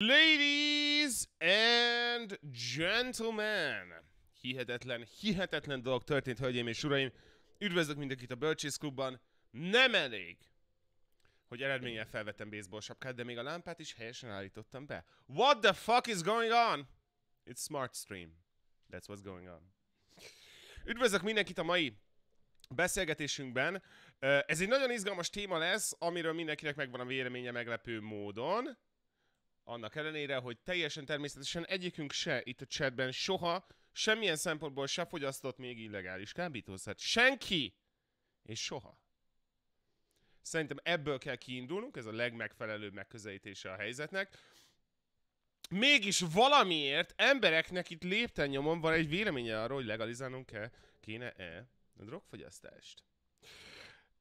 Ladies and gentlemen! Hihetetlen, hihetetlen dolog történt, hölgyeim és uraim! Üdvözlök mindenkit a Bölcsész Klubban! Nem elég, hogy eredménnyel felvettem baseball sapkát, de még a lámpát is helyesen állítottam be. What the fuck is going on? It's smart stream. That's what's going on. Üdvözlök mindenkit a mai beszélgetésünkben. Ez egy nagyon izgalmas téma lesz, amiről mindenkinek megvan a véleménye meglepő módon annak ellenére, hogy teljesen természetesen egyikünk se itt a chatben soha, semmilyen szempontból se fogyasztott még illegális kábítószert. Senki! És soha. Szerintem ebből kell kiindulnunk, ez a legmegfelelőbb megközelítése a helyzetnek. Mégis valamiért embereknek itt lépten nyomon van egy véleménye arról, hogy legalizálnunk kell, kéne-e a drogfogyasztást.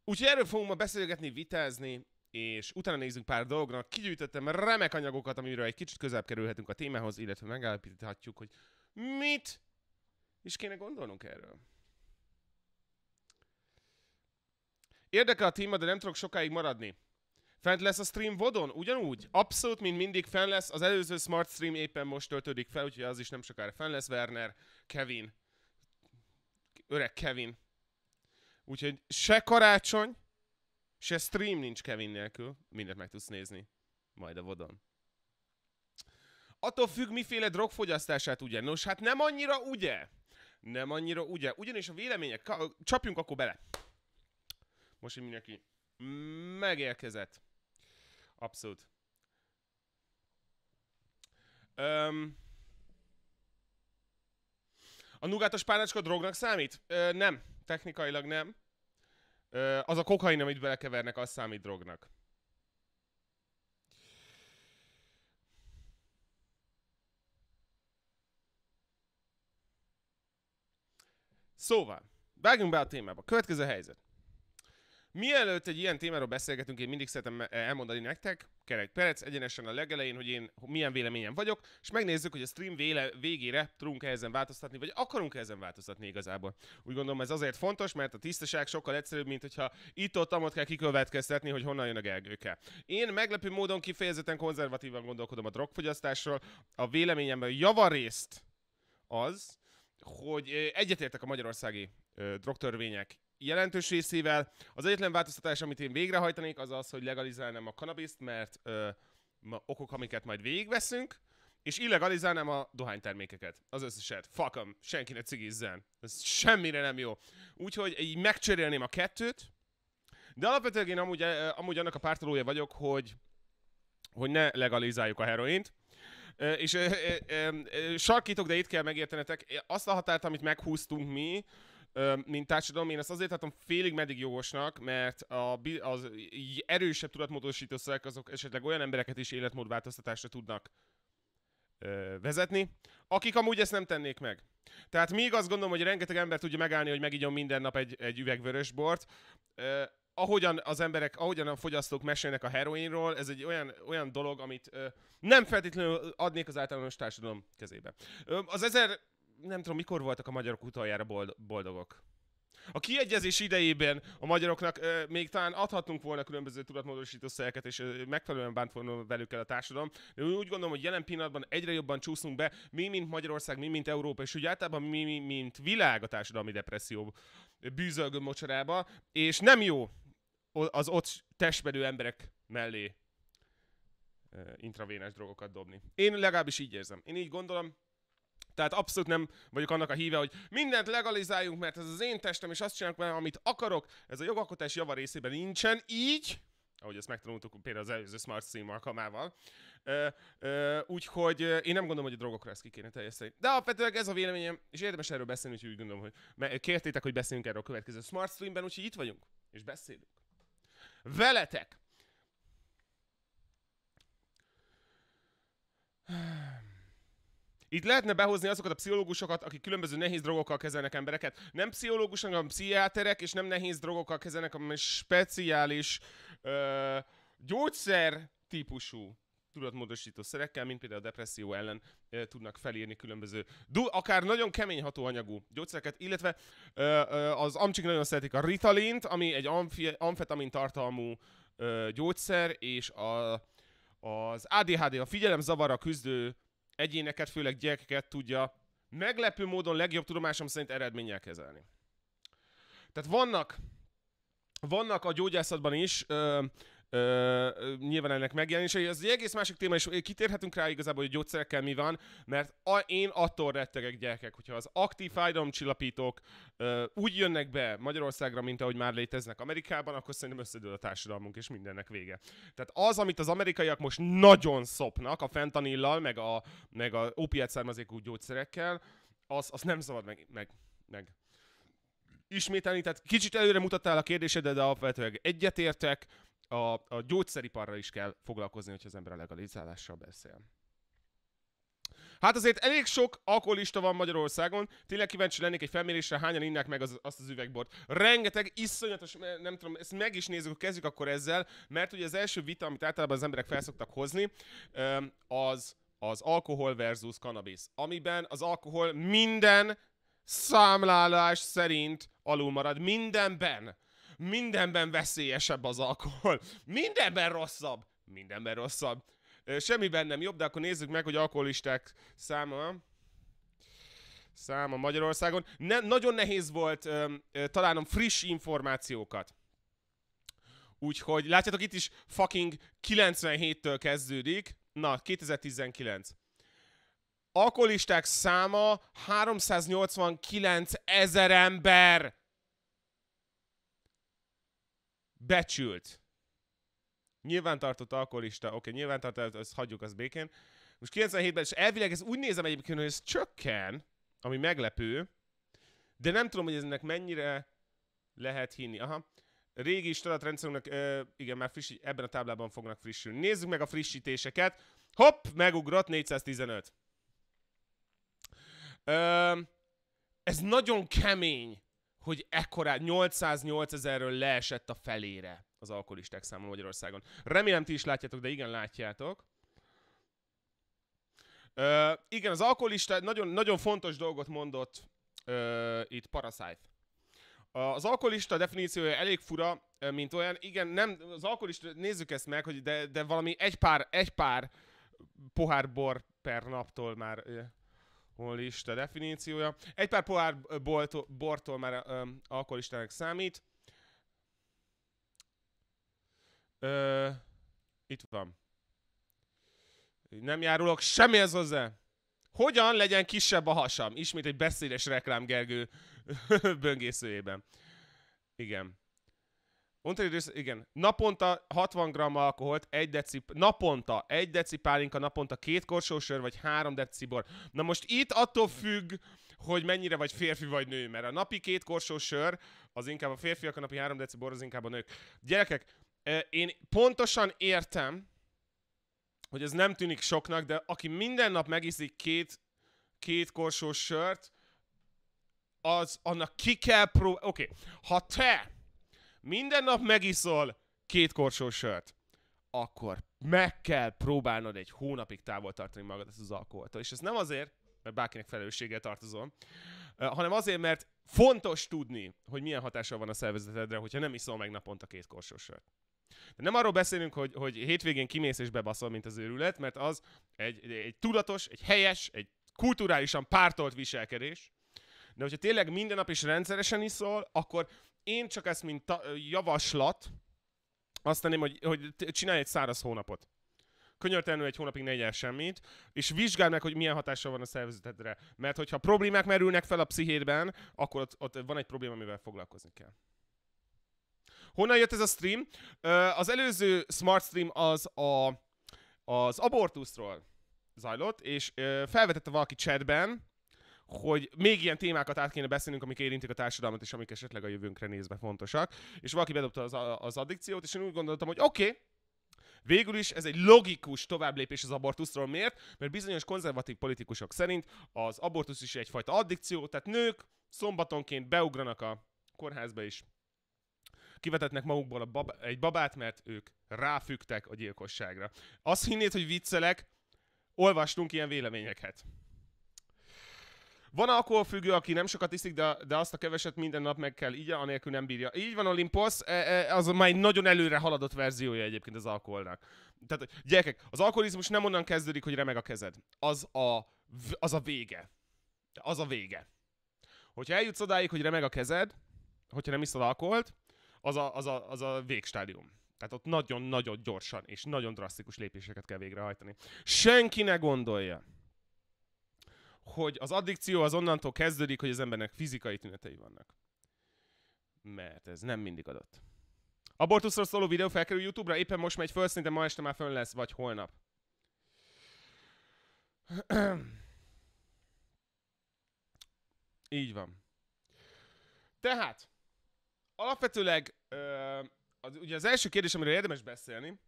Úgyhogy erről fogunk ma beszélgetni, vitázni, és utána nézzünk pár dolognak. Kigyűjtöttem remek anyagokat, amiről egy kicsit közelebb kerülhetünk a témához, illetve megállapíthatjuk, hogy mit is kéne gondolnunk erről. Érdekel a téma, de nem tudok sokáig maradni. Fent lesz a stream vodon, ugyanúgy? Abszolút, mint mindig fent lesz. Az előző Smart Stream éppen most töltődik fel, úgyhogy az is nem sokára fent lesz. Werner, Kevin, öreg Kevin. Úgyhogy se karácsony, Se stream nincs Kevin nélkül, mindent meg tudsz nézni. Majd a vodon. Attól függ, miféle drogfogyasztását ugye. Nos, hát nem annyira ugye? Nem annyira ugye? Ugyanis a vélemények... Csapjunk akkor bele. Most, hogy mindenki megérkezett. Abszolút. Öm... A nugátos pánácska drognak számít? Ö, nem. Technikailag nem. Az a kokain, amit belekevernek, az számít drognak. Szóval, vágjunk be a témába. Következő helyzet. Mielőtt egy ilyen témáról beszélgetünk, én mindig szeretem eh, elmondani nektek, Kerek Perec, egyenesen a legelején, hogy én milyen véleményem vagyok, és megnézzük, hogy a stream véle, végére tudunk -e ezen változtatni, vagy akarunk -e ezen változtatni igazából. Úgy gondolom ez azért fontos, mert a tisztaság sokkal egyszerűbb, mint hogyha itt-ott amot kell kikövetkeztetni, hogy honnan jön a gergőke. Én meglepő módon kifejezetten konzervatívan gondolkodom a drogfogyasztásról. A véleményemben javarészt az, hogy eh, egyetértek a magyarországi eh, drogtörvények jelentős részével. Az egyetlen változtatás, amit én végrehajtanék, az az, hogy legalizálnám a kanabiszt, mert ö, okok, amiket majd végigveszünk, és illegalizálnám a dohánytermékeket. Az összeset. Fakam, senki ne cigizzen. Ez semmire nem jó. Úgyhogy így megcserélném a kettőt, de alapvetően én amúgy, eh, amúgy annak a pártolója vagyok, hogy, hogy ne legalizáljuk a heroint. És sarkítok, de itt kell megértenetek, azt a határt, amit meghúztunk mi, mint társadalom, én ezt azért látom félig meddig jogosnak, mert a, az erősebb szerek, azok esetleg olyan embereket is életmódváltoztatásra tudnak ö, vezetni, akik amúgy ezt nem tennék meg. Tehát még azt gondolom, hogy rengeteg ember tudja megállni, hogy megígyom minden nap egy, egy üveg vörösbort, ö, ahogyan az emberek, ahogyan a fogyasztók mesélnek a heroinról, ez egy olyan, olyan dolog, amit ö, nem feltétlenül adnék az általános társadalom kezébe. Ö, az ezer nem tudom, mikor voltak a magyarok utoljára boldogok. A kiegyezés idejében a magyaroknak ö, még talán adhatunk volna különböző tudatmódosító szereket, és ö, megfelelően bánt volna velük el a társadalom, de úgy gondolom, hogy jelen pillanatban egyre jobban csúszunk be, mi, mint Magyarország, mi, mint Európa, és úgy általában mi, mi mint világ a társadalmi depresszió bűzölgő mocsarába, és nem jó az ott testbedő emberek mellé intravénás drogokat dobni. Én legalábbis így érzem. Én így gondolom, tehát abszolút nem vagyok annak a híve, hogy mindent legalizáljunk, mert ez az én testem, és azt csinálok vele, amit akarok. Ez a jogalkotás java részében nincsen, így ahogy ezt megtanultuk például az előző Smart Steam alkalmával. Úgyhogy én nem gondolom, hogy a drogokra ezt ki kéne teljesíteni. De alapvetőleg ez a véleményem, és érdemes erről beszélni, úgyhogy úgy gondolom, hogy kértétek, hogy beszéljünk erről a következő Smart Streamben, úgyhogy itt vagyunk, és beszélünk. Veletek! Itt lehetne behozni azokat a pszichológusokat, akik különböző nehéz drogokkal kezelnek embereket. Nem pszichológus, hanem pszichiáterek, és nem nehéz drogokkal kezelnek, hanem speciális ö, gyógyszer típusú tudatmódosító szerekkel, mint például a depresszió ellen e, tudnak felírni különböző, du- akár nagyon kemény hatóanyagú gyógyszereket, illetve e, e, az amcsik nagyon szeretik a ritalint, ami egy amfi- amfetamin tartalmú e, gyógyszer, és a, az ADHD, a figyelemzavarra küzdő egyéneket, főleg gyerekeket tudja meglepő módon legjobb tudomásom szerint eredménnyel kezelni. Tehát vannak vannak a gyógyászatban is ö, ö, nyilván ennek megjelenése. Ez egy egész másik téma, és kitérhetünk rá igazából, hogy gyógyszerekkel mi van, mert a, én attól rettegek gyerekek, hogyha az aktív fájdalomcsillapítók ö, úgy jönnek be Magyarországra, mint ahogy már léteznek Amerikában, akkor szerintem összedől a társadalmunk, és mindennek vége. Tehát az, amit az amerikaiak most nagyon szopnak, a fentanillal, meg a, meg a opiát származékú gyógyszerekkel, az, az nem szabad meg, meg, meg ismételni, tehát kicsit előre mutattál a kérdésedet, de alapvetően egyetértek a, a gyógyszeriparra is kell foglalkozni, hogyha az ember a legalizálással beszél. Hát azért elég sok alkoholista van Magyarországon. Tényleg kíváncsi lennék egy felmérésre, hányan innák meg az, azt az üvegbort. Rengeteg iszonyatos, nem tudom, ezt meg is nézzük, kezdjük akkor ezzel, mert ugye az első vita, amit általában az emberek felszoktak hozni, az az alkohol versus cannabis, amiben az alkohol minden számlálás szerint alul marad. Mindenben mindenben veszélyesebb az alkohol, mindenben rosszabb, mindenben rosszabb. Semmiben nem jobb, de akkor nézzük meg, hogy alkoholisták száma száma Magyarországon. Ne, nagyon nehéz volt ö, ö, találnom friss információkat. Úgyhogy látjátok, itt is fucking 97-től kezdődik. Na, 2019. Alkoholisták száma 389 ezer ember. becsült, nyilvántartott alkoholista, oké, okay, nyilvántartott, ezt hagyjuk, az békén. Most 97-ben, és elvileg ez úgy nézem egyébként, hogy ez csökken, ami meglepő, de nem tudom, hogy ennek mennyire lehet hinni. Aha. Régi adatrendszerünknek, rendszerünknek, igen, már friss, ebben a táblában fognak frissülni. Nézzük meg a frissítéseket. Hopp, megugrott 415. Ö, ez nagyon kemény hogy ekkorát 808 ezerről leesett a felére az alkoholisták száma Magyarországon. Remélem ti is látjátok, de igen, látjátok. Ö, igen, az alkoholista nagyon, nagyon fontos dolgot mondott ö, itt Parasite. Az alkoholista definíciója elég fura, mint olyan. Igen, nem, az alkoholista, nézzük ezt meg, hogy de, de valami egy pár, egy pár pohár bor per naptól már alkoholista definíciója. Egy pár pohár boltó, bortól már um, alkoholistának számít. Ö, itt van. Nem járulok ez hozzá. Hogyan legyen kisebb a hasam? Ismét egy beszédes reklám Gergő böngészőjében. Igen rész, igen, naponta 60 g alkoholt, egy deci, naponta, egy deci pálinka, naponta két korsó sör, vagy három deci bor. Na most itt attól függ, hogy mennyire vagy férfi vagy nő, mert a napi két korsó sör, az inkább a férfiak, a napi három deci bor, az inkább a nők. Gyerekek, én pontosan értem, hogy ez nem tűnik soknak, de aki minden nap megiszik két, két korsó sört, az annak ki kell próbálni. Oké, okay. ha te minden nap megiszol két korsó sört, akkor meg kell próbálnod egy hónapig távol tartani magad ezt az alkoholtól. És ez nem azért, mert bárkinek felelősséggel tartozom, hanem azért, mert fontos tudni, hogy milyen hatással van a szervezetedre, hogyha nem iszol meg naponta két korsó sört. De nem arról beszélünk, hogy, hogy hétvégén kimész és bebaszol, mint az őrület, mert az egy, egy tudatos, egy helyes, egy kulturálisan pártolt viselkedés. De hogyha tényleg minden nap is rendszeresen iszol, akkor én csak ezt, mint ta, javaslat, azt tenném, hogy, hogy csinálj egy száraz hónapot könyörtelenül egy hónapig ne egyel semmit, és vizsgáld meg, hogy milyen hatással van a szervezetedre. Mert hogyha problémák merülnek fel a pszichédben, akkor ott, ott van egy probléma, amivel foglalkozni kell. Honnan jött ez a stream? Az előző Smart Stream az a, az abortusról zajlott, és felvetette valaki chatben, hogy még ilyen témákat át kéne beszélnünk, amik érintik a társadalmat, és amik esetleg a jövőnkre nézve fontosak. És valaki bedobta az, az addikciót, és én úgy gondoltam, hogy oké, okay, Végül is ez egy logikus továbblépés az abortuszról. Miért? Mert bizonyos konzervatív politikusok szerint az abortusz is egyfajta addikció, tehát nők szombatonként beugranak a kórházba is kivetetnek magukból a bab- egy babát, mert ők ráfügtek a gyilkosságra. Azt hinnéd, hogy viccelek, olvastunk ilyen véleményeket. Van alkoholfüggő, aki nem sokat iszik, de, de azt a keveset minden nap meg kell így, anélkül nem bírja. Így van Olympus, e, e, az már egy nagyon előre haladott verziója egyébként az alkoholnak. Tehát gyerekek, az alkoholizmus nem onnan kezdődik, hogy remeg a kezed. Az a, az a vége. Az a vége. Hogyha eljutsz odáig, hogy remeg a kezed, hogyha nem iszol alkoholt, az a, az a, az a végstádium. Tehát ott nagyon-nagyon gyorsan és nagyon drasztikus lépéseket kell végrehajtani. Senki ne gondolja, hogy az addikció az onnantól kezdődik, hogy az embernek fizikai tünetei vannak. Mert ez nem mindig adott. Abortuszról szóló videó felkerül YouTube-ra, éppen most megy föl, szerintem ma este már föl lesz, vagy holnap. Így van. Tehát, alapvetőleg az, ugye az első kérdés, amiről érdemes beszélni,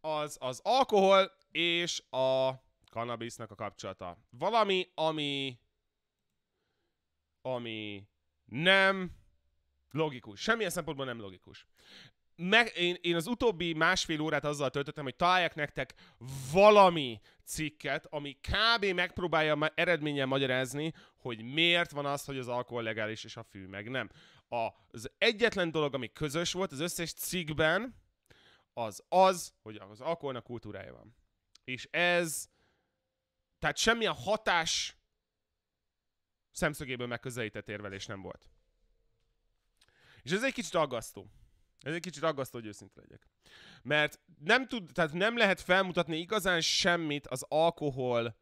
az az alkohol és a Cannabisznak a kapcsolata. Valami, ami... Ami nem logikus. Semmilyen szempontból nem logikus. Meg, én, én az utóbbi másfél órát azzal töltöttem, hogy találjak nektek valami cikket, ami kb. megpróbálja eredménnyel magyarázni, hogy miért van az, hogy az alkohol legális és a fű meg nem. Az egyetlen dolog, ami közös volt az összes cikkben, az az, hogy az alkoholnak kultúrája van. És ez tehát semmilyen hatás szemszögéből megközelített érvelés nem volt. És ez egy kicsit aggasztó. Ez egy kicsit aggasztó, hogy őszinte legyek. Mert nem tud, tehát nem lehet felmutatni igazán semmit az alkohol...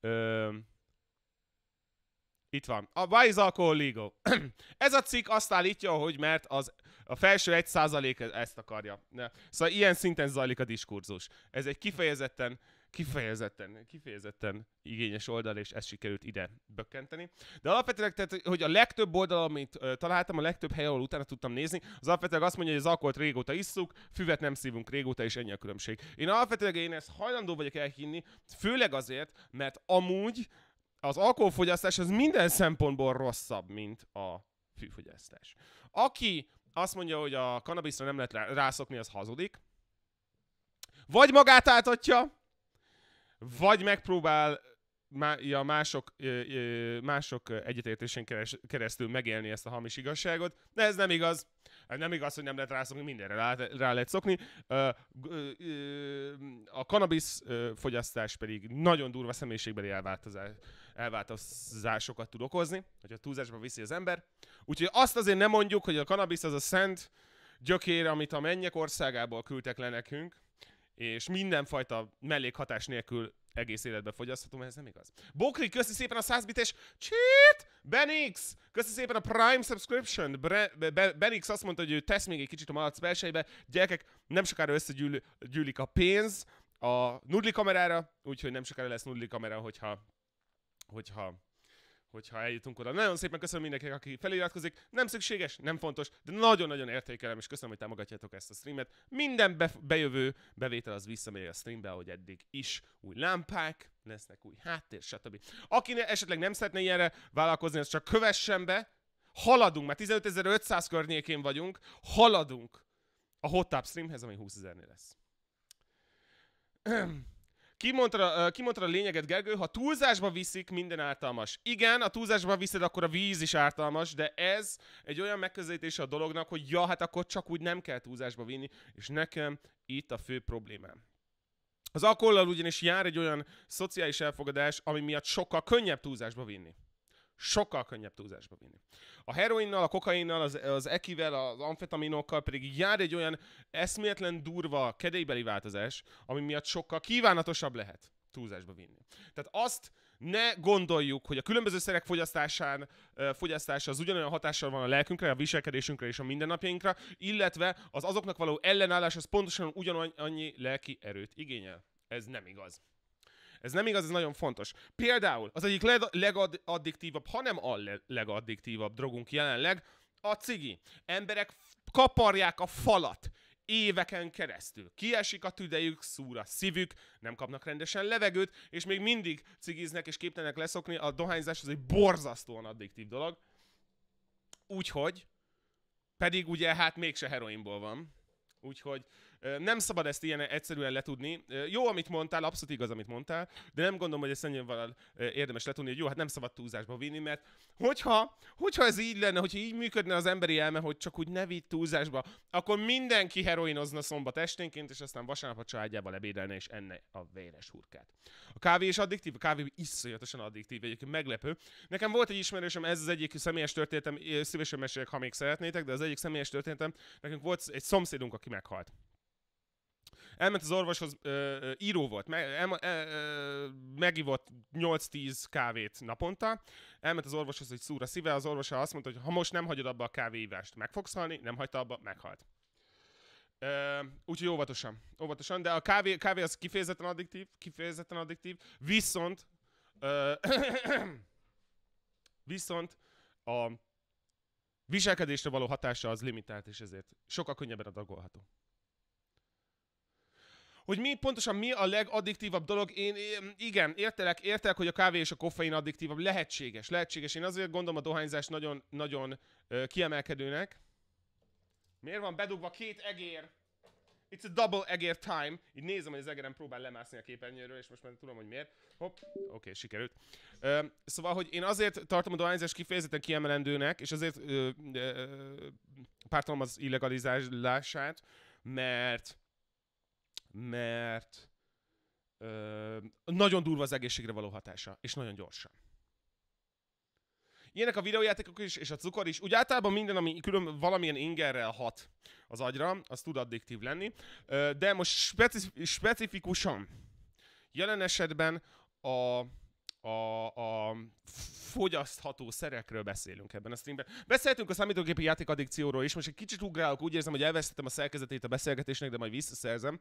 Ö, itt van. A Why is alcohol legal? Ez a cikk azt állítja, hogy mert az, a felső 1% ezt akarja. Szóval ilyen szinten zajlik a diskurzus. Ez egy kifejezetten kifejezetten, kifejezetten igényes oldal, és ezt sikerült ide bökkenteni. De alapvetően, tehát, hogy a legtöbb oldal, amit ö, találtam, a legtöbb hely, ahol utána tudtam nézni, az alapvetően azt mondja, hogy az alkoholt régóta isszuk, füvet nem szívunk régóta, és ennyi a különbség. Én alapvetően én ezt hajlandó vagyok elhinni, főleg azért, mert amúgy az alkoholfogyasztás az minden szempontból rosszabb, mint a fűfogyasztás. Aki azt mondja, hogy a kanabiszra nem lehet rászokni, az hazudik. Vagy magát átadja, vagy megpróbál má, mások, mások egyetértésén keresztül megélni ezt a hamis igazságot, de ez nem igaz. Hát nem igaz, hogy nem lehet rászokni, mindenre rá, rá lehet szokni. A cannabis fogyasztás pedig nagyon durva személyiségbeli elváltozás, elváltozásokat tud okozni, hogyha túlzásba viszi az ember. Úgyhogy azt azért nem mondjuk, hogy a cannabis az a szent gyökér, amit a mennyek országából küldtek le nekünk, és mindenfajta mellékhatás nélkül egész életben fogyaszthatom, ez nem igaz. Bokri, köszi szépen a 100 bites cheat! Benix! Köszi szépen a Prime subscription Benix azt mondta, hogy ő tesz még egy kicsit a malac belsejébe. Gyerekek, nem sokára összegyűlik a pénz a nudli kamerára, úgyhogy nem sokára lesz nudli kamera, hogyha hogyha hogyha eljutunk oda. Nagyon szépen köszönöm mindenkinek, aki feliratkozik. Nem szükséges, nem fontos, de nagyon-nagyon értékelem, és köszönöm, hogy támogatjátok ezt a streamet. Minden be- bejövő bevétel az visszamegy a streambe, ahogy eddig is. Új lámpák, lesznek új háttér, stb. Aki esetleg nem szeretne ilyenre vállalkozni, az csak kövessen be. Haladunk, mert 15.500 környékén vagyunk. Haladunk a hot streamhez, ami 20000 000 lesz. Kimondta, kimondta a lényeget, Gergő, ha túlzásba viszik, minden ártalmas. Igen, a túlzásba viszed, akkor a víz is ártalmas, de ez egy olyan megközelítése a dolognak, hogy ja, hát akkor csak úgy nem kell túlzásba vinni, és nekem itt a fő problémám. Az alkollal ugyanis jár egy olyan szociális elfogadás, ami miatt sokkal könnyebb túlzásba vinni sokkal könnyebb túlzásba vinni. A heroinnal, a kokainnal, az, az ekivel, az amfetaminokkal pedig jár egy olyan eszméletlen durva kedélybeli változás, ami miatt sokkal kívánatosabb lehet túlzásba vinni. Tehát azt ne gondoljuk, hogy a különböző szerek fogyasztásán, fogyasztása az ugyanolyan hatással van a lelkünkre, a viselkedésünkre és a mindennapjainkra, illetve az azoknak való ellenállás az pontosan ugyanannyi lelki erőt igényel. Ez nem igaz. Ez nem igaz, ez nagyon fontos. Például az egyik leg- legaddiktívabb, ha nem a le- legaddiktívabb drogunk jelenleg, a cigi. Emberek kaparják a falat éveken keresztül. Kiesik a tüdejük, szúr a szívük, nem kapnak rendesen levegőt, és még mindig cigiznek és képtelenek leszokni. A dohányzás az egy borzasztóan addiktív dolog. Úgyhogy, pedig ugye hát mégse heroinból van. Úgyhogy nem szabad ezt ilyen egyszerűen letudni. Jó, amit mondtál, abszolút igaz, amit mondtál, de nem gondolom, hogy ezt ennyival érdemes letudni, hogy jó, hát nem szabad túlzásba vinni, mert hogyha, hogyha ez így lenne, hogyha így működne az emberi elme, hogy csak úgy ne vidd túlzásba, akkor mindenki heroinozna szombat esténként, és aztán vasárnap a családjába lebédelne és enne a véres hurkát. A kávé is addiktív, a kávé iszonyatosan addiktív, egyébként meglepő. Nekem volt egy ismerősöm, ez az egyik személyes történetem, szívesen mesélek, ha még szeretnétek, de az egyik személyes történetem, nekünk volt egy szomszédunk, aki meghalt. Elment az orvoshoz, ö, ö, író volt, me, el, el, ö, megivott 8-10 kávét naponta, elment az orvoshoz, hogy szúra szíve, az orvosa azt mondta, hogy ha most nem hagyod abba a kávéívást, meg fogsz halni, nem hagyta abba, meghalt. Uh, úgyhogy óvatosan, óvatosan, de a kávé, kávé az kifejezetten addiktív, kifejezetten addiktív, viszont uh, viszont a viselkedésre való hatása az limitált, és ezért sokkal könnyebben adagolható hogy mi pontosan mi a legaddiktívabb dolog. Én, én igen, értelek, értelek, hogy a kávé és a koffein addiktívabb. Lehetséges, lehetséges. Én azért gondolom a dohányzást nagyon-nagyon kiemelkedőnek. Miért van bedugva két egér? It's a double egér time. Így nézem, hogy az egerem próbál lemászni a képernyőről, és most már tudom, hogy miért. Hopp, oké, okay, sikerült. Ö, szóval, hogy én azért tartom a dohányzást kifejezetten kiemelendőnek, és azért ö, ö, pártolom az illegalizálását, mert mert ö, nagyon durva az egészségre való hatása, és nagyon gyorsan. Ilyenek a videójátékok is, és a cukor is. Úgy általában minden, ami külön valamilyen ingerrel hat az agyra, az tud addiktív lenni. De most specif- specifikusan jelen esetben a a, a fogyasztható szerekről beszélünk ebben a streamben. Beszéltünk a számítógépi játék addikcióról is, most egy kicsit ugrálok, úgy érzem, hogy elvesztettem a szerkezetét a beszélgetésnek, de majd visszaszerzem.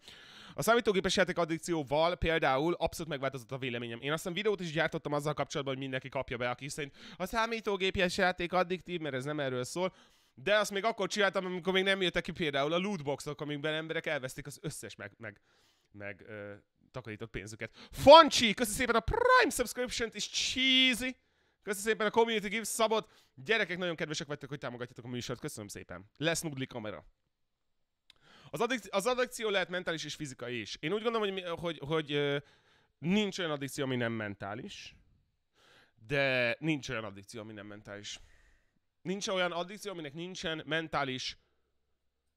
A számítógépes játék addikcióval például abszolút megváltozott a véleményem. Én aztán videót is gyártottam azzal kapcsolatban, hogy mindenki kapja be, aki szerint a számítógépes játék addiktív, mert ez nem erről szól. De azt még akkor csináltam, amikor még nem jöttek ki például a lootboxok, amikben emberek elvesztik az összes meg, meg, meg ö, takarított pénzüket. Fancsi, köszi szépen a Prime subscription-t is, cheesy! Köszi szépen a Community Gives szabot. Gyerekek, nagyon kedvesek vagytok, hogy támogatjátok a műsort. Köszönöm szépen. Lesz nudli kamera. Az, addik- az addikció lehet mentális és fizikai is. Én úgy gondolom, hogy, hogy, hogy nincs olyan addikció, ami nem mentális, de nincs olyan addikció, ami nem mentális. Nincs olyan addikció, aminek nincsen mentális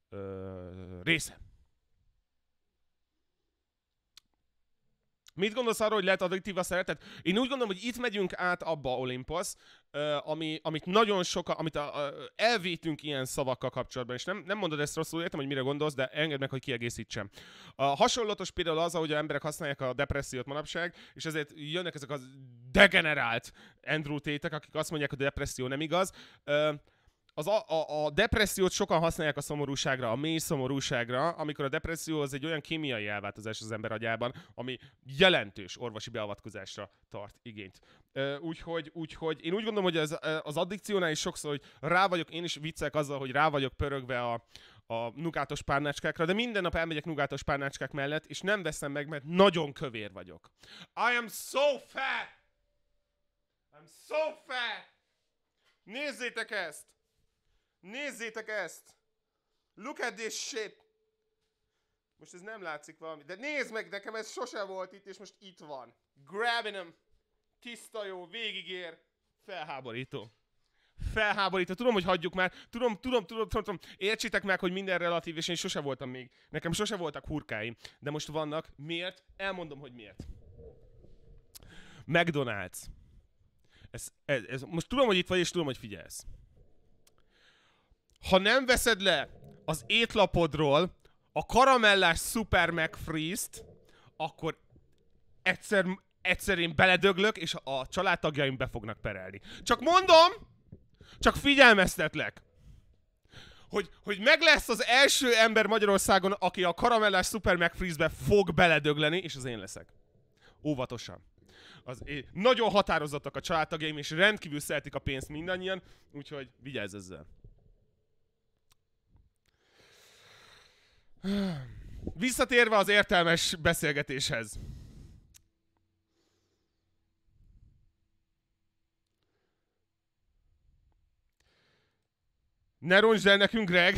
ö, része. Mit gondolsz arról, hogy lehet addiktív a szeretet? Én úgy gondolom, hogy itt megyünk át abba Olympus, ami, amit nagyon sokan, amit a, a, elvétünk ilyen szavakkal kapcsolatban, és nem, nem mondod ezt rosszul, értem, hogy mire gondolsz, de engedd meg, hogy kiegészítsem. A hasonlatos például az, ahogy a emberek használják a depressziót manapság, és ezért jönnek ezek az degenerált Andrew tétek, akik azt mondják, hogy a depresszió nem igaz. Ö, az a, a, a depressziót sokan használják a szomorúságra, a mély szomorúságra, amikor a depresszió az egy olyan kémiai elváltozás az ember agyában, ami jelentős orvosi beavatkozásra tart igényt. Úgyhogy, úgyhogy én úgy gondolom, hogy az, az addikciónál is sokszor, hogy rá vagyok, én is viccek azzal, hogy rá vagyok pörögve a, a nugátos párnácskákra, de minden nap elmegyek nugátos párnácskák mellett, és nem veszem meg, mert nagyon kövér vagyok. I am so fat! I'm so fat! Nézzétek ezt! Nézzétek ezt! Look at this shit! Most ez nem látszik valami, de nézd meg, nekem ez sose volt itt, és most itt van. Grabbing him, Tiszta jó, végigér! Felháborító. Felháborító. Tudom, hogy hagyjuk már. Tudom, tudom, tudom, tudom, tudom. Értsétek meg, hogy minden relatív, és én sose voltam még. Nekem sose voltak hurkáim, de most vannak. Miért? Elmondom, hogy miért. McDonald's. Ez, ez, ez, most tudom, hogy itt vagy, és tudom, hogy figyelsz ha nem veszed le az étlapodról a karamellás Super McFreeze-t, akkor egyszer, egyszer én beledöglök, és a családtagjaim be fognak perelni. Csak mondom, csak figyelmeztetlek, hogy, hogy meg lesz az első ember Magyarországon, aki a karamellás Super McFreeze-be fog beledögleni, és az én leszek. Óvatosan. Az, én, nagyon határozottak a családtagjaim, és rendkívül szeretik a pénzt mindannyian, úgyhogy vigyázz ezzel. Visszatérve az értelmes beszélgetéshez. Ne roncsd el nekünk, Greg!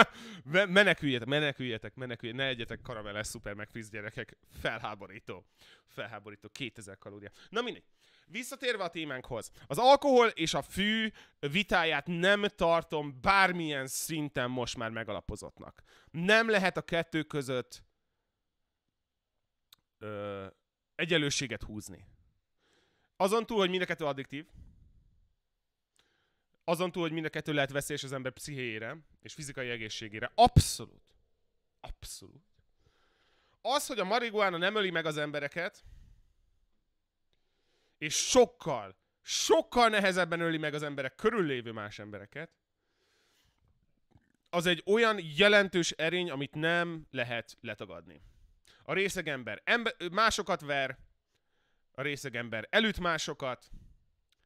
meneküljetek, meneküljetek, meneküljetek, ne egyetek karamellás szuper megfizd gyerekek. Felháborító. Felháborító. 2000 kalória. Na mindegy. Visszatérve a témánkhoz, az alkohol és a fű vitáját nem tartom bármilyen szinten most már megalapozottnak. Nem lehet a kettő között ö, egyenlőséget húzni. Azon túl, hogy mind a kettő addiktív, azon túl, hogy mind a kettő lehet veszélyes az ember pszichéjére és fizikai egészségére. Abszolút. Abszolút. Az, hogy a marihuána nem öli meg az embereket, és sokkal, sokkal nehezebben öli meg az emberek körüllévő más embereket, az egy olyan jelentős erény, amit nem lehet letagadni. A részeg ember, másokat ver, a ember elüt másokat,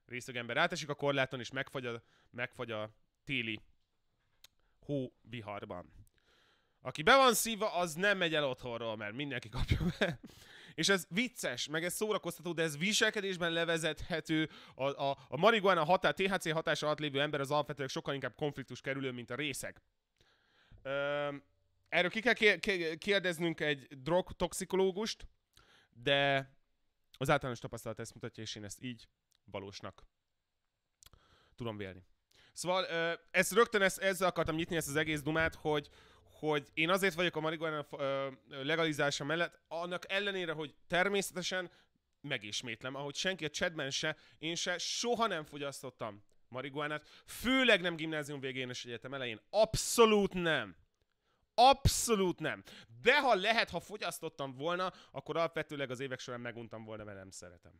a ember átesik a korláton, és megfagy a, megfagy a téli hóviharban. Aki be van szíva, az nem megy el otthonról, mert mindenki kapja be. És ez vicces, meg ez szórakoztató, de ez viselkedésben levezethető. A, a, a marihuana hatá, THC hatása alatt lévő ember az alapvetően sokkal inkább konfliktus kerülő, mint a részek. Öm, erről ki kell kérdeznünk egy drogtoxikológust, de az általános tapasztalat ezt mutatja, és én ezt így valósnak tudom vélni. Szóval ezt rögtön ezt, ezzel akartam nyitni ezt az egész dumát, hogy, hogy én azért vagyok a marihuana legalizása mellett, annak ellenére, hogy természetesen megismétlem, ahogy senki a csedben se, én se soha nem fogyasztottam marihuánát, főleg nem gimnázium végén és egyetem elején. Abszolút nem! Abszolút nem. De ha lehet, ha fogyasztottam volna, akkor alapvetőleg az évek során meguntam volna, mert nem szeretem.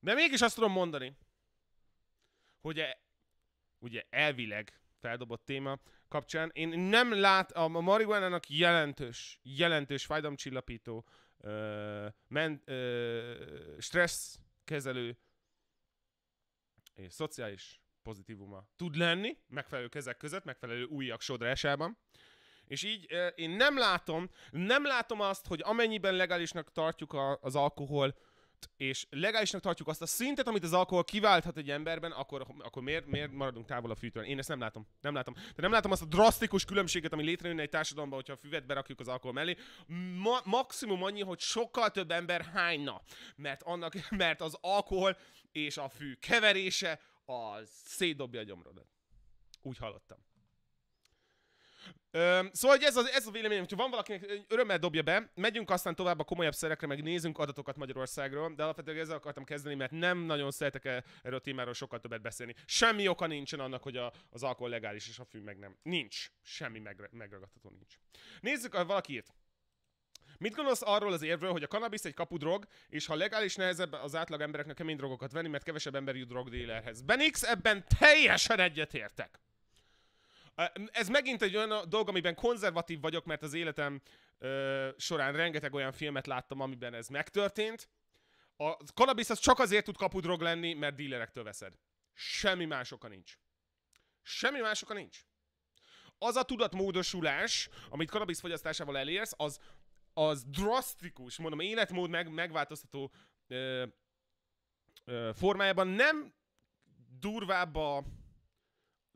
De mégis azt tudom mondani, hogy e, ugye elvileg feldobott téma kapcsán. Én nem lát, a marihuánának jelentős, jelentős fájdalomcsillapító, stressz kezelő és szociális pozitívuma tud lenni, megfelelő kezek között, megfelelő újjak sodrásában. És így ö, én nem látom, nem látom azt, hogy amennyiben legálisnak tartjuk a, az alkohol és legálisnak tartjuk azt a szintet, amit az alkohol kiválthat egy emberben, akkor, akkor miért, miért maradunk távol a fűtőn? Én ezt nem látom. Nem látom. De nem látom azt a drasztikus különbséget, ami létrejön egy társadalomban, hogyha a füvet berakjuk az alkohol mellé. Ma- maximum annyi, hogy sokkal több ember hányna, mert, annak, mert az alkohol és a fű keverése az szétdobja a gyomrodat. Úgy hallottam. Szóval hogy ez, az, ez a véleményem, hogyha van valakinek, örömmel dobja be, megyünk aztán tovább a komolyabb szerekre, meg nézünk adatokat Magyarországról, de alapvetően ezzel akartam kezdeni, mert nem nagyon szeretek erről a témáról sokkal többet beszélni. Semmi oka nincsen annak, hogy a, az alkohol legális és a fű meg nem. Nincs. Semmi megre, megragadható nincs. Nézzük, a valakit. Mit gondolsz arról az érvről, hogy a kanabisz egy kapudrog, és ha legális nehezebb az átlag embereknek kemény drogokat venni, mert kevesebb ember jut drogdélerhez? Benix, ebben teljesen egyetértek. Ez megint egy olyan dolog, amiben konzervatív vagyok, mert az életem ö, során rengeteg olyan filmet láttam, amiben ez megtörtént. A cannabis az csak azért tud kapudrog lenni, mert dílerektől veszed. Semmi más oka nincs. Semmi más oka nincs. Az a tudatmódosulás, amit cannabis fogyasztásával elérsz, az, az drasztikus, mondom, életmód meg, megváltoztató ö, ö, formájában nem durvább a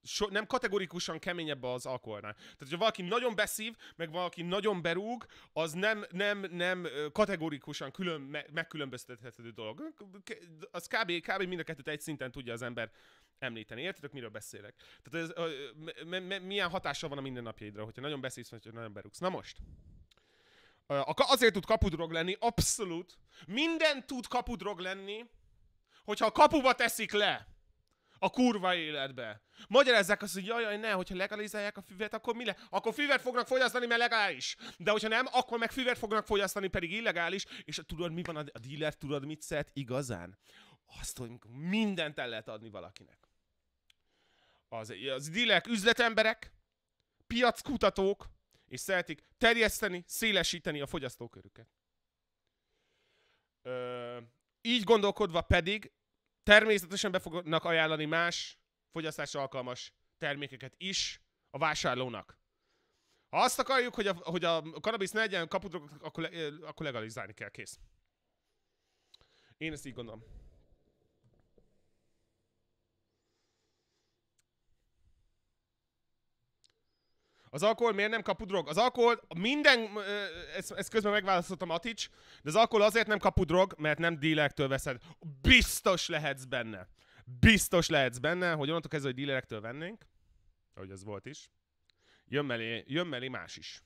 so, nem kategorikusan keményebb az alkoholnál. Tehát, hogyha valaki nagyon beszív, meg valaki nagyon berúg, az nem, nem, nem kategorikusan külön, me, megkülönböztethető dolog. Az kb, kb. mind a kettőt egy szinten tudja az ember említeni. Értitek, miről beszélek? Tehát ez, m- m- m- milyen hatása van a mindennapjaidra, hogyha nagyon beszívsz, vagy hogyha nagyon berúgsz. Na most. azért tud kapudrog lenni, abszolút. Minden tud kapudrog lenni, hogyha a kapuba teszik le a kurva életbe. Magyarázzák azt, hogy jaj, jaj, ne, hogyha legalizálják a füvet, akkor mi le? Akkor füvet fognak fogyasztani, mert legális. De hogyha nem, akkor meg füvet fognak fogyasztani, pedig illegális. És tudod, mi van a dealer, tudod, mit szeret igazán? Azt, hogy mindent el lehet adni valakinek. Az, az dealerek üzletemberek, piackutatók, és szeretik terjeszteni, szélesíteni a fogyasztókörüket. Ö, így gondolkodva pedig Természetesen be fognak ajánlani más fogyasztásra alkalmas termékeket is a vásárlónak. Ha azt akarjuk, hogy a, hogy a kanabisz ne legyen kaputok, akkor, akkor legalizálni kell, kész. Én ezt így gondolom. Az alkohol miért nem kapu drog? Az alkohol minden, ezt, ezt közben megválasztottam Atics, de az alkohol azért nem kapu drog, mert nem dílektől veszed. Biztos lehetsz benne. Biztos lehetsz benne, hogy onnantól kezdve, hogy dílerektől vennénk, ahogy az volt is, jön mellé, jön mellé más is.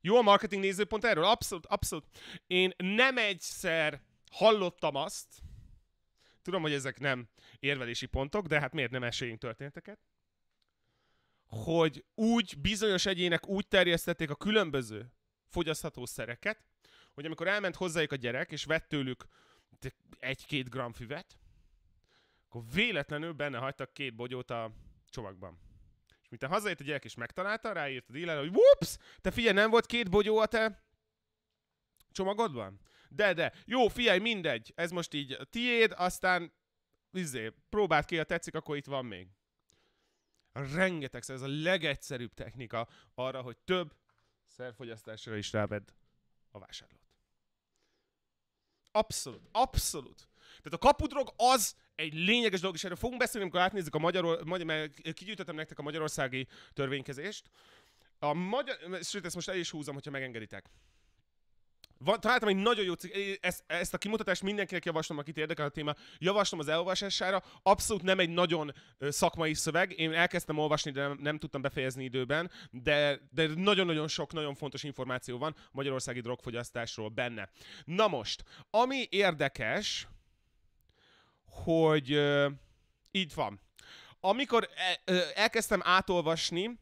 Jó a marketing nézőpont erről? Abszolút, abszolút. Én nem egyszer hallottam azt, tudom, hogy ezek nem érvelési pontok, de hát miért nem esélyünk történeteket, hogy úgy bizonyos egyének úgy terjesztették a különböző fogyasztható szereket, hogy amikor elment hozzájuk a gyerek, és vett tőlük egy-két gram füvet, akkor véletlenül benne hagytak két bogyót a csomagban. És mintha hazajött a gyerek és megtalálta, ráírt a dílára, hogy whoops, te figyelj, nem volt két bogyó a te csomagodban? De, de, jó, figyelj, mindegy, ez most így a tiéd, aztán izé, próbáld ki, ha tetszik, akkor itt van még rengetegszer, ez a legegyszerűbb technika arra, hogy több szerfogyasztásra is rávedd a vásárlót. Abszolút, abszolút. Tehát a kapudrog az egy lényeges dolog, és erről fogunk beszélni, amikor átnézzük a magyar, magyar mert kigyűjtöttem nektek a magyarországi törvénykezést. A magyar, sőt, ezt most el is húzom, hogyha megengeditek. Van, találtam egy nagyon jó cikket, ezt, ezt a kimutatást mindenkinek javaslom, akit érdekel a téma, javaslom az elolvasására. Abszolút nem egy nagyon szakmai szöveg, én elkezdtem olvasni, de nem, nem tudtam befejezni időben, de, de nagyon-nagyon sok nagyon fontos információ van magyarországi drogfogyasztásról benne. Na most, ami érdekes, hogy euh, így van. Amikor e, elkezdtem átolvasni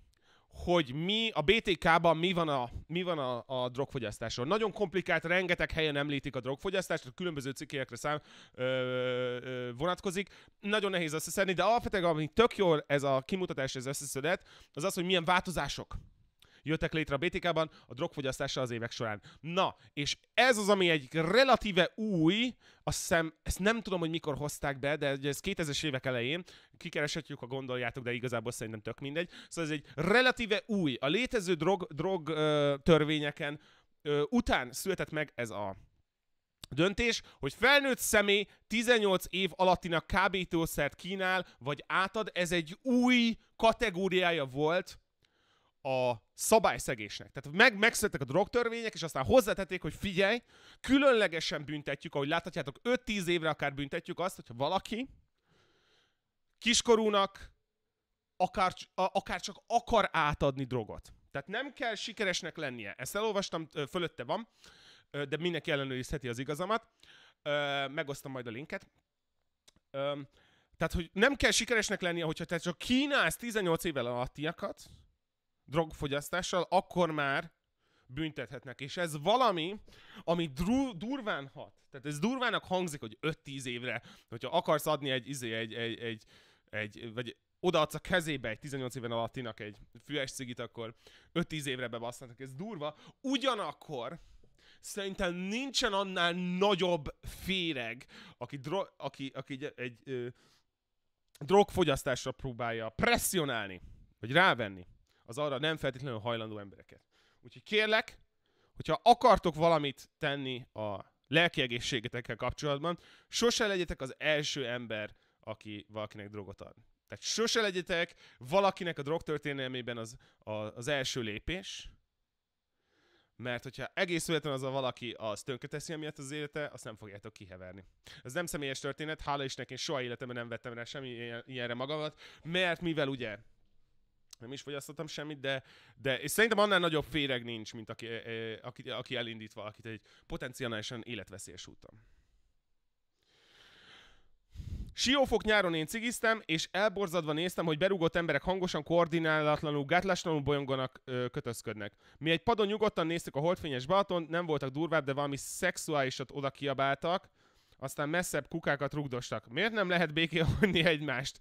hogy mi a BTK-ban mi van a, mi van a, a drogfogyasztásról. Nagyon komplikált, rengeteg helyen említik a drogfogyasztást, a különböző cikkekre szám ö, ö, vonatkozik. Nagyon nehéz összeszedni, de alapvetően ami tök jól ez a kimutatás, ez összeszedett, az az, hogy milyen változások jöttek létre a BTK-ban a drogfogyasztása az évek során. Na, és ez az, ami egy relatíve új, azt hiszem, ezt nem tudom, hogy mikor hozták be, de ez 2000-es évek elején, kikereshetjük, ha gondoljátok, de igazából szerintem tök mindegy. Szóval ez egy relatíve új, a létező drog, drog ö, törvényeken ö, után született meg ez a döntés, hogy felnőtt személy 18 év alattinak kábítószert kínál, vagy átad, ez egy új kategóriája volt a szabályszegésnek. Tehát meg, megszülettek a drogtörvények, és aztán hozzátették, hogy figyelj, különlegesen büntetjük, ahogy láthatjátok, 5-10 évre akár büntetjük azt, hogyha valaki kiskorúnak akár, akár csak akar átadni drogot. Tehát nem kell sikeresnek lennie. Ezt elolvastam, fölötte van, de mindenki ellenőrizheti az igazamat. Megosztom majd a linket. Tehát, hogy nem kell sikeresnek lennie, hogyha te csak kínálsz 18 évvel alattiakat, drogfogyasztással, akkor már büntethetnek. És ez valami, ami durván hat. Tehát ez durvának hangzik, hogy 5-10 évre, hogyha akarsz adni egy, izé, egy, egy, egy, egy vagy odaadsz a kezébe egy 18 éven alattinak egy füves cigit, akkor 5-10 évre bebasztanak. Ez durva. Ugyanakkor szerintem nincsen annál nagyobb féreg, aki, dro- aki, aki egy, egy ö, drogfogyasztásra próbálja presszionálni, vagy rávenni az arra nem feltétlenül hajlandó embereket. Úgyhogy kérlek, hogyha akartok valamit tenni a lelki egészségetekkel kapcsolatban, sose legyetek az első ember, aki valakinek drogot ad. Tehát sose legyetek valakinek a drogtörténelmében az, a, az első lépés, mert hogyha egész életen az a valaki, az tönkreteszi emiatt az élete, azt nem fogjátok kiheverni. Ez nem személyes történet, hála is nekem soha életemben nem vettem rá semmi ilyenre magamat, mert mivel ugye nem is fogyasztottam semmit, de, de és szerintem annál nagyobb féreg nincs, mint aki, e, e, aki, aki elindít valakit egy potenciálisan életveszélyes úton. Siófok nyáron én cigiztem, és elborzadva néztem, hogy berúgott emberek hangosan, koordinálatlanul, gátlástalanul bolyonganak, ö, kötözködnek. Mi egy padon nyugodtan néztük a holdfényes Balaton, nem voltak durvább, de valami szexuálisat oda kiabáltak, aztán messzebb kukákat rugdostak. Miért nem lehet békén hagyni egymást?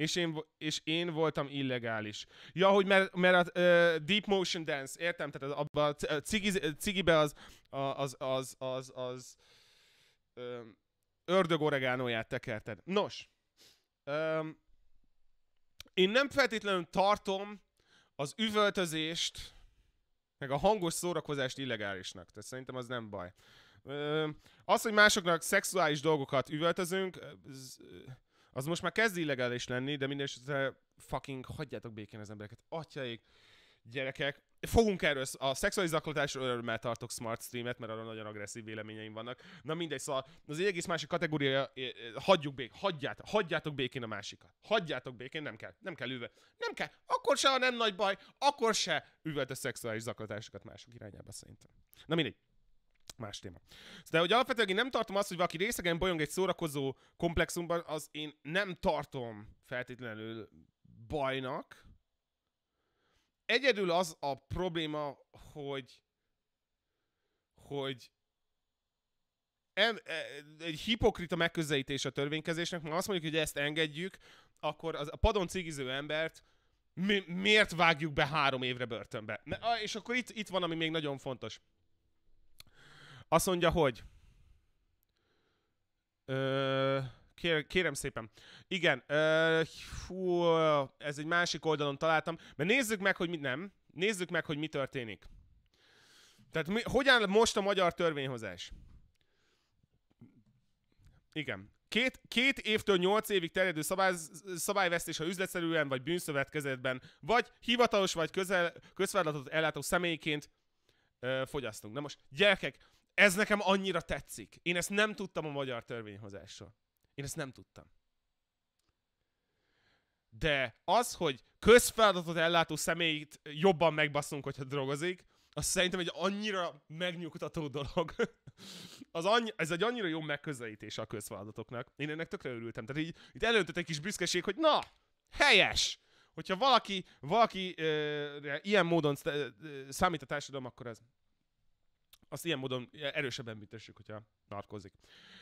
És én, és én voltam illegális. Ja, hogy mert, mert a uh, Deep Motion Dance, értem, tehát az, abba, a cigi, cigibe az, az, az, az, az um, ördög oregánóját tekerted. Nos, um, én nem feltétlenül tartom az üvöltözést, meg a hangos szórakozást illegálisnak. Tehát szerintem az nem baj. Um, az, hogy másoknak szexuális dolgokat üvöltözünk, ez, az most már kezd illegális lenni, de minden esetre fucking hagyjátok békén az embereket. Atyaik, gyerekek, fogunk erről, a szexuális zaklatásról már tartok smart streamet, mert arra nagyon agresszív véleményeim vannak. Na mindegy, szóval az egy egész másik kategória, hagyjuk békén, hagyját, hagyjátok békén a másikat. Hagyjátok békén, nem kell, nem kell üve. Nem kell, akkor se, ha nem nagy baj, akkor se üvölt a szexuális zaklatásokat mások irányába szerintem. Na mindegy más téma. Szóval, de hogy alapvetően én nem tartom azt, hogy valaki részegen bolyong egy szórakozó komplexumban, az én nem tartom feltétlenül bajnak. Egyedül az a probléma, hogy hogy e, egy hipokrita megközelítés a törvénykezésnek, mert azt mondjuk, hogy ezt engedjük, akkor az, a padon cigiző embert mi, miért vágjuk be három évre börtönbe? És akkor itt, itt van, ami még nagyon fontos. Azt mondja, hogy... Ö, kérem szépen. Igen, ö, fú, ez egy másik oldalon találtam. Mert nézzük meg, hogy mi nem. Nézzük meg, hogy mi történik. Tehát mi, hogyan most a magyar törvényhozás? Igen. Két, két évtől nyolc évig terjedő szabály, szabályvesztés, ha üzletszerűen vagy bűnszövetkezetben, vagy hivatalos vagy közel, közfeladatot ellátó személyként ö, fogyasztunk. Na most, gyerekek, ez nekem annyira tetszik. Én ezt nem tudtam a magyar törvényhozásról. Én ezt nem tudtam. De az, hogy közfeladatot ellátó személyt jobban megbaszunk, hogyha drogozik, az szerintem egy annyira megnyugtató dolog. az annyi, ez egy annyira jó megközelítés a közfeladatoknak. Én ennek tökre örültem. Tehát így, itt előntött egy kis büszkeség, hogy na, helyes! Hogyha valaki, valaki ö, ilyen módon ö, ö, számít a társadalom, akkor ez azt ilyen módon erősebben büntessük, hogyha narkozik.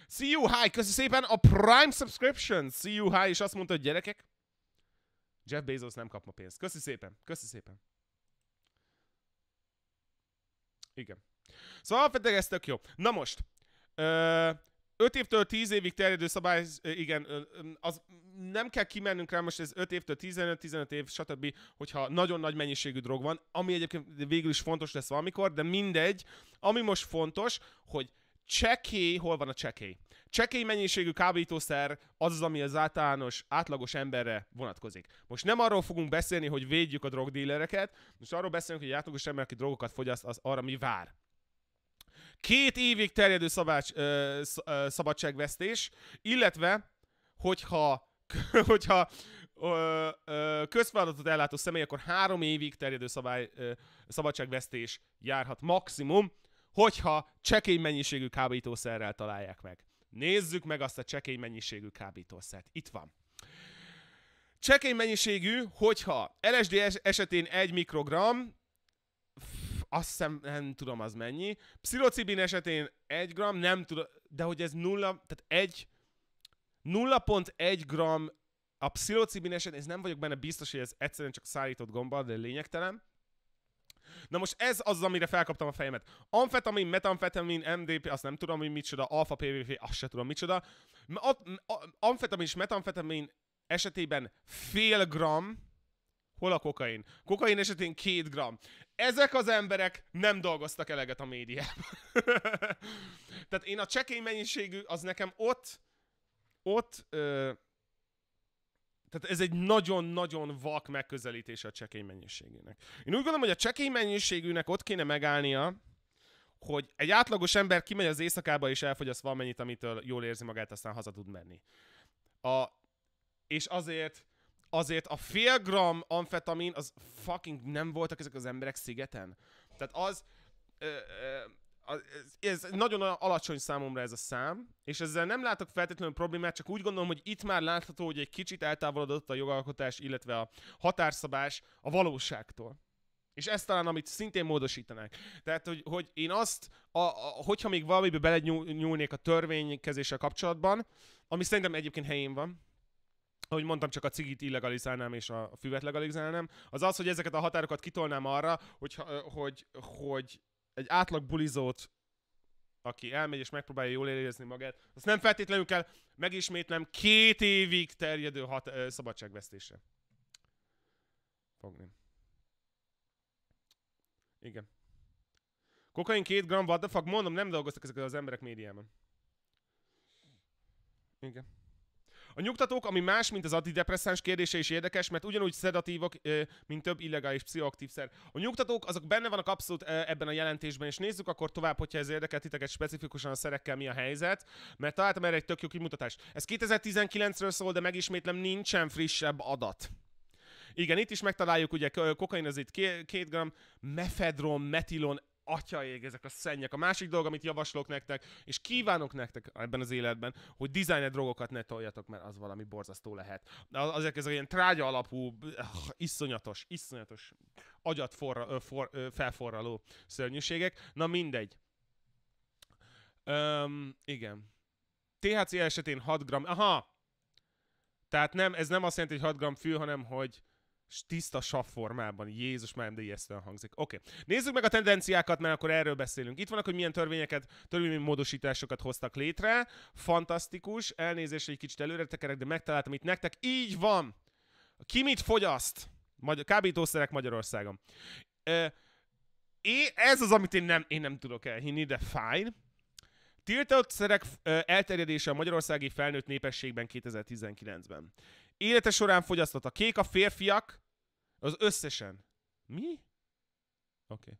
See you, hi! Köszi szépen a Prime Subscription! See you, hi! És azt mondta, hogy gyerekek, Jeff Bezos nem kap ma pénzt. Köszi szépen, köszi szépen. Igen. Szóval alapvetően ez tök jó. Na most, ö, 5 évtől 10 évig terjedő szabály, igen, az nem kell kimennünk rá, most ez 5 évtől 15, 15 év, stb., hogyha nagyon nagy mennyiségű drog van, ami egyébként végül is fontos lesz valamikor, de mindegy. Ami most fontos, hogy csekély, hol van a csekély? Csekély mennyiségű kábítószer az az, ami az általános, átlagos emberre vonatkozik. Most nem arról fogunk beszélni, hogy védjük a drogdílereket, most arról beszélünk, hogy egy átlagos ember, aki drogokat fogyaszt, az arra mi vár. Két évig terjedő szabács, ö, szabadságvesztés, illetve, hogyha, hogyha közfeladatot ellátó személy, akkor három évig terjedő szabály, ö, szabadságvesztés járhat maximum, hogyha csekély mennyiségű kábítószerrel találják meg. Nézzük meg azt a csekély mennyiségű kábítószert. Itt van. Csekély mennyiségű, hogyha LSD esetén 1 mikrogram, azt hiszem, nem tudom az mennyi. Psilocibin esetén 1 gram, nem tudom, de hogy ez 0, tehát 1, 0.1 gram a psilocibin esetén, ez nem vagyok benne biztos, hogy ez egyszerűen csak szállított gomba, de lényegtelen. Na most ez az, amire felkaptam a fejemet. Amfetamin, metamfetamin, MDP, azt nem tudom, hogy micsoda, alfa PVP, azt se tudom micsoda. Amfetamin és metamfetamin esetében fél gram, Hol a kokain? Kokain esetén két gram. Ezek az emberek nem dolgoztak eleget a médiában. Tehát én a csekély mennyiségű, az nekem ott, ott, ö, tehát ez egy nagyon-nagyon vak megközelítés a csekély mennyiségűnek. Én úgy gondolom, hogy a csekély mennyiségűnek ott kéne megállnia, hogy egy átlagos ember kimegy az éjszakába és elfogyaszt valamennyit, amitől jól érzi magát, aztán haza tud menni. A, és azért azért a fél gram amfetamin, az fucking nem voltak ezek az emberek szigeten. Tehát az, ö, ö, ez nagyon alacsony számomra ez a szám, és ezzel nem látok feltétlenül problémát, csak úgy gondolom, hogy itt már látható, hogy egy kicsit eltávolodott a jogalkotás, illetve a határszabás a valóságtól. És ez talán, amit szintén módosítanák. Tehát, hogy, hogy én azt, a, a, hogyha még valamibe belenyúlnék a törvénykezéssel kapcsolatban, ami szerintem egyébként helyén van, ahogy mondtam, csak a cigit illegalizálnám és a füvet legalizálnám, az az, hogy ezeket a határokat kitolnám arra, hogy, hogy, hogy egy átlag bulizót aki elmegy és megpróbálja jól érezni magát, azt nem feltétlenül kell megismétlem két évig terjedő hat, ö, szabadságvesztésre. Fogni. Igen. Kokain két gram, what the fuck? Mondom, nem dolgoztak ezek az emberek médiában. Igen. A nyugtatók, ami más, mint az antidepresszáns kérdése is érdekes, mert ugyanúgy szedatívok, mint több illegális pszichoaktív szer. A nyugtatók, azok benne vannak abszolút ebben a jelentésben, és nézzük akkor tovább, hogyha ez érdekel titeket specifikusan a szerekkel mi a helyzet, mert találtam erre egy tök jó kimutatást. Ez 2019-ről szól, de megismétlem, nincsen frissebb adat. Igen, itt is megtaláljuk, ugye kokain az itt két gram, mefedron, metilon, atya ég, ezek a szennyek. A másik dolog, amit javaslok nektek, és kívánok nektek ebben az életben, hogy designer drogokat ne toljatok, mert az valami borzasztó lehet. De azért ez ilyen trágya alapú, öh, iszonyatos, iszonyatos, agyat forra, ö, for, ö, felforraló szörnyűségek. Na mindegy. Öm, igen. THC esetén 6 gram Aha! Tehát nem, ez nem azt jelenti, hogy 6 gram fű, hanem hogy tiszta formában Jézus már de ijesztően hangzik. Oké, okay. nézzük meg a tendenciákat, mert akkor erről beszélünk. Itt vannak, hogy milyen törvényeket, törvényi módosításokat hoztak létre. Fantasztikus, elnézést, egy kicsit előre tekerek, de megtaláltam itt nektek. Így van! Ki mit fogyaszt? Magyar, kábítószerek Magyarországon. é, ez az, amit én nem, én nem tudok elhinni, de fine. Tiltott szerek elterjedése a magyarországi felnőtt népességben 2019-ben. Élete során fogyasztott a kék a férfiak, az összesen. Mi? Oké. Okay.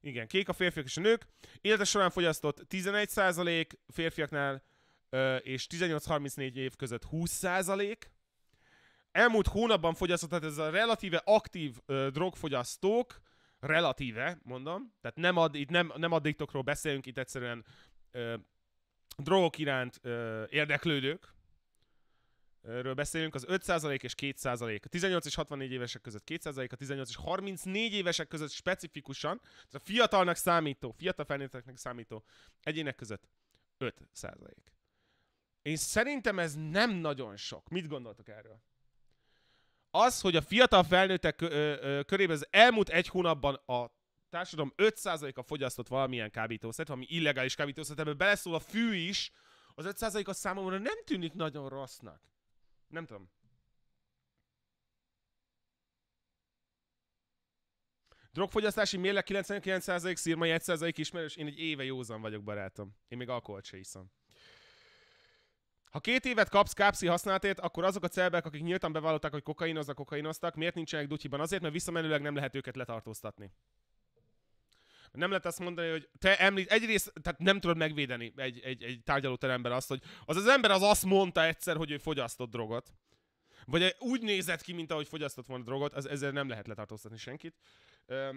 Igen, kék a férfiak és a nők. Élete során fogyasztott 11% férfiaknál, és 18-34 év között 20%. Elmúlt hónapban fogyasztott, tehát ez a relatíve aktív drogfogyasztók, relatíve, mondom, tehát nem, ad, itt nem, nem addiktokról beszélünk, itt egyszerűen ö, drogok iránt ö, érdeklődők, ről beszélünk, az 5% és 2%, a 18 és 64 évesek között 2%, a 18 és 34 évesek között specifikusan, tehát a fiatalnak számító, fiatal felnőtteknek számító egyének között 5%. Én szerintem ez nem nagyon sok. Mit gondoltok erről? Az, hogy a fiatal felnőttek körében az elmúlt egy hónapban a társadalom 5%-a fogyasztott valamilyen kábítószert, ami illegális kábítószert, ebbe beleszól a fű is, az 5% a számomra nem tűnik nagyon rossznak. Nem tudom. Drogfogyasztási mérlek 99% szírmai 1% ismerős. Én egy éve józan vagyok, barátom. Én még alkoholt se iszom. Ha két évet kapsz kápszi használatért, akkor azok a celbek, akik nyíltan bevallották, hogy kokainoznak, kokainoztak, miért nincsenek dutyiban? Azért, mert visszamenőleg nem lehet őket letartóztatni. Nem lehet azt mondani, hogy te említ, egyrészt, tehát nem tudod megvédeni egy, egy, egy tárgyalóteremben azt, hogy az az ember az azt mondta egyszer, hogy ő fogyasztott drogot, vagy úgy nézett ki, mint ahogy fogyasztott volna drogot, az, ezzel nem lehet letartóztatni senkit. Ö,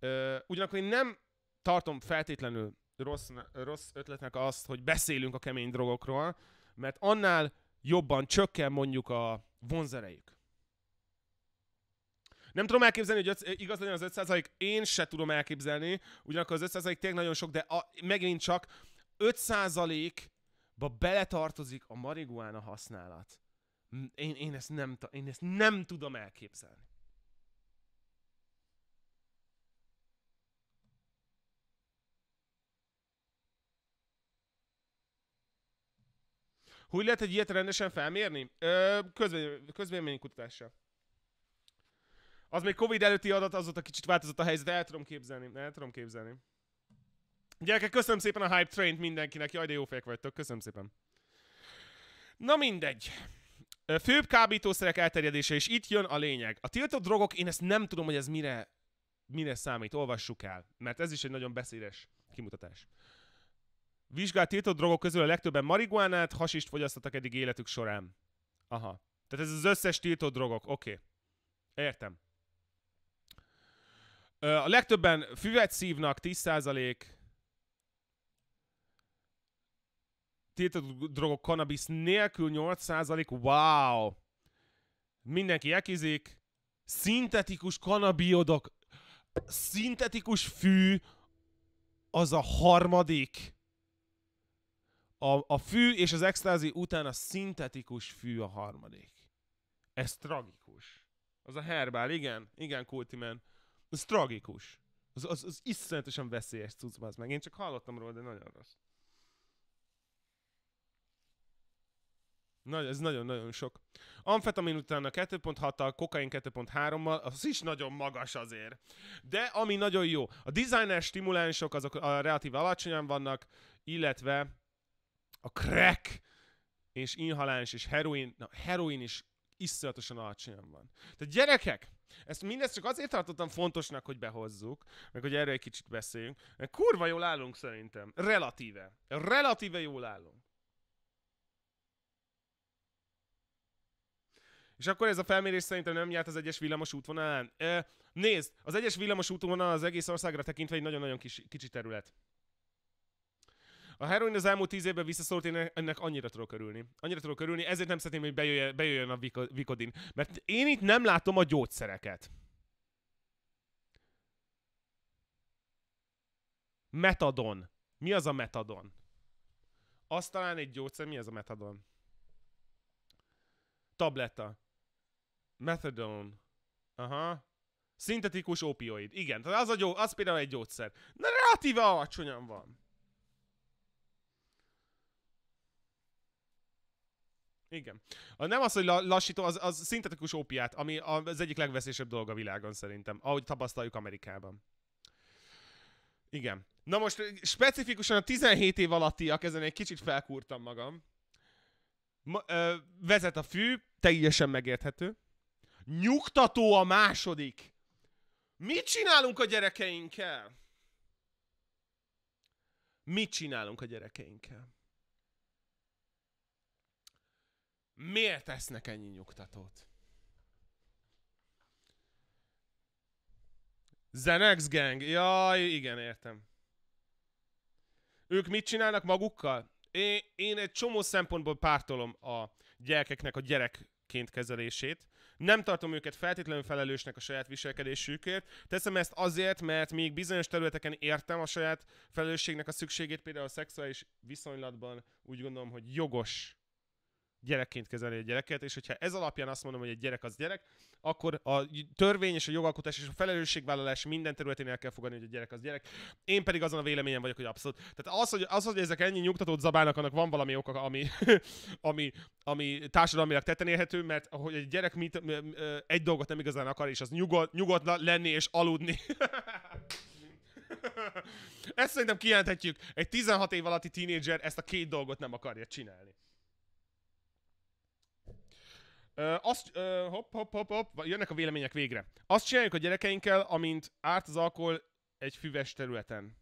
ö, ugyanakkor én nem tartom feltétlenül rossz, rossz ötletnek azt, hogy beszélünk a kemény drogokról, mert annál jobban csökken mondjuk a vonzerejük. Nem tudom elképzelni, hogy öt, igaz legyen az 5 én se tudom elképzelni, ugyanakkor az 5 tényleg nagyon sok, de a, megint csak 5 ba beletartozik a marihuána használat. Én, én, ezt nem, én ezt nem tudom elképzelni. Hogy lehet egy ilyet rendesen felmérni? Közvéleménykutatással. Az még Covid előtti adat, azóta kicsit változott a helyzet, el tudom képzelni, el tudom képzelni. Gyerekek, köszönöm szépen a Hype Train-t mindenkinek, jaj de jó fejek vagytok, köszönöm szépen. Na mindegy. Főbb kábítószerek elterjedése, és itt jön a lényeg. A tiltott drogok, én ezt nem tudom, hogy ez mire, mire számít, olvassuk el, mert ez is egy nagyon beszédes kimutatás. Vizsgált tiltott drogok közül a legtöbben marihuánát, hasist fogyasztottak eddig életük során. Aha. Tehát ez az összes tiltott drogok, oké. Okay. Értem. A legtöbben füvet szívnak, 10%. Tiltott drogok cannabis nélkül 8%. Wow! Mindenki ekizik. Szintetikus kanabiodok. Szintetikus fű az a harmadik. A, a fű és az extázi után a szintetikus fű a harmadik. Ez tragikus. Az a herbál, igen, igen, Kultimen. Ez tragikus. Az, az, az iszonyatosan veszélyes cucc, az meg. Én csak hallottam róla, de nagyon rossz. Nagy, ez nagyon-nagyon sok. Amfetamin utána 2.6-tal, kokain 2.3-mal, az is nagyon magas azért. De ami nagyon jó, a designer stimulánsok azok a relatív alacsonyan vannak, illetve a crack és inhaláns és heroin, na heroin is iszonyatosan alacsonyan van. Tehát gyerekek, ezt mindezt csak azért tartottam fontosnak, hogy behozzuk, meg hogy erről egy kicsit beszéljünk. Kurva jól állunk szerintem. Relatíve. Relatíve jól állunk. És akkor ez a felmérés szerintem nem járt az egyes villamos útvonalán. Nézd, az egyes villamos útvonal az egész országra tekintve egy nagyon-nagyon kis, kicsi terület. A heroin az elmúlt tíz évben visszaszólt, én ennek annyira tudok örülni. Annyira tudok örülni, ezért nem szeretném, hogy bejöjjön, bejöjjön a Vikodin. Mert én itt nem látom a gyógyszereket. Metadon. Mi az a metadon? Azt talán egy gyógyszer, mi az a metadon? Tabletta. Methadone. Aha. Szintetikus opioid. Igen, tehát az, a gyó, az például egy gyógyszer. Na, relatíve alacsonyan van. Igen. A nem az, hogy la, lassító, az, az szintetikus ópiát, ami az egyik legveszélyesebb dolog a világon szerintem, ahogy tapasztaljuk Amerikában. Igen. Na most specifikusan a 17 év alattiak, ezen egy kicsit felkúrtam magam. Ma, ö, vezet a fű, teljesen megérthető. Nyugtató a második. Mit csinálunk a gyerekeinkkel? Mit csinálunk a gyerekeinkkel? Miért tesznek ennyi nyugtatót? Zenex Gang. Jaj, igen, értem. Ők mit csinálnak magukkal? Én, én egy csomó szempontból pártolom a gyerekeknek a gyerekként kezelését. Nem tartom őket feltétlenül felelősnek a saját viselkedésükért. Teszem ezt azért, mert még bizonyos területeken értem a saját felelősségnek a szükségét, például a szexuális viszonylatban úgy gondolom, hogy jogos gyerekként kezelni a gyereket, és hogyha ez alapján azt mondom, hogy egy gyerek az gyerek, akkor a törvény és a jogalkotás és a felelősségvállalás minden területén el kell fogadni, hogy a gyerek az gyerek. Én pedig azon a véleményen vagyok, hogy abszolút. Tehát az, hogy, az, hogy ezek ennyi nyugtatót zabálnak, annak van valami oka, ami, ami, ami társadalmilag tetten érhető, mert hogy egy gyerek mit, egy dolgot nem igazán akar, és az nyugodt, nyugodt lenni és aludni. Ezt szerintem kijelenthetjük. Egy 16 év alatti tínédzser ezt a két dolgot nem akarja csinálni. Ö, azt, ö, hopp, hopp, hopp, hopp, jönnek a vélemények végre. Azt csináljuk a gyerekeinkkel, amint árt az alkohol egy füves területen.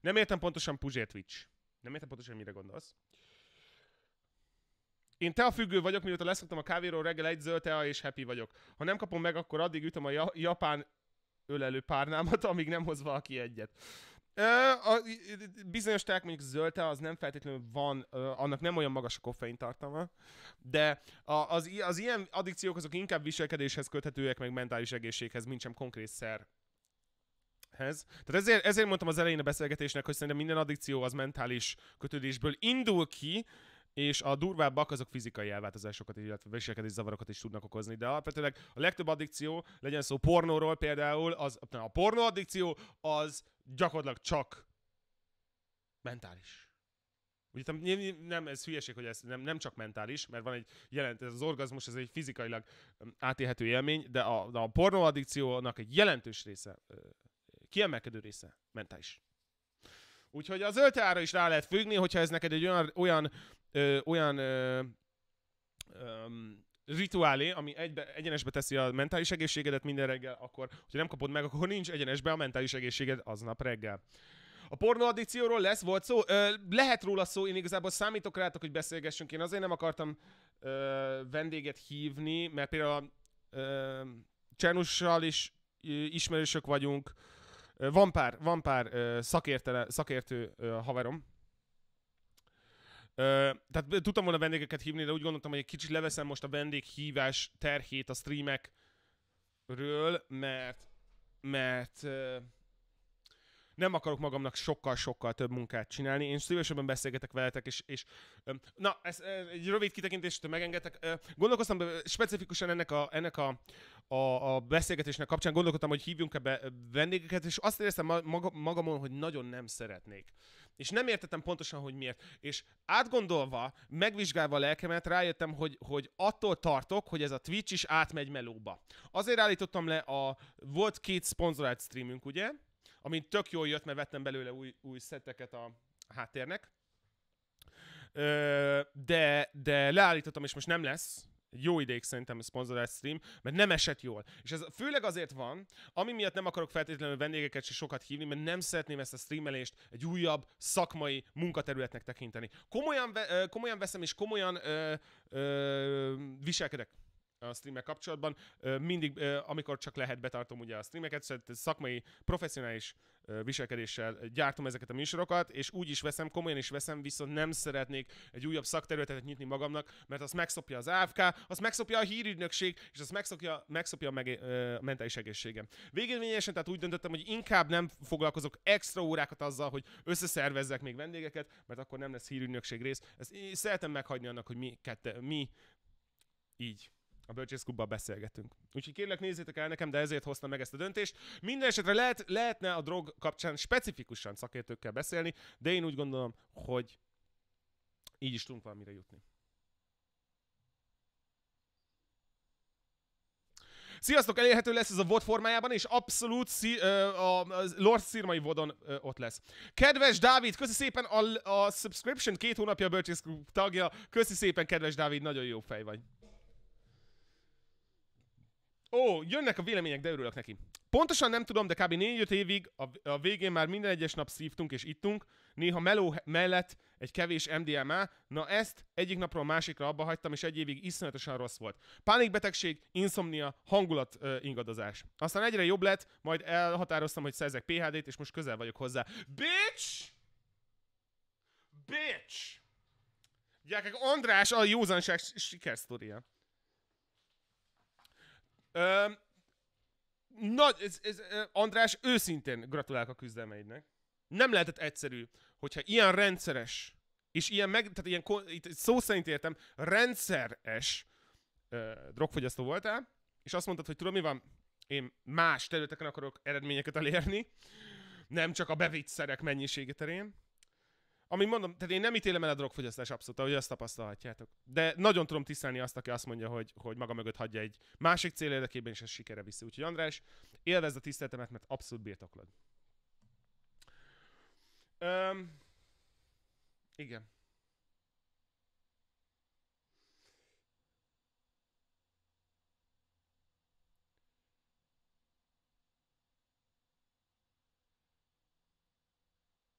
Nem értem pontosan Puzsért Twitch. Nem értem pontosan, mire gondolsz. Én te a függő vagyok, mióta leszoktam a kávéról reggel egy zöld tea és happy vagyok. Ha nem kapom meg, akkor addig ütöm a japán ölelő párnámat, amíg nem hoz valaki egyet. A bizonyos teák, mondjuk zöldte, az nem feltétlenül van, annak nem olyan magas a koffein tartalma, de az, az ilyen addikciók azok inkább viselkedéshez köthetőek, meg mentális egészséghez, mint sem konkrét szer hez. Tehát ezért, ezért mondtam az elején a beszélgetésnek, hogy szerintem minden addikció az mentális kötődésből indul ki, és a durvábbak azok fizikai elváltozásokat, illetve viselkedés zavarokat is tudnak okozni. De alapvetőleg a legtöbb addikció, legyen szó pornóról például, az, a pornó addikció az gyakorlatilag csak mentális. Ugye nem, nem, ez hülyeség, hogy ez nem, nem csak mentális, mert van egy jelent, ez az orgazmus, ez egy fizikailag mm, átélhető élmény, de a, a a addikciónak egy jelentős része, kiemelkedő része mentális. Úgyhogy az ölteára is rá lehet függni, hogyha ez neked egy olyan, olyan, ö, olyan ö, ö, rituálé, ami egybe, egyenesbe teszi a mentális egészségedet minden reggel, akkor, hogyha nem kapod meg, akkor nincs egyenesbe a mentális egészséged aznap reggel. A pornoaddikcióról lesz, volt szó, ö, lehet róla szó, én igazából számítok rátok, hogy beszélgessünk, én azért nem akartam ö, vendéget hívni, mert például a Csernussal is ö, ismerősök vagyunk, van pár, van pár szakértele, szakértő haverom, tehát tudtam volna vendégeket hívni, de úgy gondoltam, hogy egy kicsit leveszem most a vendéghívás terhét a streamekről, mert mert nem akarok magamnak sokkal-sokkal több munkát csinálni, én szívesebben beszélgetek veletek, és, és na, ez, egy rövid kitekintést megengedtek. Gondolkoztam specifikusan ennek a, ennek a, a, a beszélgetésnek kapcsán, gondolkodtam, hogy hívjunk-e be vendégeket, és azt éreztem maga, magamon, hogy nagyon nem szeretnék. És nem értettem pontosan, hogy miért. És átgondolva, megvizsgálva a lelkemet, rájöttem, hogy, hogy attól tartok, hogy ez a Twitch is átmegy melóba. Azért állítottam le a... Volt két szponzorált streamünk, ugye? Ami tök jól jött, mert vettem belőle új, új szetteket a háttérnek. Ö, de, de leállítottam, és most nem lesz, jó ideig szerintem a szponzorált stream, mert nem esett jól. És ez főleg azért van, ami miatt nem akarok feltétlenül vendégeket se sokat hívni, mert nem szeretném ezt a streamelést egy újabb szakmai munkaterületnek tekinteni. Komolyan, komolyan veszem és komolyan ö, ö, viselkedek a streamek kapcsolatban. Mindig, amikor csak lehet, betartom ugye a streameket, szóval szakmai, professzionális viselkedéssel gyártom ezeket a műsorokat, és úgy is veszem, komolyan is veszem, viszont nem szeretnék egy újabb szakterületet nyitni magamnak, mert azt megszopja az AFK, azt megszopja a hírügynökség, és azt megszopja, megszopja a meg, mentális egészségem. Végérvényesen tehát úgy döntöttem, hogy inkább nem foglalkozok extra órákat azzal, hogy összeszervezzek még vendégeket, mert akkor nem lesz hírügynökség rész. Ezt szeretem meghagyni annak, hogy mi, kette, mi így a Bölcsészklubban beszélgetünk. Úgyhogy kérlek nézzétek el nekem, de ezért hoztam meg ezt a döntést. Minden esetre lehet, lehetne a drog kapcsán specifikusan szakértőkkel beszélni, de én úgy gondolom, hogy így is tudunk valamire jutni. Sziasztok, elérhető lesz ez a VOD formájában, és abszolút szí, ö, a, a Lord Szirmai VODon ö, ott lesz. Kedves Dávid, köszi szépen a, a subscription, két hónapja a Bölcsész tagja. Köszi szépen, kedves Dávid, nagyon jó fej vagy. Ó, jönnek a vélemények, de örülök neki. Pontosan nem tudom, de kb. 4-5 évig a, a végén már minden egyes nap szívtunk és ittunk, néha meló mellett egy kevés MDMA, na ezt egyik napról a másikra abba hagytam, és egy évig iszonyatosan rossz volt. Pánikbetegség, inszomnia, hangulat ö, ingadozás. Aztán egyre jobb lett, majd elhatároztam, hogy szerzek PHD-t, és most közel vagyok hozzá. Bitch! Bitch! Gyerekek, András a józanság sikersztoria na, ez, ez, András, őszintén gratulálok a küzdelmeidnek. Nem lehetett egyszerű, hogyha ilyen rendszeres, és ilyen meg, tehát ilyen, itt szó szerint értem, rendszeres ö, drogfogyasztó voltál, és azt mondtad, hogy tudom mi van, én más területeken akarok eredményeket elérni, nem csak a bevitszerek mennyisége terén, ami mondom, tehát én nem ítélem el a drogfogyasztás abszolút, ahogy azt tapasztalhatjátok. De nagyon tudom tisztelni azt, aki azt mondja, hogy, hogy maga mögött hagyja egy másik cél érdekében, és ez sikere viszi. Úgyhogy András, élvezd a tiszteletemet, mert abszolút birtoklod. Öm, igen.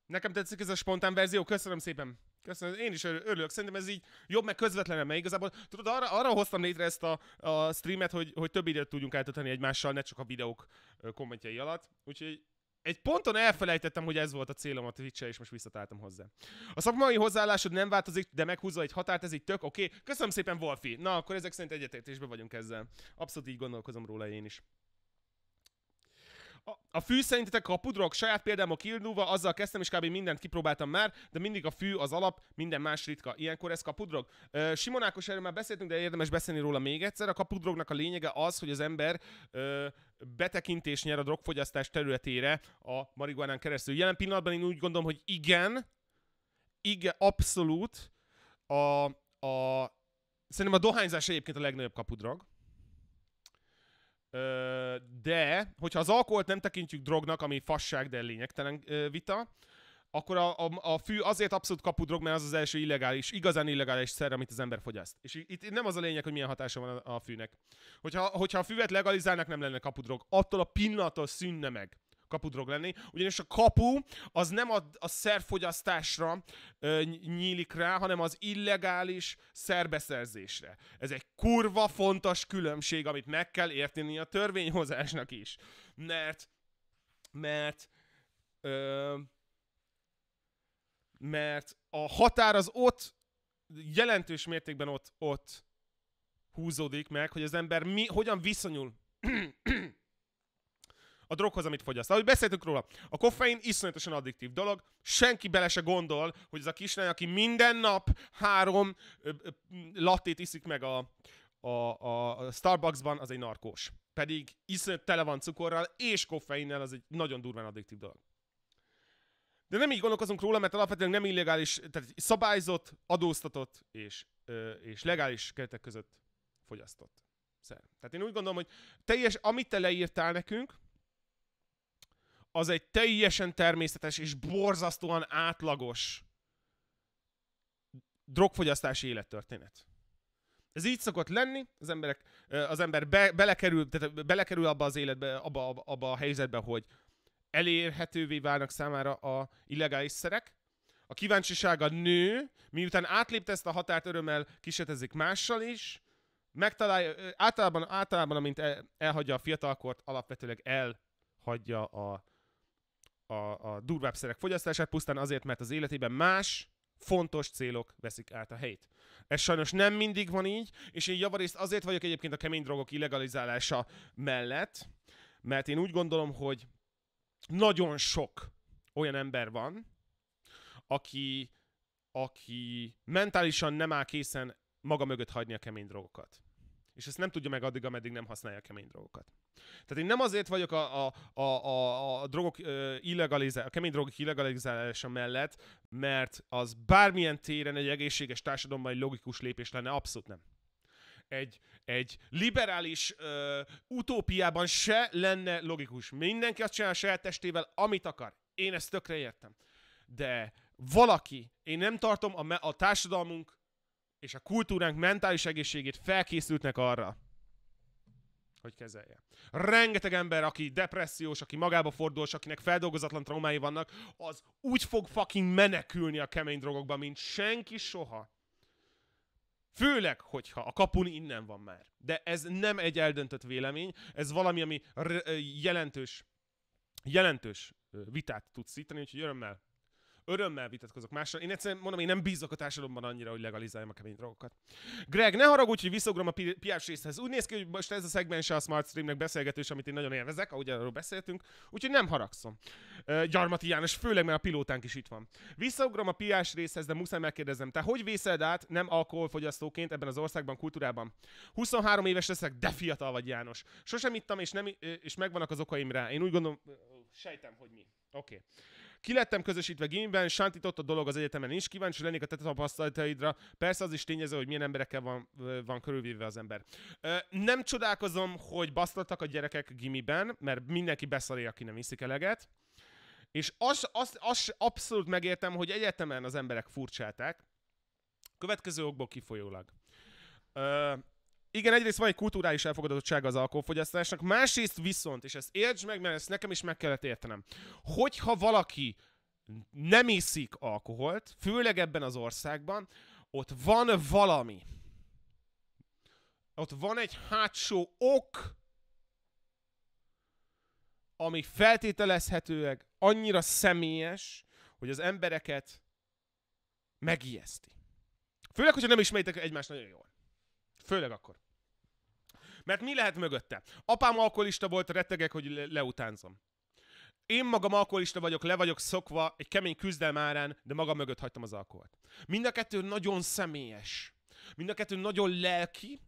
Nekem tetszik ez a spontán verzió, köszönöm szépen. Köszönöm, én is örülök. Szerintem ez így jobb, meg közvetlenebb, mert igazából tudod, arra, arra hoztam létre ezt a, a streamet, hogy, hogy több időt tudjunk eltölteni egymással, ne csak a videók kommentjei alatt. Úgyhogy egy ponton elfelejtettem, hogy ez volt a célom a twitch és most visszatáltam hozzá. A szakmai hozzáállásod nem változik, de meghúzza egy határt, ez így tök oké. Okay. Köszönöm szépen, Wolfi. Na, akkor ezek szerint egyetértésben vagyunk ezzel. Abszolút így gondolkozom róla én is a fű szerintetek pudrok Saját példám a azzal kezdtem, és kb. mindent kipróbáltam már, de mindig a fű az alap, minden más ritka. Ilyenkor ez kapudrog? Ö, Simonákos, erről már beszéltünk, de érdemes beszélni róla még egyszer. A kapudrognak a lényege az, hogy az ember ö, betekintés nyer a drogfogyasztás területére a marihuánán keresztül. Jelen pillanatban én úgy gondolom, hogy igen, igen, abszolút. A, a, szerintem a dohányzás egyébként a legnagyobb kapudrog de, hogyha az alkoholt nem tekintjük drognak, ami fasság, de lényegtelen vita, akkor a, a, a fű azért abszolút kapu drog, mert az az első illegális, igazán illegális szer, amit az ember fogyaszt. És itt nem az a lényeg, hogy milyen hatása van a, a fűnek. Hogyha, hogyha a füvet legalizálnak, nem lenne kapu drog. Attól a pillanattól szűnne meg kapudrog lenni, ugyanis a kapu az nem a, a szerfogyasztásra ö, nyílik rá, hanem az illegális szerbeszerzésre. Ez egy kurva fontos különbség, amit meg kell érteni a törvényhozásnak is. Mert, mert, ö, mert a határ az ott, jelentős mértékben ott, ott húzódik meg, hogy az ember mi, hogyan viszonyul a droghoz, amit fogyaszt. Ahogy beszéltünk róla, a koffein iszonyatosan addiktív dolog, senki bele se gondol, hogy ez a kislány, aki minden nap három ö, ö, lattét iszik meg a, a, a Starbucksban, az egy narkós. Pedig iszonyat tele van cukorral és koffeinnel, az egy nagyon durván addiktív dolog. De nem így gondolkozunk róla, mert alapvetően nem illegális, tehát szabályzott, adóztatott és, ö, és legális keretek között fogyasztott szer. Tehát én úgy gondolom, hogy teljes, amit te leírtál nekünk, az egy teljesen természetes és borzasztóan átlagos drogfogyasztási élettörténet. Ez így szokott lenni, az, emberek, az ember be, belekerül, tehát belekerül abba az életbe, abba, abba, abba a helyzetbe, hogy elérhetővé válnak számára a illegális szerek, a kíváncsisága nő, miután átlépte ezt a határt, örömmel kísérletezik mással is, megtalálja, általában, általában amint elhagyja a fiatalkort, alapvetőleg elhagyja a a, a durvább szerek fogyasztását, pusztán azért, mert az életében más fontos célok veszik át a helyét. Ez sajnos nem mindig van így, és én javarészt azért vagyok egyébként a kemény drogok illegalizálása mellett, mert én úgy gondolom, hogy nagyon sok olyan ember van, aki, aki mentálisan nem áll készen maga mögött hagyni a kemény drogokat. És ezt nem tudja meg addig, ameddig nem használja a kemény drogokat. Tehát én nem azért vagyok a, a, a, a, a drogok illegalizál, a kemény drogok illegalizálása mellett, mert az bármilyen téren egy egészséges társadalomban egy logikus lépés lenne, abszolút nem egy, egy liberális ö, utópiában se lenne logikus. Mindenki azt csinál a saját testével, amit akar. Én ezt tökre értem. De valaki, én nem tartom a, a társadalmunk és a kultúránk mentális egészségét felkészültnek arra, hogy kezelje. Rengeteg ember, aki depressziós, aki magába fordul, akinek feldolgozatlan traumái vannak, az úgy fog fucking menekülni a kemény drogokba, mint senki soha. Főleg, hogyha a kapun innen van már. De ez nem egy eldöntött vélemény, ez valami, ami r- jelentős, jelentős vitát tud szíteni, úgyhogy örömmel Örömmel vitatkozok mással. Én egyszerűen mondom, én nem bízok a társadalomban annyira, hogy legalizáljam a kemény drogokat. Greg, ne haragudj, hogy visszogrom a piás részhez. Úgy néz ki, hogy most ez a szegmens a Smart Streamnek beszélgetés, amit én nagyon élvezek, ahogy arról beszéltünk, úgyhogy nem haragszom. Gyarmati János, főleg mert a pilótánk is itt van. Visszaugrom a piás részhez, de muszáj megkérdezem, te hogy vészed át nem alkoholfogyasztóként ebben az országban, kultúrában? 23 éves leszek, de fiatal vagy János. Sosem ittam, és, nem, és megvannak az okaim rá. Én úgy gondolom, sejtem, hogy mi. Oké. Okay. Ki lettem közösítve gameben, sántított a dolog az egyetemen is, kíváncsi lennék a te tapasztalataidra. Persze az is tényező, hogy milyen emberekkel van, van körülvéve az ember. Nem csodálkozom, hogy basztaltak a gyerekek gimiben, mert mindenki beszalé, aki nem iszik eleget. És azt az, az abszolút megértem, hogy egyetemen az emberek furcsálták. Következő okból kifolyólag. Ö, igen, egyrészt van egy kulturális elfogadottság az alkoholfogyasztásnak, másrészt viszont, és ezt értsd meg, mert ezt nekem is meg kellett értenem, hogyha valaki nem iszik alkoholt, főleg ebben az országban, ott van valami. Ott van egy hátsó ok, ami feltételezhetőleg annyira személyes, hogy az embereket megijeszti. Főleg, hogyha nem ismeritek egymást nagyon jól. Főleg akkor. Mert mi lehet mögötte? Apám alkoholista volt, rettegek, hogy le- leutánzom. Én magam alkoholista vagyok, le vagyok szokva egy kemény küzdelm árán, de magam mögött hagytam az alkoholt. Mind a kettő nagyon személyes. Mind a kettő nagyon lelki,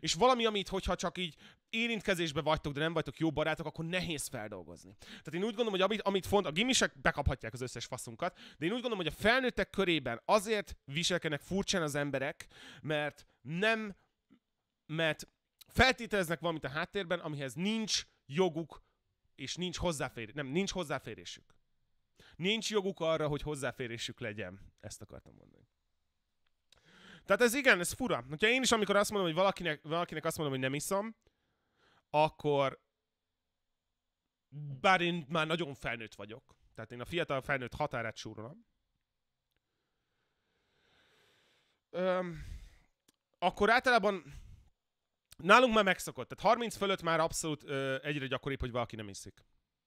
és valami, amit, hogyha csak így érintkezésbe vagytok, de nem vagytok jó barátok, akkor nehéz feldolgozni. Tehát én úgy gondolom, hogy amit, amit font, a gimisek bekaphatják az összes faszunkat, de én úgy gondolom, hogy a felnőttek körében azért viselkednek furcsán az emberek, mert nem mert feltételeznek valamit a háttérben, amihez nincs joguk, és nincs hozzáfér... Nem, nincs hozzáférésük. Nincs joguk arra, hogy hozzáférésük legyen. Ezt akartam mondani. Tehát ez igen, ez fura. Hogyha én is, amikor azt mondom, hogy valakinek, valakinek azt mondom, hogy nem iszom, akkor bár én már nagyon felnőtt vagyok, tehát én a fiatal felnőtt határát súrolom, akkor általában Nálunk már megszokott, tehát 30 fölött már abszolút ö, egyre gyakoribb, hogy valaki nem iszik.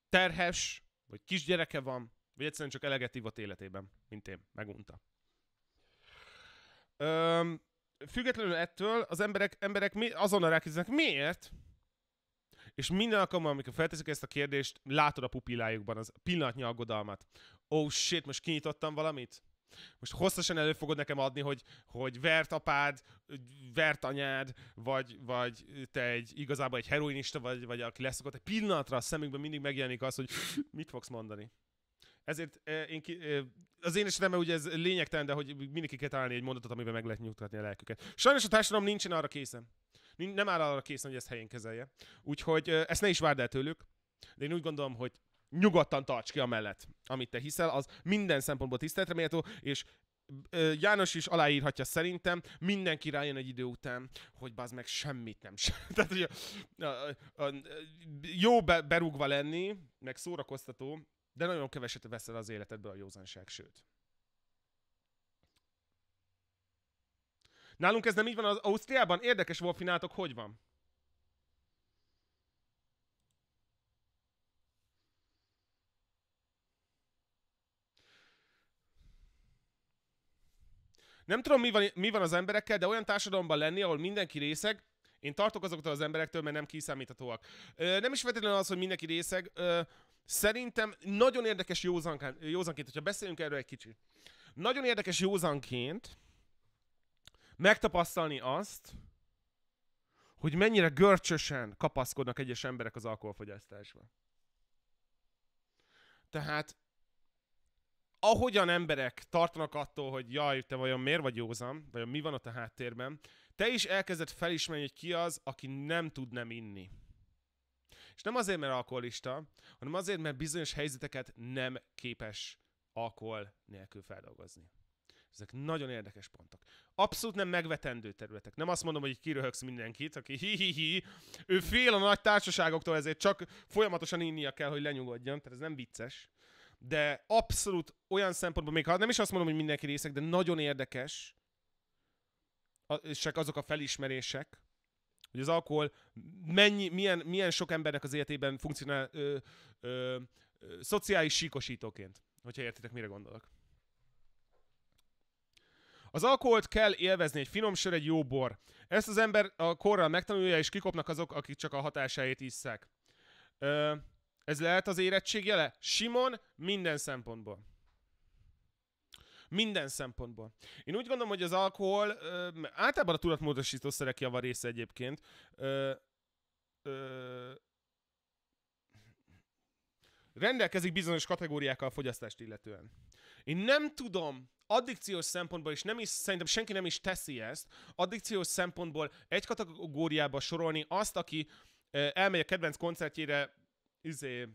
Terhes, vagy kisgyereke van, vagy egyszerűen csak eleget ivott életében, mint én, megunta. Ö, függetlenül ettől az emberek, emberek azonnal rákérdeznek, miért? És minden alkalommal, amikor felteszik ezt a kérdést, látod a pupillájukban az pillanatnyi aggodalmat. Oh shit, most kinyitottam valamit? Most hosszasan elő fogod nekem adni, hogy, hogy vert apád, vert anyád, vagy, vagy te egy igazából egy heroinista vagy, vagy aki leszokott. Egy pillanatra a szemükben mindig megjelenik az, hogy mit fogsz mondani. Ezért eh, én ki, eh, az én esetemben ugye ez lényegtelen, de hogy mindenki kell találni egy mondatot, amiben meg lehet nyugtatni a lelküket. Sajnos a társadalom nincsen arra készen. Nem áll arra készen, hogy ezt helyén kezelje. Úgyhogy eh, ezt ne is várd el tőlük. De én úgy gondolom, hogy nyugodtan tarts ki a mellett, amit te hiszel, az minden szempontból tiszteletre méltó, és János is aláírhatja szerintem, mindenki rájön egy idő után, hogy bazd meg semmit nem sem. Tehát, hogy a, a, a, jó be, berúgva lenni, meg szórakoztató, de nagyon keveset veszel az életedből a józanság, sőt. Nálunk ez nem így van az Ausztriában? Érdekes volt, finátok, hogy van? Nem tudom, mi van, mi van az emberekkel, de olyan társadalomban lenni, ahol mindenki részeg, én tartok azoktól az emberektől, mert nem kiszámíthatóak. Ö, nem is feltétlenül az, hogy mindenki részeg. Ö, szerintem nagyon érdekes józanként, józanként, hogyha beszélünk erről egy kicsit. Nagyon érdekes józanként megtapasztalni azt, hogy mennyire görcsösen kapaszkodnak egyes emberek az alkoholfogyasztásba. Tehát ahogyan emberek tartanak attól, hogy jaj, te vajon miért vagy józan, vagy mi van ott a háttérben, te is elkezded felismerni, hogy ki az, aki nem tud nem inni. És nem azért, mert alkoholista, hanem azért, mert bizonyos helyzeteket nem képes alkohol nélkül feldolgozni. Ezek nagyon érdekes pontok. Abszolút nem megvetendő területek. Nem azt mondom, hogy így kiröhögsz mindenkit, aki hi-hi-hi, ő fél a nagy társaságoktól, ezért csak folyamatosan innia kell, hogy lenyugodjon, tehát ez nem vicces de abszolút olyan szempontból, még ha nem is azt mondom, hogy mindenki részek, de nagyon érdekes, és csak azok a felismerések, hogy az alkohol mennyi, milyen, milyen sok embernek az életében funkcionál ö, ö, ö, szociális síkosítóként, hogyha értitek, mire gondolok. Az alkoholt kell élvezni, egy finom sör, egy jó bor. Ezt az ember a korral megtanulja, és kikopnak azok, akik csak a hatásáért isszák. Ö, ez lehet az érettség jele? Simon minden szempontból. Minden szempontból. Én úgy gondolom, hogy az alkohol, ö, általában a tudatmódosítószerek java része egyébként, ö, ö, rendelkezik bizonyos kategóriákkal a fogyasztást illetően. Én nem tudom, addikciós szempontból, és nem is, szerintem senki nem is teszi ezt, addikciós szempontból egy kategóriába sorolni azt, aki elmegy a kedvenc koncertjére izé,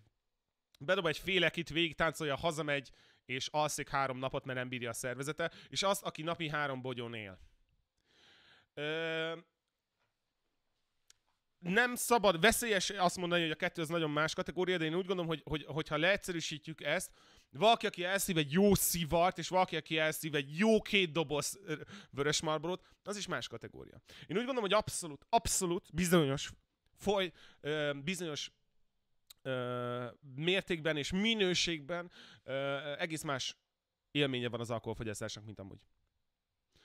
bedob egy félek itt végig táncolja, hazamegy, és alszik három napot, mert nem bírja a szervezete, és az, aki napi három bogyón él. Ö, nem szabad, veszélyes azt mondani, hogy a kettő az nagyon más kategória, de én úgy gondolom, hogy, hogy hogyha leegyszerűsítjük ezt, valaki, aki elszív egy jó szivart, és valaki, aki elszív egy jó két doboz vörös marborót, az is más kategória. Én úgy gondolom, hogy abszolút, abszolút bizonyos foly, bizonyos mértékben és minőségben egész más élménye van az alkoholfogyasztásnak, mint amúgy.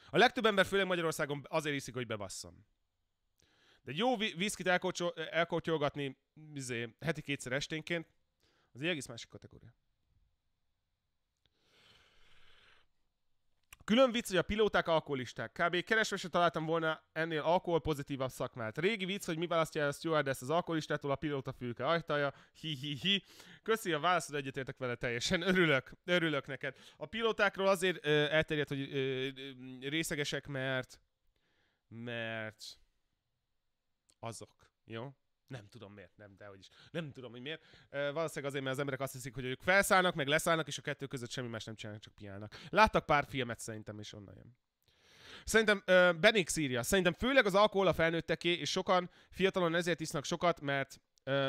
A legtöbb ember, főleg Magyarországon azért iszik, hogy bebasszon. De jó viszkit elkotyolgatni izé, heti kétszer esténként, az egy egész másik kategória. Külön vicc, hogy a pilóták alkoholisták. Kb. keresve se találtam volna ennél alkoholpozitívabb szakmát. Régi vicc, hogy mi választja a stewardess az alkoholistától, a pilóta fülke ajtaja. Hi, hi, hi. Köszi a válaszod, egyetértek vele teljesen. Örülök, örülök neked. A pilótákról azért ö, elterjedt, hogy ö, ö, részegesek, mert mert azok, jó? Nem tudom miért, nem, de hogy is. Nem tudom, hogy miért. E, valószínűleg azért, mert az emberek azt hiszik, hogy ők felszállnak, meg leszállnak, és a kettő között semmi más nem csinálnak, csak piálnak. Láttak pár filmet szerintem, és onnan jön. Szerintem e, Benix írja, szerintem főleg az alkohol a felnőtteké, és sokan fiatalon ezért isznak sokat, mert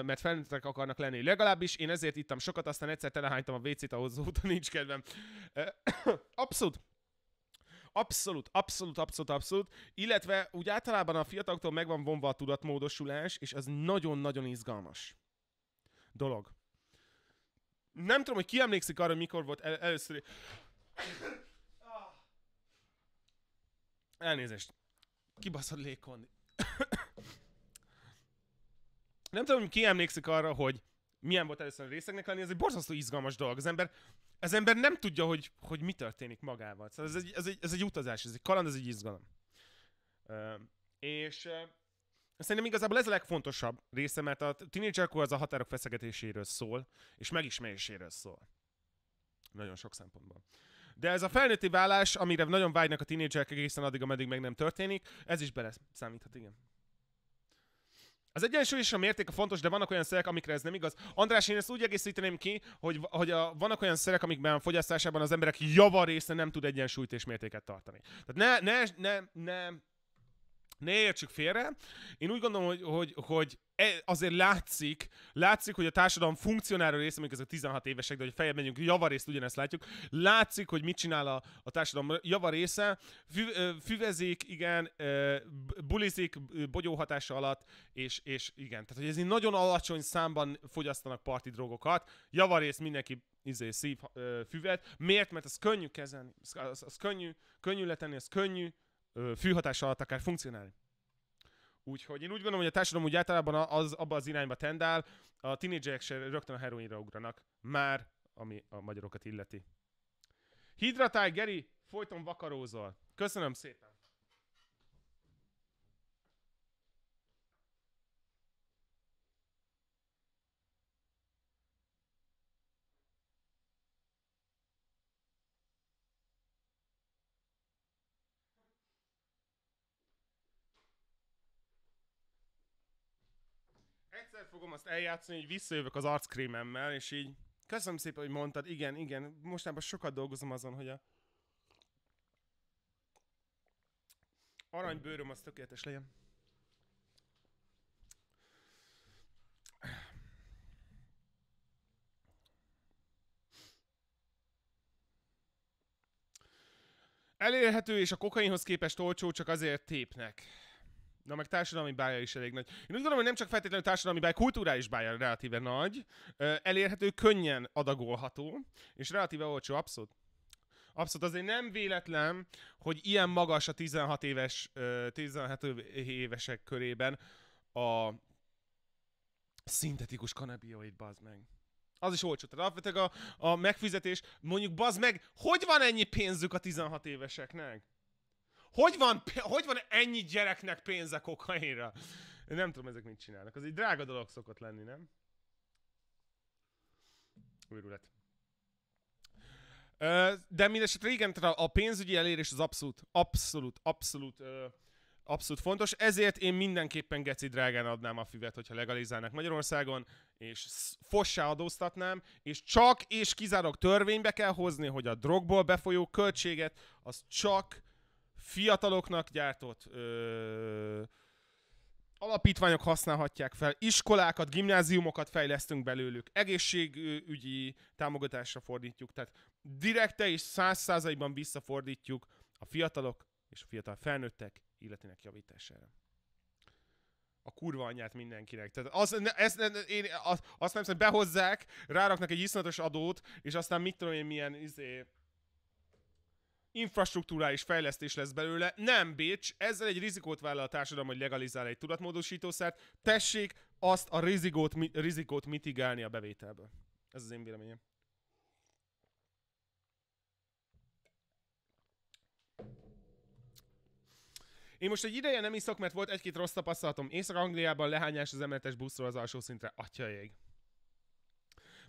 mert felnőttek akarnak lenni. Legalábbis én ezért ittam sokat, aztán egyszer telehánytam a WC-t, ahhoz óta nincs kedvem. abszolút. Abszolút, abszolút, abszolút, abszolút. Illetve úgy általában a fiataloktól meg van vonva a tudatmódosulás, és ez nagyon-nagyon izgalmas dolog. Nem tudom, hogy ki emlékszik arra, mikor volt el- először... Elnézést. Kibaszod légkondi. Nem tudom, hogy ki emlékszik arra, hogy milyen volt először a részegnek lenni, ez egy borzasztó izgalmas dolog. Az ember, az ember nem tudja, hogy, hogy mi történik magával. Szóval ez egy, ez, egy, ez egy utazás, ez egy kaland, ez egy izgalom. és uh, szerintem igazából ez a legfontosabb része, mert a tínédzserkor az a határok feszegetéséről szól, és megismeréséről szól. Nagyon sok szempontból. De ez a felnőtti vállás, amire nagyon vágynak a tínédzserek egészen addig, ameddig meg nem történik, ez is beleszámíthat, igen. Az egyensúly és a mérték a fontos, de vannak olyan szerek, amikre ez nem igaz. András, én ezt úgy egészíteném ki, hogy, hogy a, vannak olyan szerek, amikben a fogyasztásában az emberek java része nem tud egyensúlyt és mértéket tartani. Tehát ne, ne, ne, ne, ne értsük félre. Én úgy gondolom, hogy, hogy, hogy E, azért látszik, látszik, hogy a társadalom funkcionáló része, mondjuk ezek 16 évesek, de hogy fejebb menjünk, javarészt ugyanezt látjuk, látszik, hogy mit csinál a, a társadalom javarésze, fü, füvezik, igen, bulizik hatása alatt, és, és igen, tehát hogy ez így nagyon alacsony számban fogyasztanak parti drogokat, javarészt mindenki izé, szív füvet, miért? Mert az könnyű kezelni, az, az, az könnyű, könnyű letenni, az könnyű fűhatás alatt akár funkcionálni. Úgyhogy én úgy gondolom, hogy a társadalom úgy általában az, abba az irányba tendál, a tinédzserek se rögtön a heroinra ugranak. Már, ami a magyarokat illeti. Hidratálj, Geri, folyton vakarózol. Köszönöm szépen! egyszer fogom azt eljátszani, hogy visszajövök az arckrémemmel, és így köszönöm szépen, hogy mondtad, igen, igen, mostanában sokat dolgozom azon, hogy a aranybőröm az tökéletes legyen. Elérhető és a kokainhoz képest olcsó, csak azért tépnek. Na meg társadalmi bája is elég nagy. Én úgy gondolom, hogy nem csak feltétlenül társadalmi bája, kulturális bája relatíve nagy, elérhető, könnyen adagolható, és relatíve olcsó, abszolút. Abszolút azért nem véletlen, hogy ilyen magas a 16 éves, 17 évesek körében a szintetikus kanabioid, bazd meg. Az is olcsó. Tehát alapvetően a, a megfizetés, mondjuk bazd meg, hogy van ennyi pénzük a 16 éveseknek? Hogy van, hogy van ennyi gyereknek pénze kokainra? Én nem tudom, ezek mit csinálnak. Az egy drága dolog szokott lenni, nem? Őrület. De mindesetre igen, a pénzügyi elérés az abszolút, abszolút, abszolút, abszolút fontos. Ezért én mindenképpen geci drágán adnám a füvet, hogyha legalizálnak Magyarországon, és fossá adóztatnám, és csak és kizárólag törvénybe kell hozni, hogy a drogból befolyó költséget az csak fiataloknak gyártott ö, alapítványok használhatják fel, iskolákat, gimnáziumokat fejlesztünk belőlük, egészségügyi támogatásra fordítjuk, tehát direkte és száz százalékban visszafordítjuk a fiatalok és a fiatal felnőttek életének javítására. A kurva anyját mindenkinek. Tehát az, ez, én azt nem hiszem, behozzák, ráraknak egy iszonyatos adót, és aztán mit tudom én milyen izé, infrastruktúrális fejlesztés lesz belőle. Nem, bitch, ezzel egy rizikót vállal a társadalom, hogy legalizál egy tudatmódosítószert. Tessék azt a rizikót, mi, rizikót mitigálni a bevételből. Ez az én véleményem. Én most egy ideje nem iszok, mert volt egy-két rossz tapasztalatom. Észak-Angliában lehányás az emeletes buszról az alsó szintre. Atyaég.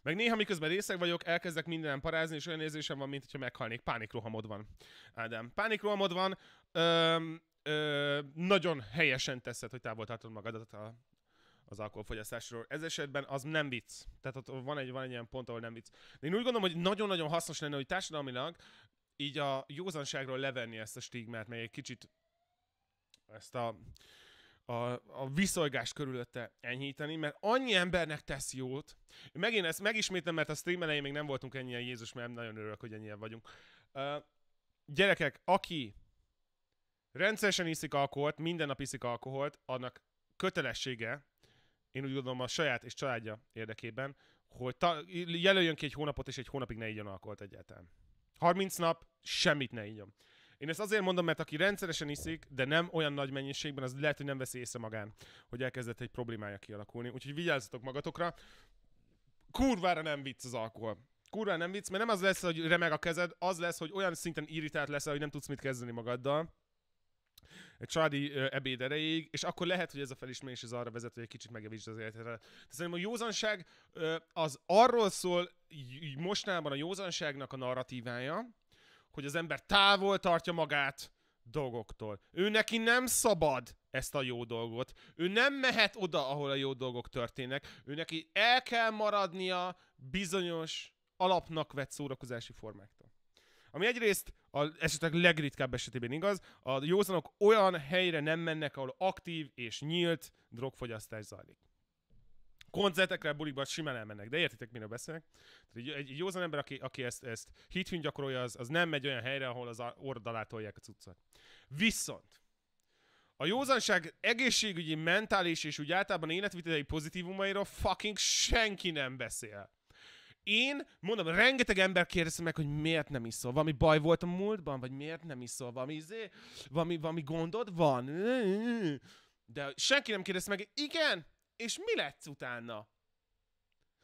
Meg néha, miközben részeg vagyok, elkezdek minden parázni, és olyan érzésem van, mint hogyha meghalnék. Pánikrohamod van, Ádám. Pánikrohamod van. Öm, ö, nagyon helyesen teszed, hogy távol tartod magadat a, az alkoholfogyasztásról. Ez esetben az nem vicc. Tehát ott van egy, van egy ilyen pont, ahol nem vicc. De én úgy gondolom, hogy nagyon-nagyon hasznos lenne, hogy társadalmilag így a józanságról levenni ezt a stigmát, mely egy kicsit ezt a a, a viszolgás körülötte enyhíteni, mert annyi embernek tesz jót. Megint ezt megismétlem, mert a stream elején még nem voltunk ennyien Jézus, mert nagyon örülök, hogy ennyien vagyunk. Uh, gyerekek, aki rendszeresen iszik alkoholt, minden nap iszik alkoholt, annak kötelessége, én úgy gondolom a saját és családja érdekében, hogy ta, jelöljön ki egy hónapot, és egy hónapig ne igyon alkoholt egyáltalán. 30 nap, semmit ne igyon. Én ezt azért mondom, mert aki rendszeresen iszik, de nem olyan nagy mennyiségben, az lehet, hogy nem veszi észre magán, hogy elkezdett egy problémája kialakulni. Úgyhogy vigyázzatok magatokra. Kurvára nem vicc az alkohol. Kurva nem vicc, mert nem az lesz, hogy remeg a kezed, az lesz, hogy olyan szinten irritált lesz, hogy nem tudsz mit kezdeni magaddal egy családi ö, ebéd erejéig, és akkor lehet, hogy ez a felismerés az arra vezet, hogy egy kicsit megjavítsd az életedet. Szerintem a józanság ö, az arról szól, így mostanában a józanságnak a narratívája, hogy az ember távol tartja magát dolgoktól. Ő neki nem szabad ezt a jó dolgot. Ő nem mehet oda, ahol a jó dolgok történnek. Ő neki el kell maradnia bizonyos alapnak vett szórakozási formáktól. Ami egyrészt a esetek legritkább esetében igaz, a józanok olyan helyre nem mennek, ahol aktív és nyílt drogfogyasztás zajlik koncertekre, bulikba simán elmennek, de értitek, mire beszélek. Tehát egy, egy józan ember, aki, aki ezt, ezt hithűn gyakorolja, az, az nem megy olyan helyre, ahol az oldalát a cuccot. Viszont a józanság egészségügyi, mentális és úgy általában életvitelei pozitívumairól fucking senki nem beszél. Én, mondom, rengeteg ember kérdezte meg, hogy miért nem iszol. Valami baj volt a múltban, vagy miért nem iszol? Valami, izé, valami, valami gondod van? De senki nem kérdezte meg, igen, és mi lett utána?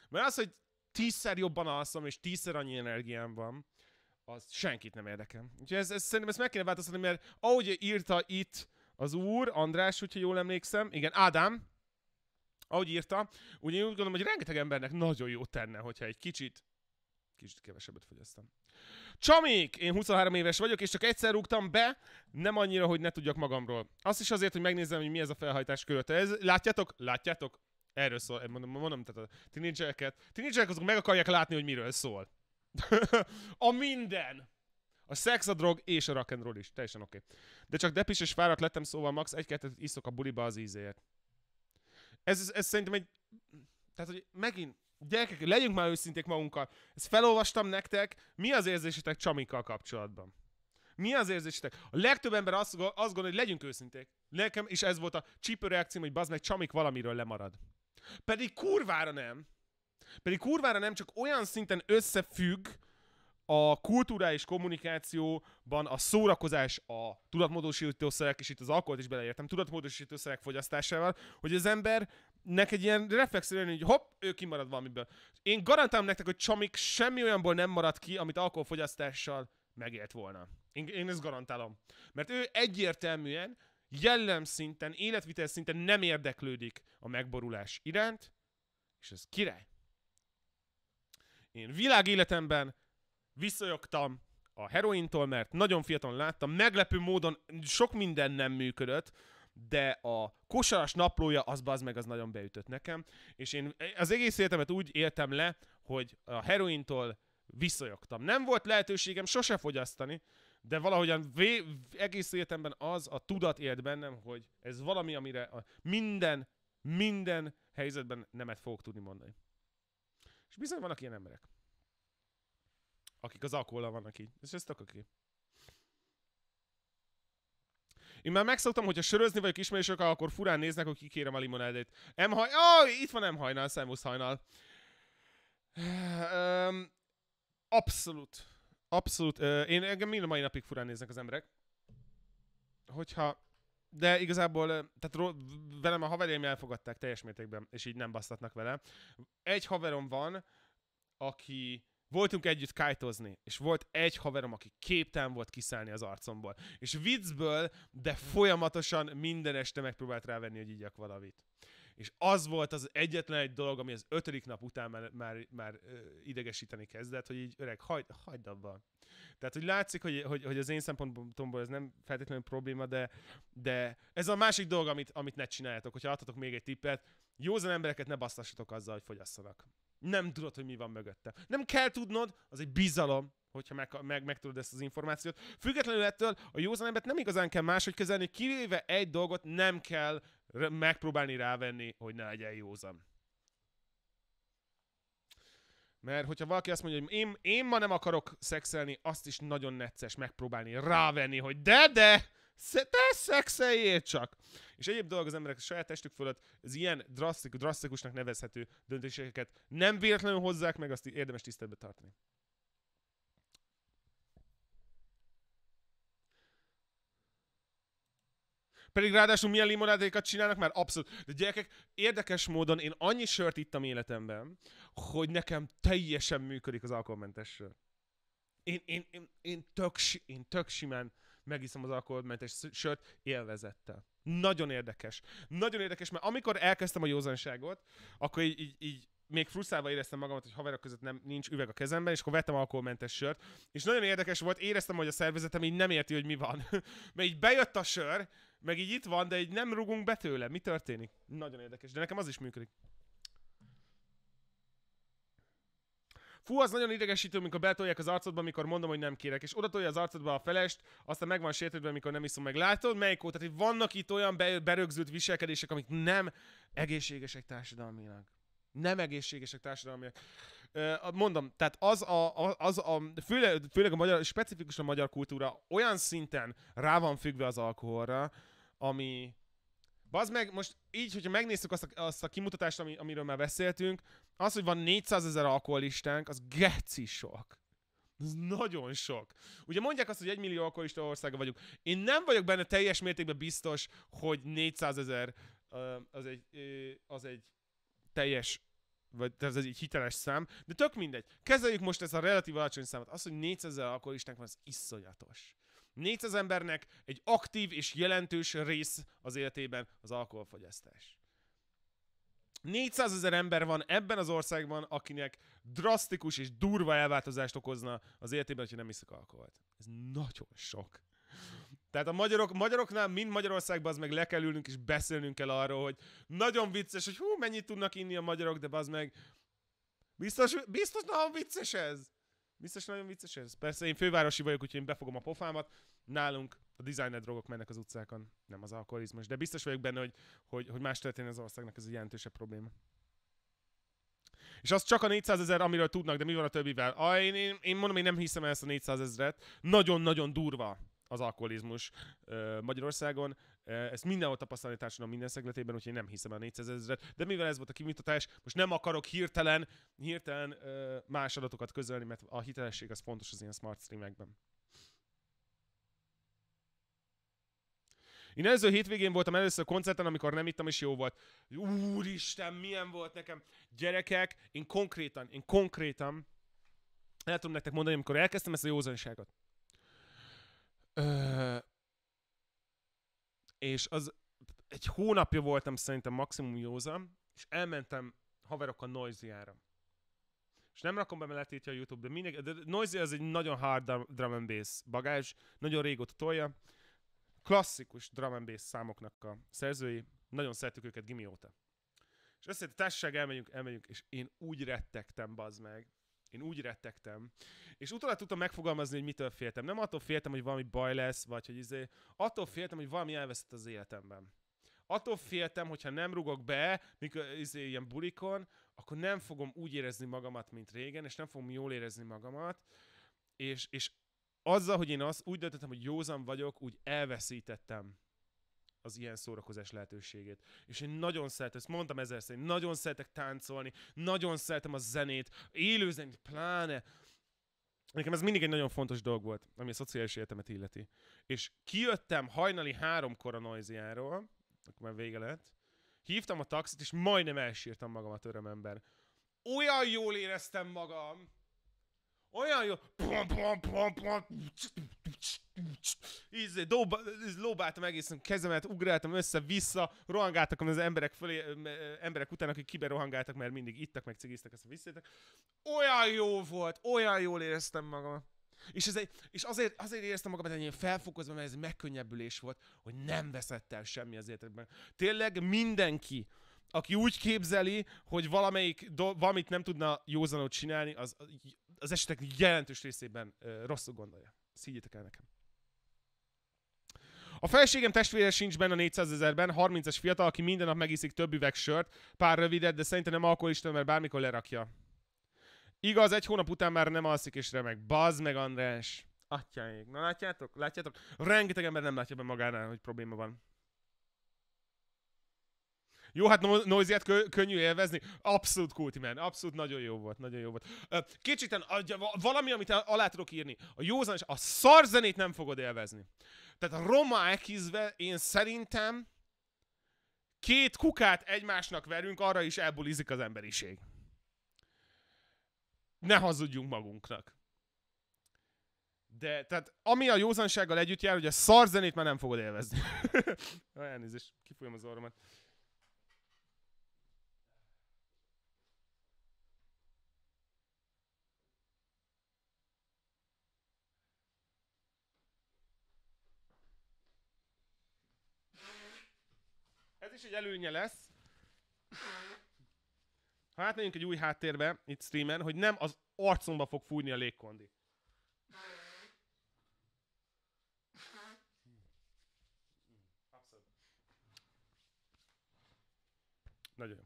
Mert az, hogy tízszer jobban alszom, és tízszer annyi energiám van, az senkit nem érdekel. Úgyhogy ez, ez, szerintem ezt meg kéne változtatni, mert ahogy írta itt az úr, András, hogyha jól emlékszem, igen, Ádám, ahogy írta, úgy én úgy gondolom, hogy rengeteg embernek nagyon jó tenne, hogyha egy kicsit kicsit kevesebbet fogyasztam. Csamik! Én 23 éves vagyok, és csak egyszer rúgtam be, nem annyira, hogy ne tudjak magamról. Azt is azért, hogy megnézem, hogy mi ez a felhajtás körülötte. Ez, látjátok? Látjátok? Erről szól, eh, mondom, mondom tehát a tinédzsereket. Tinédzserek azok meg akarják látni, hogy miről szól. a minden! A szex, a drog és a rock'n'roll is. Teljesen oké. Okay. De csak depis és fáradt lettem, szóval max. egy kettet iszok a buliba az ízért. Ez, ez szerintem egy... Tehát, hogy megint Gyerekek, legyünk már őszinték magunkkal. Ezt felolvastam nektek. Mi az érzésetek Csamikkal kapcsolatban? Mi az érzésetek? A legtöbb ember azt, azt gondolja, hogy legyünk őszinték. Nekem is ez volt a csípő reakcióm, hogy bazd meg, Csamik valamiről lemarad. Pedig kurvára nem. Pedig kurvára nem, csak olyan szinten összefügg a kultúra és kommunikációban a szórakozás, a tudatmódosítószerek, és itt az alkoholt is beleértem, tudatmódosítószerek fogyasztásával, hogy az ember neked ilyen reflexző hogy hopp, ő kimarad valamiből. Én garantálom nektek, hogy Csamik semmi olyanból nem marad ki, amit alkoholfogyasztással megélt volna. Én, én ezt garantálom. Mert ő egyértelműen, szinten, életvitel szinten nem érdeklődik a megborulás iránt, és ez király. Én világéletemben visszajogtam a herointól, mert nagyon fiatalon láttam, meglepő módon sok minden nem működött, de a kosaras naplója, az baz meg, az nagyon beütött nekem, és én az egész életemet úgy éltem le, hogy a herointól visszajogtam. Nem volt lehetőségem sose fogyasztani, de valahogyan vé- egész életemben az a tudat élt bennem, hogy ez valami, amire a minden, minden helyzetben nemet fogok tudni mondani. És bizony vannak ilyen emberek, akik az alkohollal vannak így. És ez tök oké. Okay. Én már megszoktam, hogyha sörözni vagyok ismerősök, akkor furán néznek, hogy kikérem a limonádét. Em haj... Oh, itt van nem hajnal, szemusz hajnal. Um, abszolút. Abszolút. Uh, én engem mind a mai napig furán néznek az emberek. Hogyha... De igazából, tehát velem a haverjaim elfogadták teljes mértékben, és így nem basztatnak vele. Egy haverom van, aki voltunk együtt kájtozni, és volt egy haverom, aki képtelen volt kiszállni az arcomból. És viccből, de folyamatosan minden este megpróbált rávenni, hogy igyak valamit. És az volt az egyetlen egy dolog, ami az ötödik nap után már, már, már idegesíteni kezdett, hogy így öreg, hagy, hagyd abba. Tehát, hogy látszik, hogy, hogy, hogy az én szempontomból ez nem feltétlenül probléma, de, de ez a másik dolog, amit, amit ne csináljatok. Hogyha adhatok még egy tippet, józan embereket ne basztassatok azzal, hogy fogyasszanak. Nem tudod, hogy mi van mögötte. Nem kell tudnod, az egy bizalom, hogyha meg, meg, megtudod ezt az információt. Függetlenül ettől a józan embert nem igazán kell máshogy kezelni, kivéve egy dolgot nem kell megpróbálni rávenni, hogy ne legyen józan. Mert hogyha valaki azt mondja, hogy én, én ma nem akarok szexelni, azt is nagyon necces megpróbálni rávenni, hogy de, de, te szexeljél csak! És egyéb dolog az emberek a saját testük fölött az ilyen drasztikus, drasztikusnak nevezhető döntéseket nem véletlenül hozzák meg, azt érdemes tiszteletbe tartani. Pedig ráadásul milyen limonádékat csinálnak már? Abszolút. De gyerekek, érdekes módon én annyi sört ittam életemben, hogy nekem teljesen működik az alkoholmentes sör. Én, én, én, én, tök, én tök simán megiszom az alkoholmentes sört élvezettel. Nagyon érdekes. Nagyon érdekes, mert amikor elkezdtem a józanságot, akkor így, így, így még frusztrálva éreztem magamat, hogy haverok között nem, nincs üveg a kezemben, és akkor vettem alkoholmentes sört. És nagyon érdekes volt, éreztem, hogy a szervezetem így nem érti, hogy mi van. Mert így bejött a sör, meg így itt van, de így nem rugunk be tőle. Mi történik? Nagyon érdekes, de nekem az is működik. Fú, az nagyon idegesítő, amikor betolják az arcodba, amikor mondom, hogy nem kérek, és oda tolja az arcodba a felest, aztán meg van sértődve, amikor nem iszom meg. Látod, melyik óta? Tehát vannak itt olyan berögzült viselkedések, amik nem egészségesek társadalmilag nem egészségesek társadalmiak. Mondom, tehát az a, az a főleg, főleg a magyar, specifikusan a magyar kultúra olyan szinten rá van függve az alkoholra, ami, Bazd meg, most így, hogyha megnéztük azt a, azt a kimutatást, ami, amiről már beszéltünk, az, hogy van 400 ezer alkoholistánk, az geci sok. Ez nagyon sok. Ugye mondják azt, hogy egy millió alkoholista országa vagyunk. Én nem vagyok benne teljes mértékben biztos, hogy 400 ezer az egy, az egy teljes vagy ez egy hiteles szám, de tök mindegy. Kezeljük most ezt a relatív alacsony számot. Az, hogy 400 ezer alkoholistánk van, az iszonyatos. 400 embernek egy aktív és jelentős rész az életében az alkoholfogyasztás. 400 ezer ember van ebben az országban, akinek drasztikus és durva elváltozást okozna az életében, hogyha nem iszik alkoholt. Ez nagyon sok. Tehát a magyarok, magyaroknál, mind Magyarországban, az meg le kell ülnünk és beszélnünk kell arról, hogy nagyon vicces, hogy hú, mennyit tudnak inni a magyarok, de az meg biztos, biztos nagyon vicces ez. Biztos nagyon vicces ez. Persze én fővárosi vagyok, úgyhogy én befogom a pofámat. Nálunk a designer drogok mennek az utcákon, nem az alkoholizmus. De biztos vagyok benne, hogy, hogy, hogy más történet az országnak ez egy jelentősebb probléma. És az csak a 400 ezer, amiről tudnak, de mi van a többivel? A, én, én, én mondom, én nem hiszem ezt a 400 ezeret. Nagyon-nagyon durva az alkoholizmus Magyarországon. Ezt mindenhol tapasztalni társadalom minden szegletében, úgyhogy én nem hiszem el a 400 ezeret. De mivel ez volt a kimutatás, most nem akarok hirtelen, hirtelen más adatokat közölni, mert a hitelesség az fontos az ilyen smart streamekben. Én előző hétvégén voltam először koncerten, amikor nem ittam, és jó volt. Úristen, milyen volt nekem. Gyerekek, én konkrétan, én konkrétan, el tudom nektek mondani, amikor elkezdtem ezt a józanságot. Ö... És az egy hónapja voltam szerintem maximum józan, és elmentem haverokkal Noisy-ára. És nem rakom be, mert a YouTube, de mindegy. De Noisy az egy nagyon hard drum and bass bagás, nagyon régóta tolja, klasszikus drum and bass számoknak a szerzői, nagyon szerettük őket óta. És összejött a társaság, elmegyünk, elmegyünk, és én úgy rettegtem, bazd meg. Én úgy rettegtem. És utána tudtam megfogalmazni, hogy mitől féltem. Nem attól féltem, hogy valami baj lesz, vagy hogy izé, attól féltem, hogy valami elveszett az életemben. Attól féltem, hogyha nem rugok be, mikor izé, ilyen bulikon, akkor nem fogom úgy érezni magamat, mint régen, és nem fogom jól érezni magamat, és, és azzal, hogy én azt úgy döntöttem, hogy józan vagyok, úgy elveszítettem az ilyen szórakozás lehetőségét. És én nagyon szeretem, ezt mondtam ezerszer, én nagyon szeretek táncolni, nagyon szeretem a zenét, élő zenét, pláne. Nekem ez mindig egy nagyon fontos dolog volt, ami a szociális életemet illeti. És kijöttem hajnali háromkor a Noiziáról, akkor már vége lett, hívtam a taxit, és majdnem elsírtam a törömember. Olyan jól éreztem magam, olyan jó, Pum, pum, pum, pum. ízé, lóbáltam egészen kezemet, ugráltam össze-vissza, rohangáltak az emberek, fölé, emberek után, akik rohangáltak, mert mindig ittak, meg cigiztek, aztán visszajöttek. Olyan jó volt, olyan jól éreztem magam. És, ez egy, és azért, azért éreztem magam, hogy felfokozva, mert ez egy megkönnyebbülés volt, hogy nem veszett el semmi az életedben. Tényleg mindenki, aki úgy képzeli, hogy valamelyik do- valamit nem tudna józanul csinálni, az az esetek jelentős részében rosszul gondolja. Ezt el nekem. A feleségem testvére sincs benne a 400 ezerben, 30-es fiatal, aki minden nap megiszik több üveg sört, pár rövidet, de szerintem nem alkoholista, mert bármikor lerakja. Igaz, egy hónap után már nem alszik és remek. Bazd meg, András! Atyáig. Na látjátok? Látjátok? Rengeteg ember nem látja be magánál, hogy probléma van. Jó, hát no- kö- könnyű élvezni. Abszolút kultimen, abszolút nagyon jó volt, nagyon jó volt. Kicsit valami, amit alá tudok írni. A józan és a szar zenét nem fogod élvezni. Tehát a roma ekizve én szerintem két kukát egymásnak verünk, arra is elbulizik az emberiség. Ne hazudjunk magunknak. De, tehát ami a józansággal együtt jár, hogy a szar zenét már nem fogod élvezni. Elnézést, kifújom az orromat. egy előnye lesz, ha átmegyünk egy új háttérbe, itt streamen, hogy nem az arcomba fog fújni a légkondi. Nagyon jó.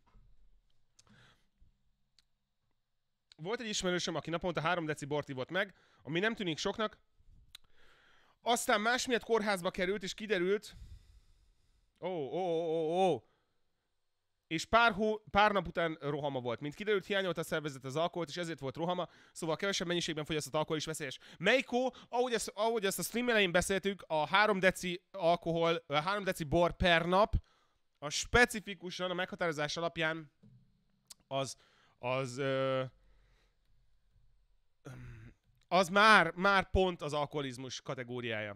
Volt egy ismerősöm, aki naponta 3 deci bort ivott meg, ami nem tűnik soknak. Aztán más miatt kórházba került, és kiderült, Ó, ó, ó, ó, És pár, hó, pár nap után rohama volt. Mint kiderült, hiányolt a szervezet az alkoholt, és ezért volt rohama, szóval kevesebb mennyiségben fogyasztott alkohol is veszélyes. Melyikó, ahogy ezt, ahogy ezt a stream elején beszéltük, a 3 deci alkohol, a 3 deci bor per nap, a specifikusan a meghatározás alapján az, az, ö, az már, már pont az alkoholizmus kategóriája.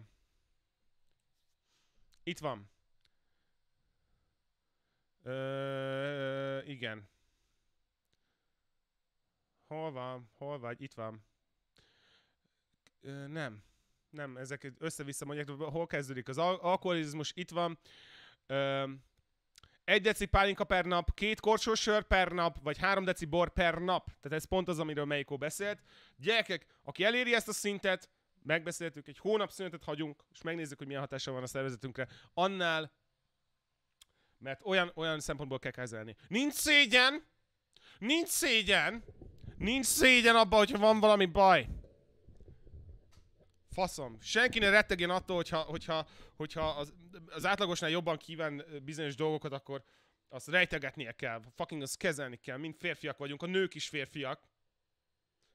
Itt van. Ö, igen. Hol van? Hol vagy? Itt van. Ö, nem. Nem, ezek össze-vissza mondják, hol kezdődik. Az al- alkoholizmus itt van. Ö, egy deci pálinka per nap, két korsó sör per nap, vagy három deci bor per nap. Tehát ez pont az, amiről Meiko beszélt. Gyerekek, aki eléri ezt a szintet, megbeszéltük, egy hónap szünetet hagyunk, és megnézzük, hogy milyen hatása van a szervezetünkre. Annál mert olyan, olyan szempontból kell kezelni. Nincs szégyen! Nincs szégyen! Nincs szégyen abban, hogyha van valami baj. Faszom. Senki ne rettegjen attól, hogyha, hogyha, hogyha az, az átlagosnál jobban kíván bizonyos dolgokat, akkor azt rejtegetnie kell. Fucking azt kezelni kell. Mind férfiak vagyunk, a nők is férfiak.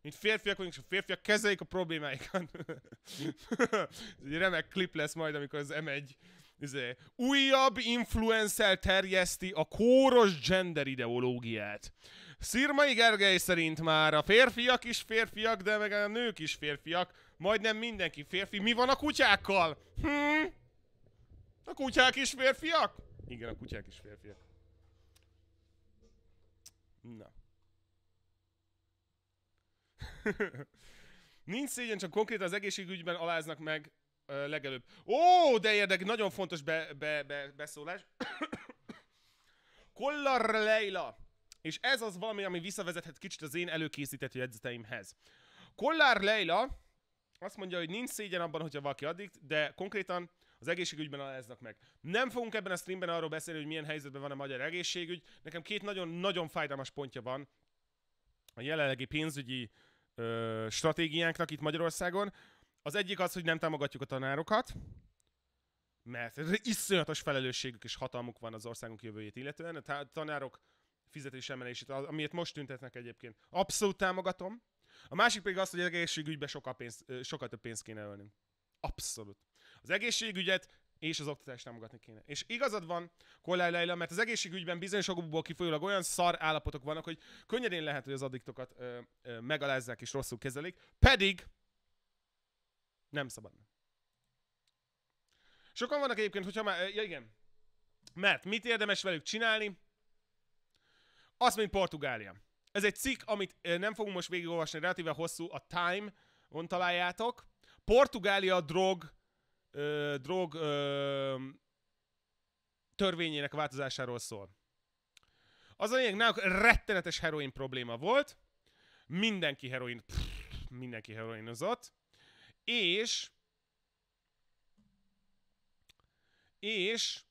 Mint férfiak vagyunk, és a férfiak kezelik a problémáikat. Ez egy remek klip lesz majd, amikor az M1 izé, újabb influencer terjeszti a kóros gender ideológiát. Szirmai Gergely szerint már a férfiak is férfiak, de meg a nők is férfiak, majdnem mindenki férfi. Mi van a kutyákkal? Hm? A kutyák is férfiak? Igen, a kutyák is férfiak. Na. Nincs szégyen, csak konkrétan az egészségügyben aláznak meg legelőbb. Ó, de érdekes, nagyon fontos be, be, be, beszólás. Kollar Leila. És ez az valami, ami visszavezethet kicsit az én előkészített jegyzeteimhez. Kollár Leila azt mondja, hogy nincs szégyen abban, hogyha valaki addikt, de konkrétan az egészségügyben aláznak meg. Nem fogunk ebben a streamben arról beszélni, hogy milyen helyzetben van a magyar egészségügy. Nekem két nagyon-nagyon fájdalmas pontja van a jelenlegi pénzügyi ö, stratégiánknak itt Magyarországon. Az egyik az, hogy nem támogatjuk a tanárokat, mert iszonyatos felelősségük és hatalmuk van az országunk jövőjét illetően. A tanárok emelését, amiért most tüntetnek egyébként, abszolút támogatom. A másik pedig az, hogy az egészségügybe sokkal, pénz, sokkal több pénzt kéne ölni. Abszolút. Az egészségügyet és az oktatást támogatni kéne. És igazad van, Kollár Leila, mert az egészségügyben bizonyos okokból kifolyólag olyan szar állapotok vannak, hogy könnyedén lehet, hogy az addiktokat ö, ö, megalázzák és rosszul kezelik, pedig nem szabadna. Sokan vannak egyébként, hogyha már... Ja, igen. Mert mit érdemes velük csinálni? Azt, mint Portugália. Ez egy cikk, amit eh, nem fogunk most végigolvasni, relatíve hosszú, a Time, on találjátok. Portugália drog, ö, drog ö, törvényének változásáról szól. Az a lényeg, náluk rettenetes heroin probléma volt. Mindenki heroin, pff, mindenki heroinozott. És és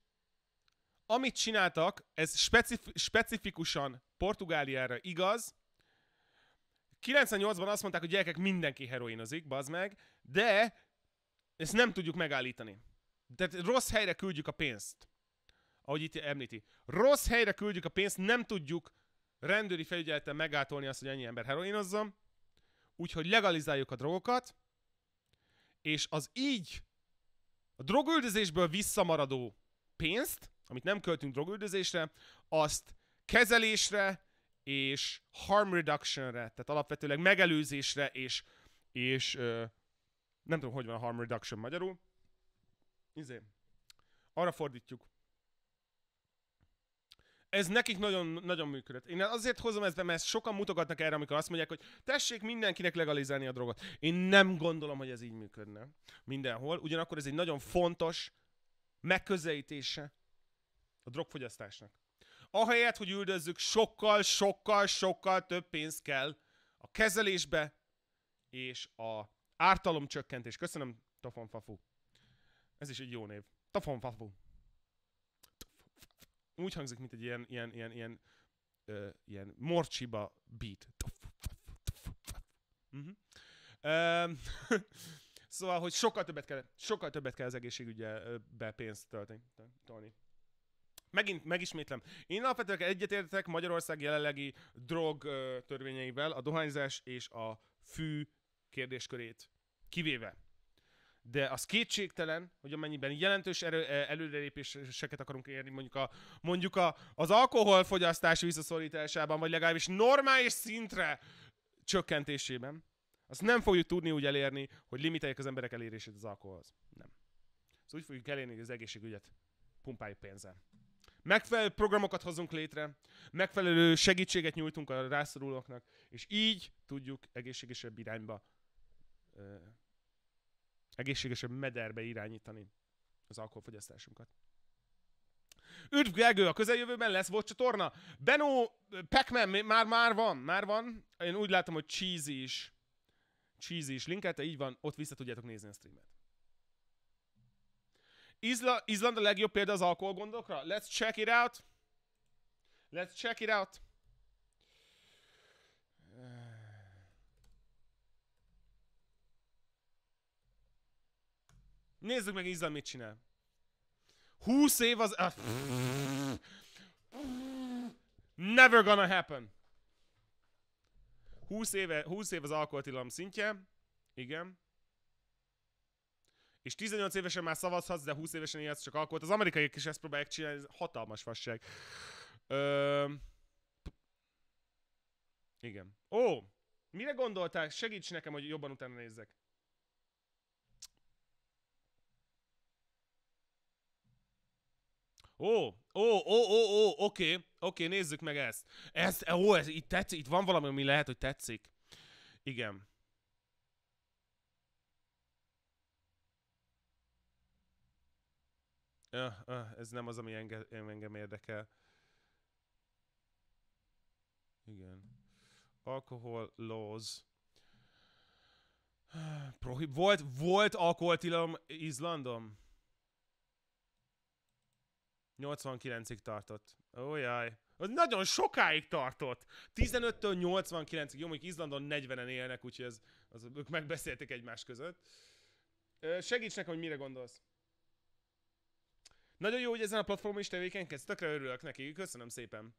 amit csináltak, ez specif- specifikusan Portugáliára igaz, 98-ban azt mondták, hogy gyerekek mindenki heroinozik, bazd meg, de ezt nem tudjuk megállítani. Tehát rossz helyre küldjük a pénzt, ahogy itt említi. Rossz helyre küldjük a pénzt, nem tudjuk rendőri felügyeleten megátolni azt, hogy ennyi ember heroinozzon, úgyhogy legalizáljuk a drogokat, és az így a drogüldözésből visszamaradó pénzt, amit nem költünk drogüldözésre, azt kezelésre és harm reductionre, tehát alapvetőleg megelőzésre és, és ö, nem tudom, hogy van a harm reduction magyarul, izé, arra fordítjuk, ez nekik nagyon, nagyon működött. Én azért hozom ezt be, mert ezt sokan mutogatnak erre, amikor azt mondják, hogy tessék mindenkinek legalizálni a drogot. Én nem gondolom, hogy ez így működne mindenhol. Ugyanakkor ez egy nagyon fontos megközelítése a drogfogyasztásnak. Ahelyett, hogy üldözzük, sokkal, sokkal, sokkal több pénz kell a kezelésbe és a ártalomcsökkentés. Köszönöm, Tafon Fafu. Ez is egy jó név. Tafon Fafu úgy hangzik, mint egy ilyen, ilyen, ilyen, ilyen, ö, ilyen morcsiba beat. Uh-huh. szóval, hogy sokkal többet kell, sokkal többet kell az egészségügybe pénzt tölteni. tolni. Megint megismétlem. Én alapvetően egyetértek Magyarország jelenlegi drog törvényeivel, a dohányzás és a fű kérdéskörét kivéve de az kétségtelen, hogy amennyiben jelentős erő, e, előrelépéseket akarunk érni, mondjuk, a, mondjuk a, az alkoholfogyasztás visszaszorításában, vagy legalábbis normális szintre csökkentésében, azt nem fogjuk tudni úgy elérni, hogy limiteljük az emberek elérését az alkoholhoz. Nem. Ezt szóval úgy fogjuk elérni, hogy az egészségügyet pumpáljuk pénzzel. Megfelelő programokat hozunk létre, megfelelő segítséget nyújtunk a rászorulóknak, és így tudjuk egészségesebb irányba ö- egészségesebb mederbe irányítani az alkoholfogyasztásunkat. Üdv Gergő, a közeljövőben lesz volt csatorna. Benó, pac már, már van, már van. Én úgy látom, hogy cheesy is. Cheesy is linkelte, így van, ott vissza tudjátok nézni a streamet. Izla, Izland a legjobb példa az alkoholgondokra. Let's check it out. Let's check it out. Nézzük meg Izan mit csinál. 20 év az... Ah. Never gonna happen. 20 éve, 20 év az alkoholtilalom szintje. Igen. És 18 évesen már szavazhatsz, de 20 évesen élsz csak alkoholt. Az amerikaiak is ezt próbálják csinálni, ez hatalmas fasság. Ö... Igen. Ó, mire gondoltál? Segíts nekem, hogy jobban utána nézzek. Ó, ó, ó, ó, ó, oké, oké, nézzük meg ezt. Ez, ó, ez itt tetszik, itt van valami, ami lehet, hogy tetszik. Igen. Öh, öh, ez nem az, ami enge, engem érdekel. Igen. Alkohol laws. Prohib volt, volt alkoholtilalom Izlandom? 89-ig tartott. Ó, oh, jaj. Az nagyon sokáig tartott. 15-től 89-ig. Jó, mondjuk Izlandon 40-en élnek, úgyhogy ez, az, ők megbeszélték egymás között. Segíts nekem, hogy mire gondolsz. Nagyon jó, hogy ezen a platformon is tevékenykedsz. Tökre örülök neki. Köszönöm szépen.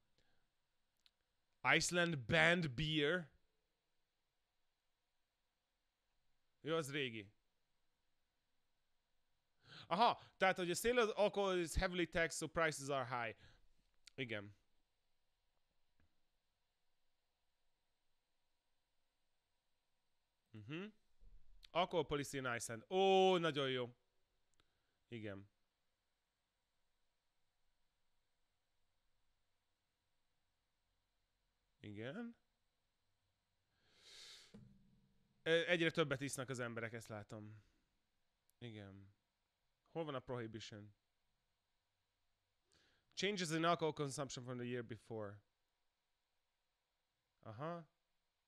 Iceland Band Beer. Jó, az régi. Aha, tehát, hogy a sale of alcohol is heavily taxed, so prices are high. Igen. Mhm. uh Alcohol policy in Iceland. Ó, nagyon jó. Igen. Igen. Egyre többet isznak az emberek, ezt látom. Igen. Hol van a prohibition? Changes in alcohol consumption from the year before. Aha.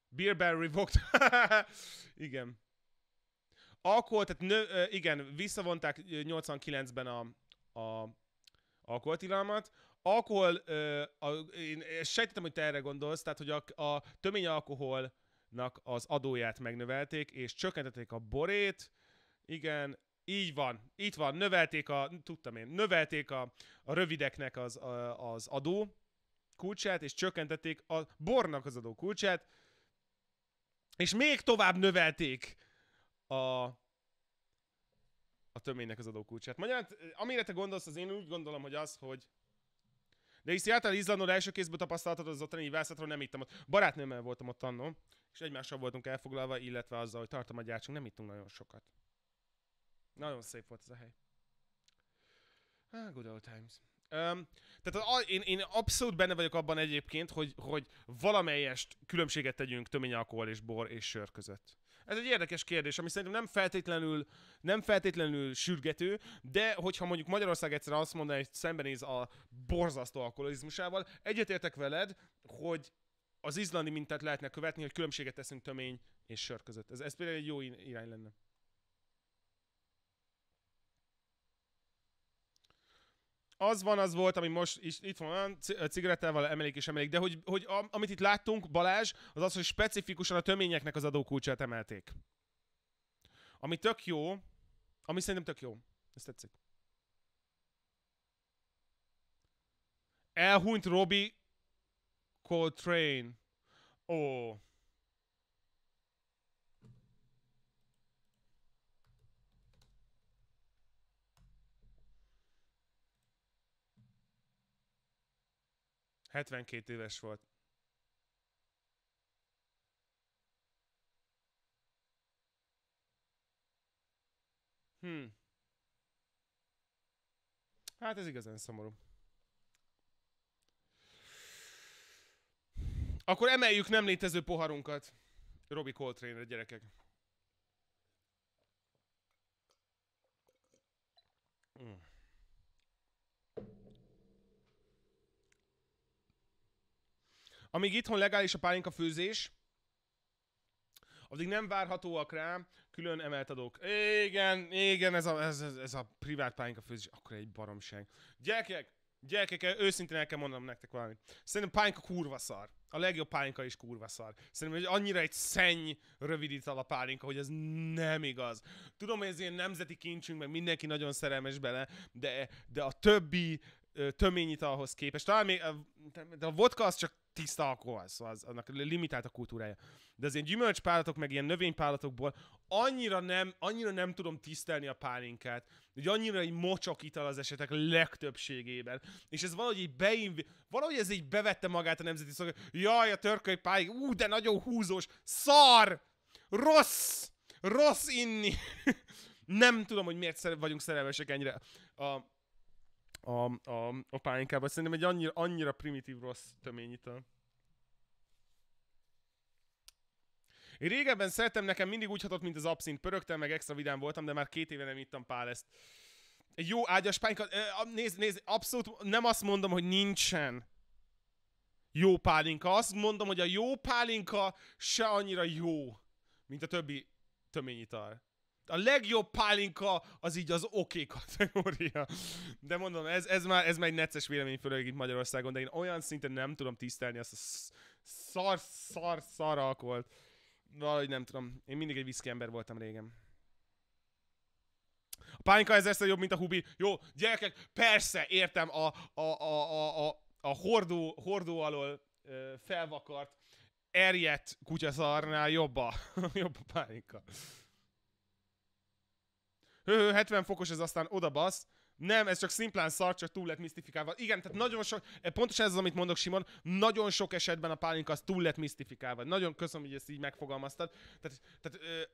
Beer bear revoked. igen. Alkohol, tehát nö, igen, visszavonták 89-ben a, a alkoholtilalmat. Alkohol, a, én sejtettem, hogy te erre gondolsz, tehát hogy a, a tömény alkoholnak az adóját megnövelték, és csökkentették a borét, igen, így van, itt van, növelték a, tudtam én, növelték a, a rövideknek az, a, az adó kulcsát, és csökkentették a bornak az adó kulcsát, és még tovább növelték a, a töménynek az adó kulcsát. Magyarán, amire te gondolsz, az én úgy gondolom, hogy az, hogy... De hisz által Izlandon első kézből tapasztaltad az ottani ivászatról, nem ittam ott. Barátnőmmel voltam ott annó, és egymással voltunk elfoglalva, illetve azzal, hogy tartom a gyárcsunk, nem ittunk nagyon sokat. Nagyon szép volt ez a hely. Ah, good old times. Um, tehát a, én, én abszolút benne vagyok abban egyébként, hogy, hogy valamelyest különbséget tegyünk tömény alkohol és bor és sör között. Ez egy érdekes kérdés, ami szerintem nem feltétlenül, nem feltétlenül sürgető, de hogyha mondjuk Magyarország egyszer azt mondaná, hogy szembenéz a borzasztó alkoholizmusával, egyetértek veled, hogy az izlandi mintát lehetne követni, hogy különbséget teszünk tömény és sör között. Ez, ez például egy jó irány lenne. az van, az volt, ami most is, itt van cigarettával emelik és emelik, de hogy, hogy a, amit itt láttunk, Balázs, az az, hogy specifikusan a töményeknek az adókulcsát emelték. Ami tök jó, ami szerintem tök jó. Ez tetszik. Elhunyt Robbie Coltrane. Ó. Oh. 72 éves volt. Hm. Hát ez igazán szomorú. Akkor emeljük nem létező poharunkat. Robi Coltrane-re, gyerekek. Mm. Amíg itthon legális a pálinka főzés, addig nem várhatóak rá külön adók. Igen, igen, ez a, ez, ez, ez a privát pálinka főzés, akkor egy baromság. Gyerekek, gyerekek, őszintén el kell mondanom nektek valamit. Szerintem pálinka kurva szar. A legjobb pálinka is kurva szar. Szerintem, hogy annyira egy szenny rövidít a pálinka, hogy ez nem igaz. Tudom, hogy ez ilyen nemzeti kincsünk, meg mindenki nagyon szerelmes bele, de, de a többi ahhoz képest. Talán még, de a vodka az csak tiszta alkohol, szóval az, annak limitált a kultúrája. De az ilyen gyümölcspálatok, meg ilyen növénypálatokból annyira nem, annyira nem tudom tisztelni a pálinkát, hogy annyira egy mocsok ital az esetek legtöbbségében. És ez valahogy így beinv... valahogy ez így bevette magát a nemzeti szokat. Jaj, a törköly pálink, ú, de nagyon húzós, szar! Rossz! Rossz inni! nem tudom, hogy miért vagyunk szerelmesek ennyire a a, a, a pálinkába. Szerintem egy annyira, annyira primitív rossz töményítő. Én régebben szeretem nekem mindig úgy hatott, mint az abszint. Pörögtem, meg extra vidám voltam, de már két éve nem ittam ezt. Egy jó ágyas pálinka... Nézd, nézd, abszolút nem azt mondom, hogy nincsen jó pálinka. Azt mondom, hogy a jó pálinka se annyira jó, mint a többi töményital a legjobb pálinka az így az oké okay kategória. De mondom, ez, ez, már, ez már egy necces vélemény, főleg itt Magyarországon, de én olyan szinten nem tudom tisztelni azt a szar, szar, szar alkoholt. Valahogy nem tudom. Én mindig egy viszki ember voltam régen. A pálinka a jobb, mint a hubi. Jó, gyerekek, persze, értem, a, a, a, a, a, a hordó, hordó alól ö, felvakart, erjedt kutyaszarnál jobba, jobba jobb a pálinka. Höhö, 70 fokos ez aztán oda basz. Nem, ez csak szimplán szar, csak túl lett misztifikálva. Igen, tehát nagyon sok, e, pontosan ez az, amit mondok Simon, nagyon sok esetben a pálinka az túl lett misztifikálva. Nagyon köszönöm, hogy ezt így megfogalmaztad. Tehát, tehát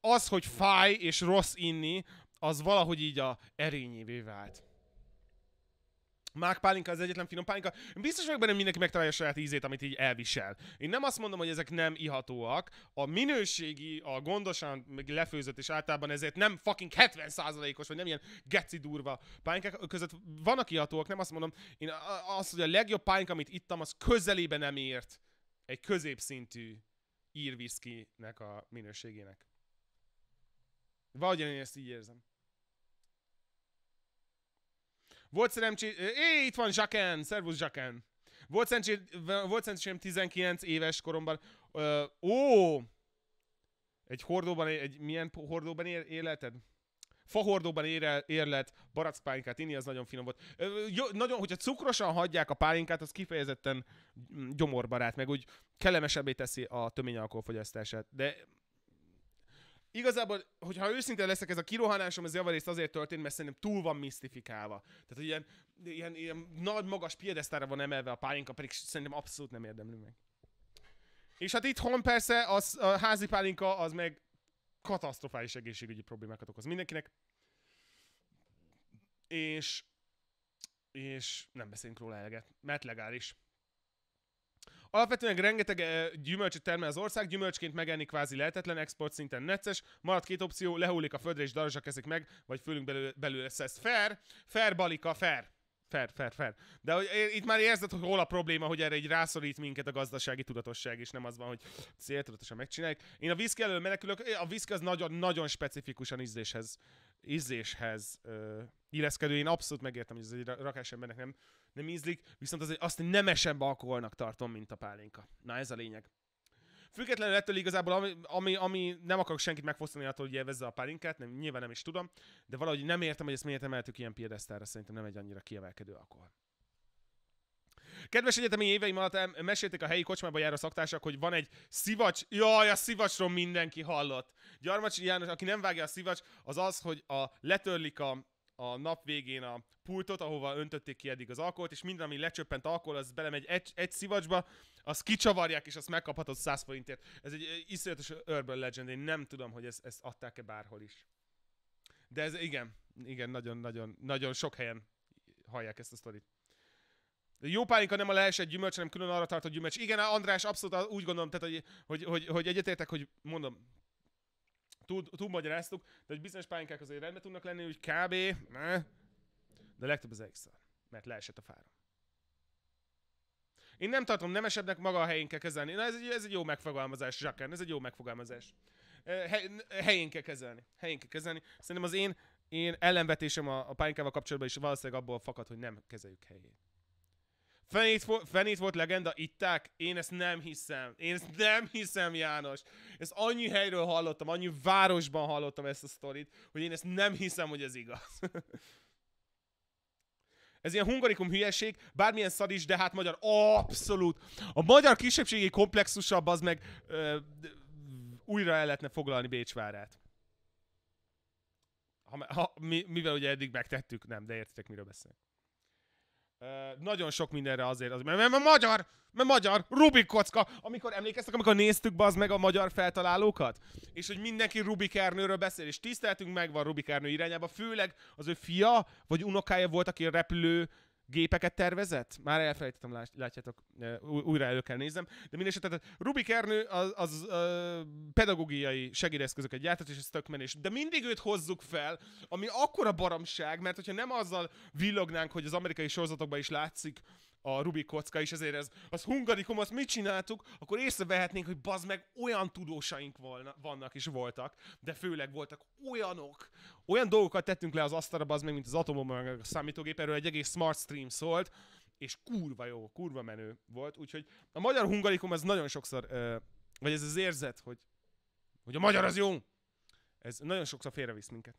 az, hogy fáj és rossz inni, az valahogy így a erényévé vált. Mák pálinka az egyetlen finom pálinka. Biztos vagyok benne, mindenki megtalálja a saját ízét, amit így elvisel. Én nem azt mondom, hogy ezek nem ihatóak. A minőségi, a gondosan lefőzött, és általában ezért nem fucking 70%-os, vagy nem ilyen geci durva pálinkák között vannak ihatóak, nem azt mondom. Én azt, hogy a legjobb pálinka, amit ittam, az közelébe nem ért egy középszintű írviszkinek a minőségének. Vagy én ezt így érzem. Volt szerencsé... É, itt van Jacken, Szervusz Jacken. Volt szerencsém, volt szerencsém 19 éves koromban. Ö, ó! Egy hordóban, egy milyen hordóban él, életed? Fahordóban ér, érlet, barackpálinkát inni, az nagyon finom volt. Ö, jó, nagyon, hogyha cukrosan hagyják a pálinkát, az kifejezetten gyomorbarát, meg úgy kellemesebbé teszi a tömény alkoholfogyasztását. De igazából, hogyha őszinte leszek, ez a kirohanásom ez javarészt azért történt, mert szerintem túl van misztifikálva. Tehát ilyen, ilyen, ilyen nagy, magas piedesztára van emelve a pálinka, pedig szerintem abszolút nem érdemli meg. És hát itthon persze az, a házi pálinka az meg katasztrofális egészségügyi problémákat okoz mindenkinek. És és nem beszélünk róla eleget, mert legális. Alapvetően rengeteg eh, gyümölcsöt termel az ország, gyümölcsként megenni kvázi lehetetlen, export szinten necces, marad két opció, lehullik a földre és darazsak eszik meg, vagy főlünk belőle, belőle ez fair, fair balika, fair. Fair, fair, fair. De hogy, itt már érzed, hogy hol a probléma, hogy erre egy rászorít minket a gazdasági tudatosság, és nem az van, hogy céltudatosan megcsináljuk. Én a viszki elől menekülök, eh, a viszki az nagyon, nagyon specifikusan ízléshez, ízléshez ö, illeszkedő. Én abszolút megértem, hogy ez egy rakás embernek nem nem ízlik, viszont azért azt nemesebb alkoholnak tartom, mint a pálinka. Na ez a lényeg. Függetlenül ettől igazából, ami, ami, ami nem akarok senkit megfosztani attól, hogy élvezze a pálinkát, nem, nyilván nem is tudom, de valahogy nem értem, hogy ezt miért emeltük ilyen piedesztára, szerintem nem egy annyira kiemelkedő alkohol. Kedves egyetemi éveim alatt mesélték a helyi kocsmába járó szaktársak, hogy van egy szivacs, jaj, a szivacsról mindenki hallott. Gyarmacsi János, aki nem vágja a szivacs, az az, hogy a letörlik a, a nap végén a pultot, ahova öntötték ki eddig az alkoholt, és minden, ami lecsöppent alkohol, az belemegy egy, egy szivacsba, azt kicsavarják, és azt megkaphatod 100 forintért. Ez egy iszonyatos urban legend, én nem tudom, hogy ezt, ezt adták-e bárhol is. De ez igen, igen, nagyon-nagyon nagyon sok helyen hallják ezt a sztorit. Jó pálinka nem a leesett gyümölcs, hanem külön arra tartott gyümölcs. Igen, András, abszolút úgy gondolom, tehát, hogy, hogy, hogy, hogy egyetértek, hogy mondom, túl, túlmagyaráztuk, de hogy bizonyos pálinkák azért rendben tudnak lenni, úgy kb. Ne, de legtöbb az extra, mert leesett a fára. Én nem tartom nemesebbnek maga a helyén kell kezelni. Na, ez egy, ez egy jó megfogalmazás, Zsakán, ez egy jó megfogalmazás. Eh, he, helyén kell kezelni. Helyén kell kezelni. Szerintem az én, én ellenvetésem a, a pálinkával kapcsolatban is valószínűleg abból fakad, hogy nem kezeljük helyén. Fenész, volt, fenész volt legenda, itták? Én ezt nem hiszem. Én ezt nem hiszem, János. Ezt annyi helyről hallottam, annyi városban hallottam ezt a sztorit, hogy én ezt nem hiszem, hogy ez igaz. Ez ilyen hungarikum hülyeség, bármilyen szar is, de hát magyar. Abszolút. A magyar kisebbségi komplexusabb az meg ö, újra el lehetne foglalni Bécsvárát. Ha, ha, mi, mivel ugye eddig megtettük, nem, de értitek, miről beszélek nagyon sok mindenre azért, az, mert, mert, mert magyar, mert magyar, Rubik kocka, amikor emlékeztek, amikor néztük be az meg a magyar feltalálókat, és hogy mindenki Rubik Ernőről beszél, és tiszteltünk meg van Rubik Ernő irányába, főleg az ő fia vagy unokája volt, aki a repülő gépeket tervezett? Már elfelejtettem, látjátok, újra elő kell néznem. De minden tehát Rubik Ernő az, az ö, pedagógiai segédeszközöket gyártott, és ez tök menés. De mindig őt hozzuk fel, ami akkora baromság, mert hogyha nem azzal villognánk, hogy az amerikai sorozatokban is látszik, a Rubik kocka is, ezért ez, az hungarikum, azt mit csináltuk, akkor észrevehetnénk, hogy bazd meg olyan tudósaink volna, vannak és voltak, de főleg voltak olyanok, olyan dolgokat tettünk le az asztalra, bazd meg, mint az atomom, a számítógép, erről egy egész smart stream szólt, és kurva jó, kurva menő volt, úgyhogy a magyar hungarikum ez nagyon sokszor, vagy ez az érzet, hogy, hogy a magyar az jó, ez nagyon sokszor félrevisz minket.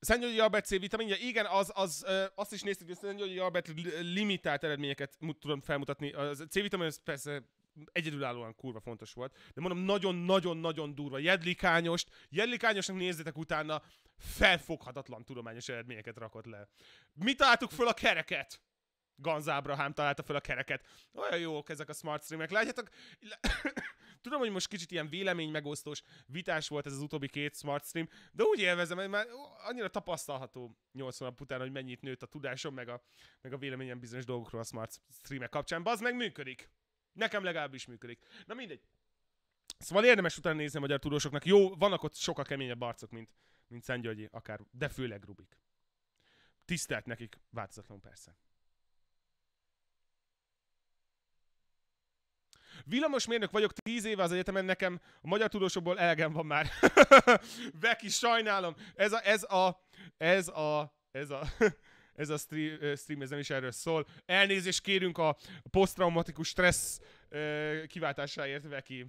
Szentgyörgyi C vitaminja, igen, az, az, azt is néztük, hogy Szentgyörgyi Albert limitált eredményeket tudom felmutatni. A C-vitamin az persze egyedülállóan kurva fontos volt, de mondom, nagyon-nagyon-nagyon durva. Jedlikányost, jedlikányosnak nézzétek utána, felfoghatatlan tudományos eredményeket rakott le. Mi találtuk föl a kereket? Ganz Ábrahám találta föl a kereket. Olyan jók ezek a smart streamek. Látjátok, Tudom, hogy most kicsit ilyen vélemény megosztós vitás volt ez az utóbbi két smart stream, de úgy élvezem, hogy már annyira tapasztalható 80 nap után, hogy mennyit nőtt a tudásom, meg a, meg a véleményem bizonyos dolgokról a smart streamek kapcsán. baz meg működik. Nekem legalábbis működik. Na mindegy. Szóval érdemes utána nézni a magyar tudósoknak. Jó, vannak ott sokkal keményebb arcok, mint, mint Györgyi, akár, de főleg Rubik. Tisztelt nekik, változatlan persze. Villamosmérnök vagyok 10 éve az egyetemen, nekem a magyar tudósokból elegem van már. Veki, sajnálom. Ez a, ez a, ez a, ez a, ez a stream, stream, ez nem is erről szól. Elnézést kérünk a posztraumatikus stressz kiváltásáért, Veki.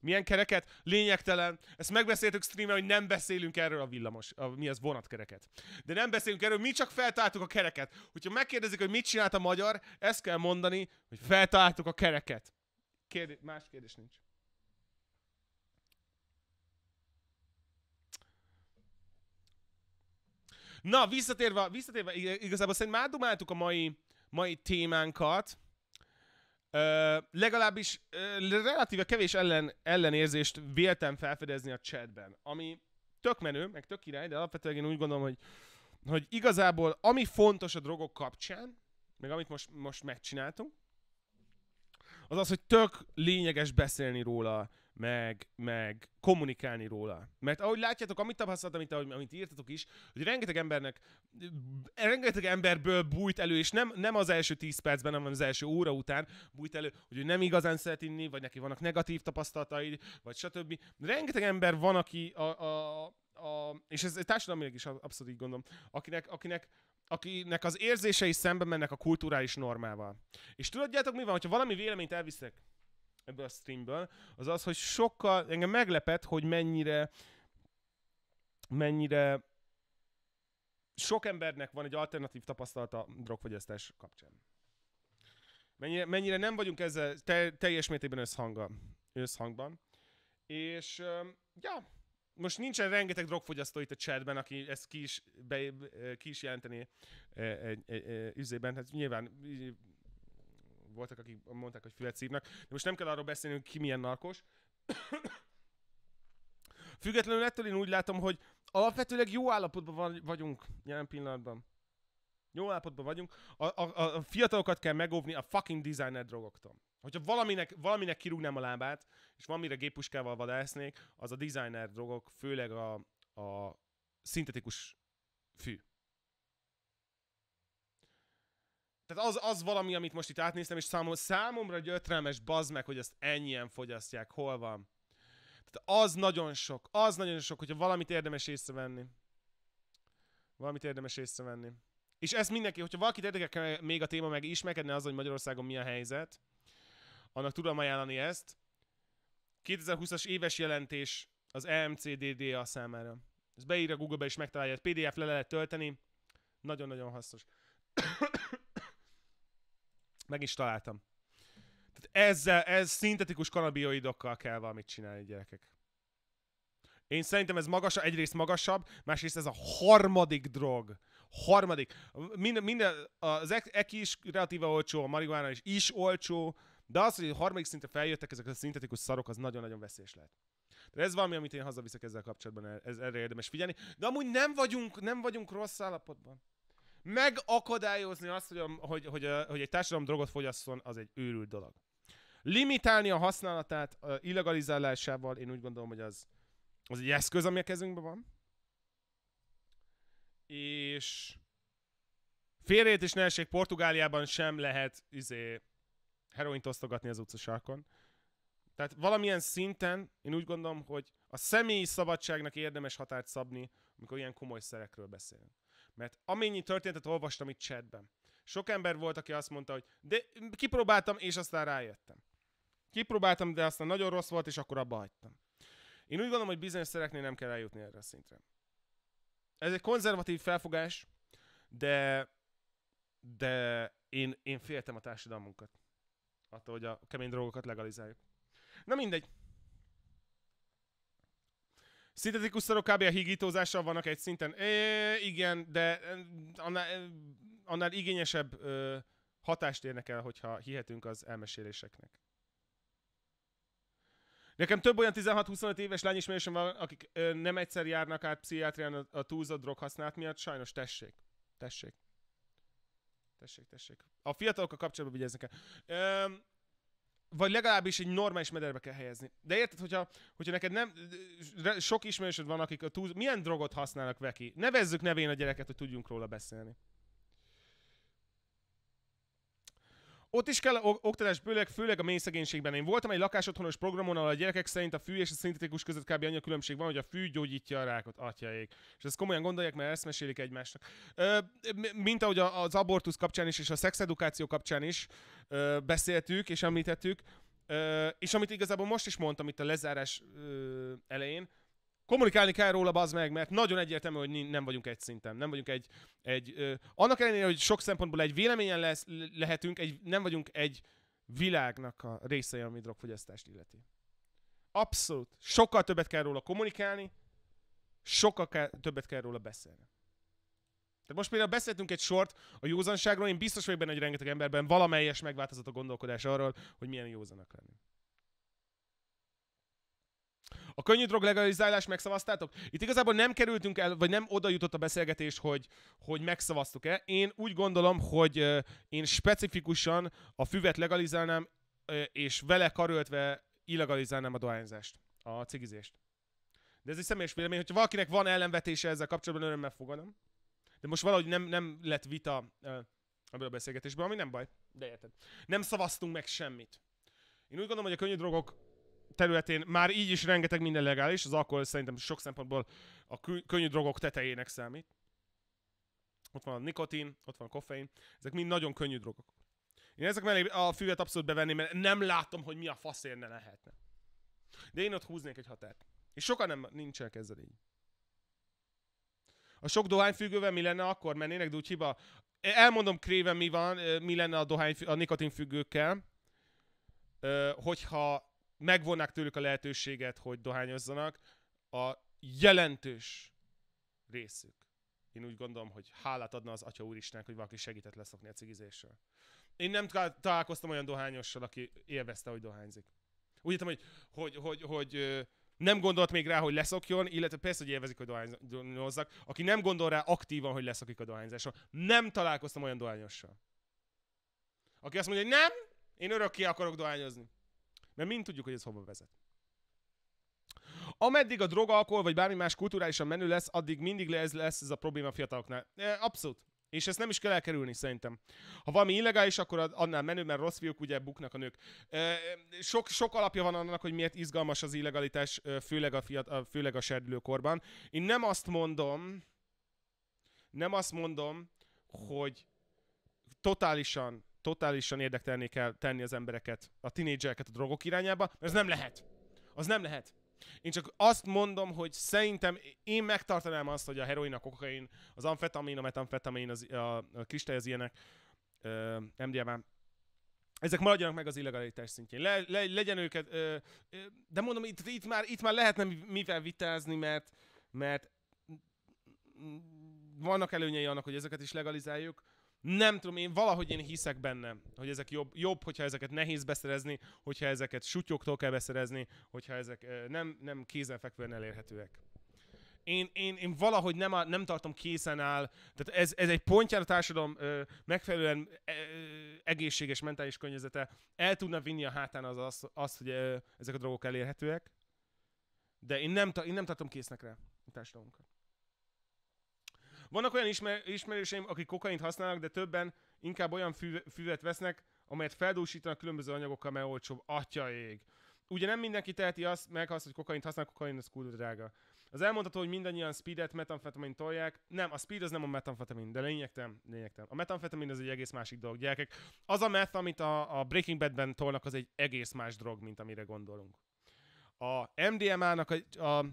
Milyen kereket? Lényegtelen. Ezt megbeszéltük streamen, hogy nem beszélünk erről a villamos, a, mi az vonatkereket. De nem beszélünk erről, mi csak feltáltuk a kereket. Hogyha megkérdezik, hogy mit csinált a magyar, ezt kell mondani, hogy feltáltuk a kereket kérdés, más kérdés nincs. Na, visszatérve, visszatérve igazából szerintem már dumáltuk a mai, mai témánkat. Ö, legalábbis ö, relatíve kevés ellen, ellenérzést véltem felfedezni a chatben, ami tök menő, meg tök király, de alapvetően én úgy gondolom, hogy, hogy igazából ami fontos a drogok kapcsán, meg amit most, most megcsináltunk, az az, hogy tök lényeges beszélni róla, meg, meg kommunikálni róla. Mert ahogy látjátok, amit tapasztaltam, amit, amit írtatok is, hogy rengeteg embernek, rengeteg emberből bújt elő, és nem, nem az első 10 percben, hanem az első óra után bújt elő, hogy ő nem igazán szeret inni, vagy neki vannak negatív tapasztalatai, vagy stb. Rengeteg ember van, aki a, a, a és ez társadalmilag is abszolút így gondolom, akinek, akinek akinek az érzései szembe mennek a kulturális normával. És tudjátok mi van, hogyha valami véleményt elviszek ebből a streamből, az az, hogy sokkal, engem meglepett, hogy mennyire mennyire sok embernek van egy alternatív tapasztalata drogfogyasztás kapcsán. Mennyire, mennyire nem vagyunk ezzel te, teljes mértékben összhangban. És ja, most nincsen rengeteg drogfogyasztó itt a chatben, aki ezt ki is, be, ki is jelenteni egy, üzében. Hát nyilván voltak, akik mondták, hogy füvet szívnak. De most nem kell arról beszélni, hogy ki milyen narkos. Függetlenül ettől én úgy látom, hogy alapvetőleg jó állapotban vagyunk jelen pillanatban. Jó állapotban vagyunk. A, a, a fiatalokat kell megóvni a fucking designer drogoktól. Hogyha valaminek, valaminek kirúgnám a lábát, és valamire géppuskával vadásznék, az a designer drogok, főleg a, a szintetikus fű. Tehát az, az valami, amit most itt átnéztem, és számomra, számomra gyötrelmes bazd meg, hogy ezt ennyien fogyasztják, hol van. Tehát az nagyon sok, az nagyon sok, hogyha valamit érdemes észrevenni. Valamit érdemes észrevenni. És ezt mindenki, hogyha valakit érdekel még a téma, meg ismerkedne az, hogy Magyarországon mi a helyzet, annak tudom ajánlani ezt. 2020-as éves jelentés az EMCDDA számára. Ez beírja Google-be és megtalálja, PDF le lehet tölteni. Nagyon-nagyon hasznos. Meg is találtam. Tehát ezzel, ez szintetikus kanabioidokkal kell valamit csinálni, gyerekek. Én szerintem ez magas, egyrészt magasabb, másrészt ez a harmadik drog. Harmadik. Minden, minden az eki e-, e-, is relatíve olcsó, a marihuana is, is olcsó, de az, hogy a harmadik szinte feljöttek ezek a szintetikus szarok, az nagyon-nagyon veszélyes lehet. De ez valami, amit én hazaviszek ezzel kapcsolatban, e- ez, erre érdemes figyelni. De amúgy nem vagyunk, nem vagyunk rossz állapotban. Megakadályozni azt, hogy, a, hogy, hogy, a, hogy egy társadalom drogot fogyasszon, az egy őrült dolog. Limitálni a használatát a illegalizálásával, én úgy gondolom, hogy az, az egy eszköz, ami a kezünkben van. És félreértés ne Portugáliában sem lehet izé, heroint osztogatni az utcasarkon. Tehát valamilyen szinten én úgy gondolom, hogy a személyi szabadságnak érdemes határt szabni, amikor ilyen komoly szerekről beszélünk. Mert amennyi történetet olvastam itt chatben, sok ember volt, aki azt mondta, hogy de kipróbáltam, és aztán rájöttem. Kipróbáltam, de aztán nagyon rossz volt, és akkor abba hagytam. Én úgy gondolom, hogy bizonyos szereknél nem kell eljutni erre a szintre. Ez egy konzervatív felfogás, de, de én, én féltem a társadalmunkat attól, hogy a kemény drogokat legalizáljuk. Na mindegy. Szintetikus szarok kb. a higítózással vannak egy szinten. É, igen, de annál, annál igényesebb ö, hatást érnek el, hogyha hihetünk az elmeséléseknek. Nekem több olyan 16-25 éves lány ismerősöm van, akik ö, nem egyszer járnak át pszichiátrián a, a túlzott droghasználat miatt, sajnos tessék. Tessék. Tessék, tessék. A fiatalokkal kapcsolatban vigyázz el. Öm, vagy legalábbis egy normális mederbe kell helyezni. De érted, hogyha, hogyha neked nem... Sok ismerősöd van, akik a túl... Milyen drogot használnak veki? Nevezzük nevén a gyereket, hogy tudjunk róla beszélni. Ott is kell oktatás bőleg, főleg a mély szegénységben. Én voltam egy lakásotthonos programon, ahol a gyerekek szerint a fű és a szintetikus között kb. annyi a különbség van, hogy a fű gyógyítja a rákot, atyaék. És ezt komolyan gondolják, mert ezt mesélik egymásnak. Ö, mint ahogy az abortusz kapcsán is, és a szexedukáció kapcsán is ö, beszéltük és említettük, ö, és amit igazából most is mondtam itt a lezárás ö, elején, kommunikálni kell róla, az meg, mert nagyon egyértelmű, hogy nem vagyunk egy szinten. Nem vagyunk egy... egy ö, annak ellenére, hogy sok szempontból egy véleményen lesz, lehetünk, egy, nem vagyunk egy világnak a részei, ami drogfogyasztást illeti. Abszolút. Sokkal többet kell róla kommunikálni, sokkal kell, többet kell róla beszélni. Tehát most például beszéltünk egy sort a józanságról, én biztos vagyok benne, hogy rengeteg emberben valamelyes megváltozott a gondolkodás arról, hogy milyen józanak lenni. A könnyű drog legalizálás megszavaztátok? Itt igazából nem kerültünk el, vagy nem oda jutott a beszélgetés, hogy, hogy megszavaztuk-e. Én úgy gondolom, hogy én specifikusan a füvet legalizálnám, és vele karöltve illegalizálnám a dohányzást, a cigizést. De ez egy személyes vélemény, hogyha valakinek van ellenvetése ezzel kapcsolatban, örömmel fogadom. De most valahogy nem, nem lett vita ebből a beszélgetésből, ami nem baj. De érted. Nem szavaztunk meg semmit. Én úgy gondolom, hogy a könnyű drogok területén már így is rengeteg minden legális, az alkohol szerintem sok szempontból a könnyű drogok tetejének számít. Ott van a nikotin, ott van a koffein, ezek mind nagyon könnyű drogok. Én ezek mellé a füvet abszolút bevenném, mert nem látom, hogy mi a faszért ne lehetne. De én ott húznék egy határt. És sokan nem nincsenek ezzel így. A sok dohányfüggővel mi lenne akkor? Mennének, de úgy hiba. E, elmondom kréven mi van, e, mi lenne a dohány, a nikotinfüggőkkel, hogyha megvonnák tőlük a lehetőséget, hogy dohányozzanak, a jelentős részük. Én úgy gondolom, hogy hálát adna az Atya Úristenek, hogy valaki segített leszokni a cigizésről. Én nem találkoztam olyan dohányossal, aki élvezte, hogy dohányzik. Úgy értem, hogy, hogy, hogy, hogy nem gondolt még rá, hogy leszokjon, illetve persze, hogy élvezik, hogy dohányozzak. Aki nem gondol rá aktívan, hogy leszokik a dohányzásra. Nem találkoztam olyan dohányossal. Aki azt mondja, hogy nem, én örökké akarok dohányozni. Mert mind tudjuk, hogy ez hova vezet. Ameddig a droga alkohol vagy bármi más kulturálisan menő lesz, addig mindig lesz, lesz ez a probléma a fiataloknál. E, abszolút. És ezt nem is kell elkerülni szerintem. Ha valami illegális, akkor annál menő, mert rossz fiúk ugye buknak a nők. E, sok, sok alapja van annak, hogy miért izgalmas az illegalitás, e, főleg a, fiatal, főleg a serdülőkorban. Én nem azt mondom, nem azt mondom, hogy totálisan totálisan érdektelni kell tenni az embereket, a tinédzsereket a drogok irányába, mert ez nem lehet. Az nem lehet. Én csak azt mondom, hogy szerintem én megtartanám azt, hogy a heroin, a kokain, az amfetamin, a metamfetamin, az, a, a kristály, az ilyenek, ö, MDMA, ezek maradjanak meg az illegalitás szintjén. Le, le, legyen őket, ö, ö, de mondom, itt, itt, már, itt már lehetne mivel vitázni, mert, mert vannak előnyei annak, hogy ezeket is legalizáljuk, nem tudom, én valahogy én hiszek benne, hogy ezek jobb, jobb, hogyha ezeket nehéz beszerezni, hogyha ezeket sutyoktól kell beszerezni, hogyha ezek nem, nem kézenfekvően elérhetőek. Én, én, én valahogy nem, áll, nem tartom készen áll, tehát ez, ez egy pontján a társadalom ö, megfelelően e, ö, egészséges mentális környezete el tudna vinni a hátán az, az, az hogy ö, ezek a drogok elérhetőek, de én nem, én nem tartom késznek rá a társadalmunkat. Vannak olyan ismer, ismerőseim, akik kokaint használnak, de többen inkább olyan fű, füvet vesznek, amelyet feldúsítanak különböző anyagokkal, mert olcsóbb. Atya ég. Ugye nem mindenki teheti azt, meg azt, hogy kokaint használ, kokain az kurva drága. Az elmondható, hogy mindannyian speedet, metamfetamin tolják. Nem, a speed az nem a metamfetamin, de lényegtelen, lényegtelen. A metamfetamin az egy egész másik dolog, gyerekek. Az a meth, amit a, a Breaking Badben tolnak, az egy egész más drog, mint amire gondolunk. A MDMA-nak a, a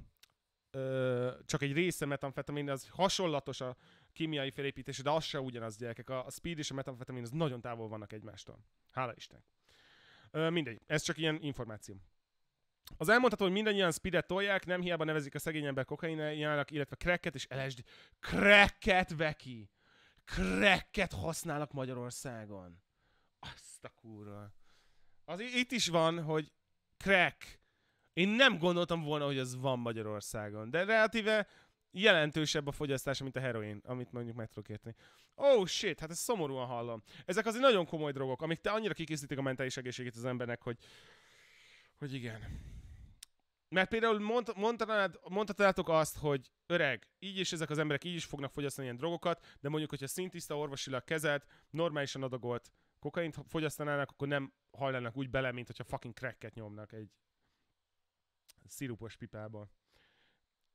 ö, csak egy része metamfetamin, az hasonlatos a kémiai felépítés, de az se ugyanaz, gyerekek. A, a speed és a metamfetamin az nagyon távol vannak egymástól. Hála Isten. Ö, mindegy, ez csak ilyen információ. Az elmondható, hogy mindannyian speedet tolják, nem hiába nevezik a szegény ember kokainának, illetve cracket és LSD. Cracket, Veki! Cracket használnak Magyarországon. Azt a kurva. Az itt is van, hogy crack, én nem gondoltam volna, hogy az van Magyarországon, de relatíve jelentősebb a fogyasztása, mint a heroin, amit mondjuk meg tudok érteni. Oh shit, hát ezt szomorúan hallom. Ezek azért nagyon komoly drogok, amik te annyira kikészítik a mentális egészségét az embernek, hogy, hogy igen. Mert például mond, mondhatnátok azt, hogy öreg, így is ezek az emberek így is fognak fogyasztani ilyen drogokat, de mondjuk, hogyha szintiszta orvosilag kezelt, normálisan adagolt kokaint fogyasztanának, akkor nem hajlanak úgy bele, mint hogyha fucking cracket nyomnak egy szirupos pipába.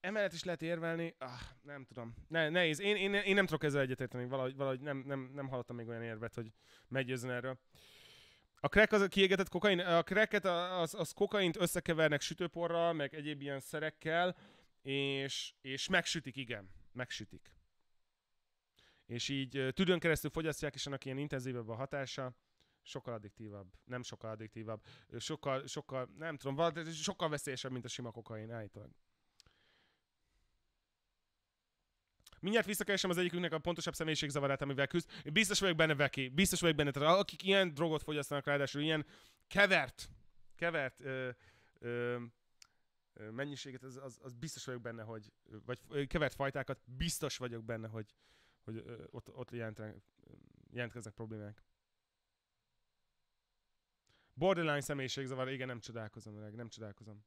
Emellett is lehet érvelni, ah, nem tudom, ne, nehéz. Én, én, én nem tudok ezzel egyetérteni, valahogy, valahogy nem, nem, nem hallottam még olyan érvet, hogy meggyőzzen erről. A crack az a kiégetett kokain, a cracket az, az kokaint összekevernek sütőporral, meg egyéb ilyen szerekkel, és, és megsütik, igen, megsütik. És így tüdőn keresztül fogyasztják, és annak ilyen intenzívebb a hatása sokkal addiktívabb, nem sokkal addiktívabb, sokkal, sokkal, nem tudom, valahogy, sokkal veszélyesebb, mint a sima kokain állítólag. Mindjárt visszakeresem az egyikünknek a pontosabb személyiségzavarát, amivel küzd. Én biztos vagyok benne, Veki, biztos vagyok benne. Tehát akik ilyen drogot fogyasztanak, ráadásul ilyen kevert, kevert ö, ö, mennyiséget, az, az, az biztos vagyok benne, hogy, vagy kevert fajtákat, biztos vagyok benne, hogy, hogy ott, ott jelentkeznek problémák. Borderline személyiségzavar, igen, nem csodálkozom, öreg, nem csodálkozom.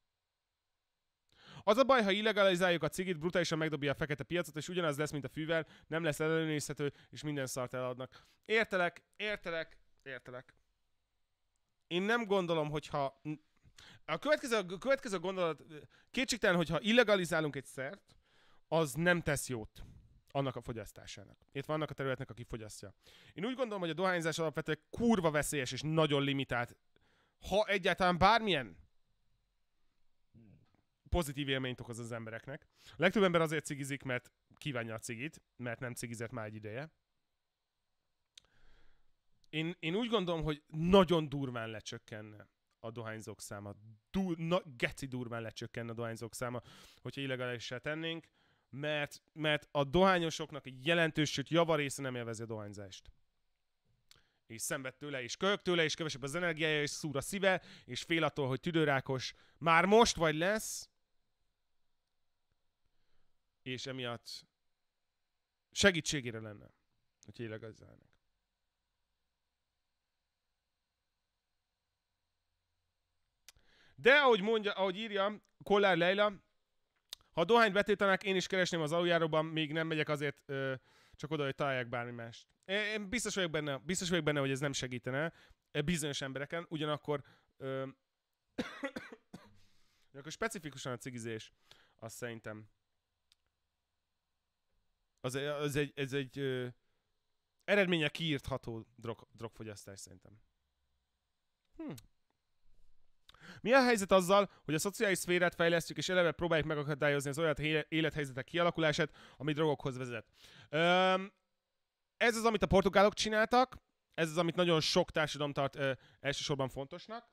Az a baj, ha illegalizáljuk a cigit, brutálisan megdobja a fekete piacot, és ugyanaz lesz, mint a fűvel, nem lesz ellenőrizhető, és minden szart eladnak. Értelek, értelek, értelek. Én nem gondolom, hogyha... A következő, a következő gondolat, kétségtelen, hogyha illegalizálunk egy szert, az nem tesz jót annak a fogyasztásának. Itt vannak a területnek, aki fogyasztja. Én úgy gondolom, hogy a dohányzás alapvetően kurva veszélyes és nagyon limitált ha egyáltalán bármilyen pozitív élményt okoz az embereknek. A legtöbb ember azért cigizik, mert kívánja a cigit, mert nem cigizett már egy ideje. Én, én úgy gondolom, hogy nagyon durván lecsökkenne a dohányzók száma. Du, na, geci durván lecsökkenne a dohányzók száma, hogyha illegálissá tennénk, mert, mert a dohányosoknak egy jelentős, sőt javarésze nem élvezi a dohányzást és szenved tőle, és kölyök tőle, és kevesebb az energiája, és szúr a szíve, és fél attól, hogy tüdőrákos már most vagy lesz, és emiatt segítségére lenne, hogy lélegezzelnek. De ahogy mondja, ahogy írja Kollár Leila, ha dohányt betétenek, én is keresném az aluljáróban, még nem megyek azért ö, csak oda, hogy találják bármi mást. Én biztos vagyok benne, biztos vagyok benne hogy ez nem segítene eh, bizonyos embereken, ugyanakkor ö, akkor specifikusan a cigizés, azt szerintem az, az egy, ez egy ö, eredménye kiírtható drog, drogfogyasztás szerintem. Hm. Mi a helyzet azzal, hogy a szociális szférát fejlesztjük és eleve próbáljuk megakadályozni az olyan élethelyzetek kialakulását, ami drogokhoz vezet? Öm, ez az, amit a portugálok csináltak, ez az, amit nagyon sok társadalom tart ö, elsősorban fontosnak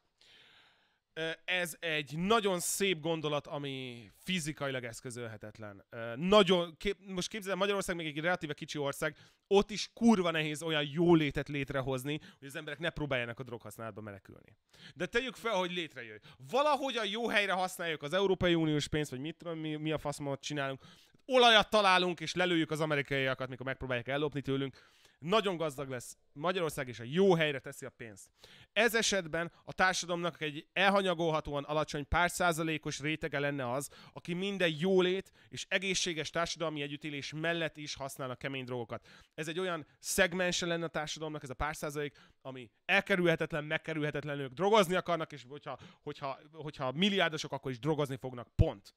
ez egy nagyon szép gondolat, ami fizikailag eszközölhetetlen. Nagyon, kép, most képzelem, Magyarország még egy relatíve kicsi ország, ott is kurva nehéz olyan jó létet létrehozni, hogy az emberek ne próbáljanak a droghasználatba menekülni. De tegyük fel, hogy létrejöjj. Valahogy a jó helyre használjuk az Európai Uniós pénzt, vagy mit tudom, mi, mi a faszmat csinálunk. Olajat találunk, és lelőjük az amerikaiakat, mikor megpróbálják ellopni tőlünk nagyon gazdag lesz Magyarország, és a jó helyre teszi a pénzt. Ez esetben a társadalomnak egy elhanyagolhatóan alacsony pár százalékos rétege lenne az, aki minden jólét és egészséges társadalmi együttélés mellett is használna kemény drogokat. Ez egy olyan szegmense lenne a társadalomnak, ez a pár százalék, ami elkerülhetetlen, megkerülhetetlen, ők drogozni akarnak, és hogyha, hogyha, hogyha milliárdosok, akkor is drogozni fognak, pont.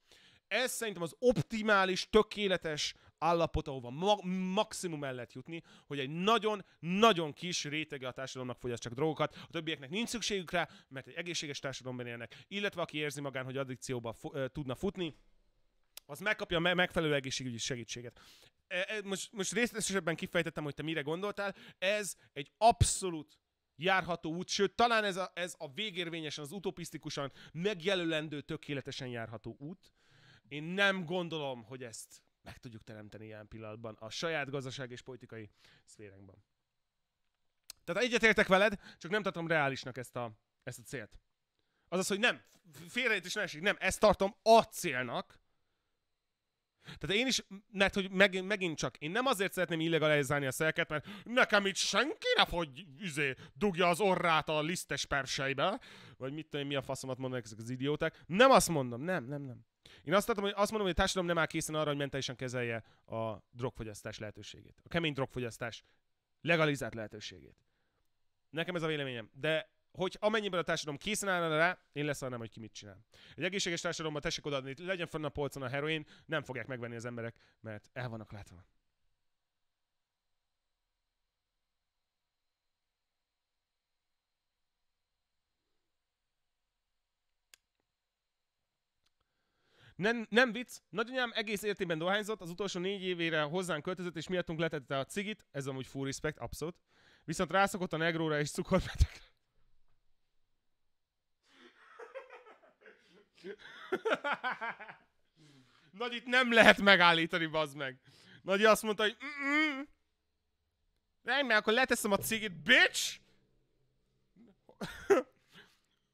Ez szerintem az optimális, tökéletes állapot, ahova ma- maximum el lehet jutni, hogy egy nagyon-nagyon kis rétege a társadalomnak fogyaszt csak drogokat, a többieknek nincs szükségük rá, mert egy egészséges társadalomban élnek, illetve aki érzi magán, hogy addikcióba fo- ö, tudna futni, az megkapja me- megfelelő egészségügyi segítséget. E, e- most, most részletesebben kifejtettem, hogy te mire gondoltál, ez egy abszolút járható út, sőt, talán ez a, ez a végérvényesen, az utopisztikusan megjelölendő, tökéletesen járható út. Én nem gondolom, hogy ezt meg tudjuk teremteni ilyen pillanatban a saját gazdaság és politikai szférenkben. Tehát egyetértek veled, csak nem tartom reálisnak ezt a, ezt a célt. Azaz, hogy nem, félrejét is esik, nem, ezt tartom a célnak. Tehát én is, mert hogy meg, megint csak, én nem azért szeretném illegalizálni a szereket, mert nekem itt senki ne fogy, üzé, dugja az orrát a lisztes perseibe, vagy mit tudom mi a faszomat mondanak ezek az idióták. Nem azt mondom, nem, nem, nem. Én azt, látom, hogy azt mondom, hogy a társadalom nem áll készen arra, hogy mentálisan kezelje a drogfogyasztás lehetőségét. A kemény drogfogyasztás legalizált lehetőségét. Nekem ez a véleményem. De hogy amennyiben a társadalom készen állna rá, én nem, hogy ki mit csinál. Egy egészséges társadalomban tessék odaadni, legyen fenn a polcon a heroin, nem fogják megvenni az emberek, mert el vannak látva. Nem, nem vicc, nagyanyám egész értében dohányzott, az utolsó négy évére hozzánk költözött, és miattunk letette a cigit, ez amúgy full respect, abszolút. Viszont rászokott a negróra és cukorbeteg. Nagy itt nem lehet megállítani, bazd meg. Nagy azt mondta, hogy mm nem, mert akkor leteszem a cigit, bitch!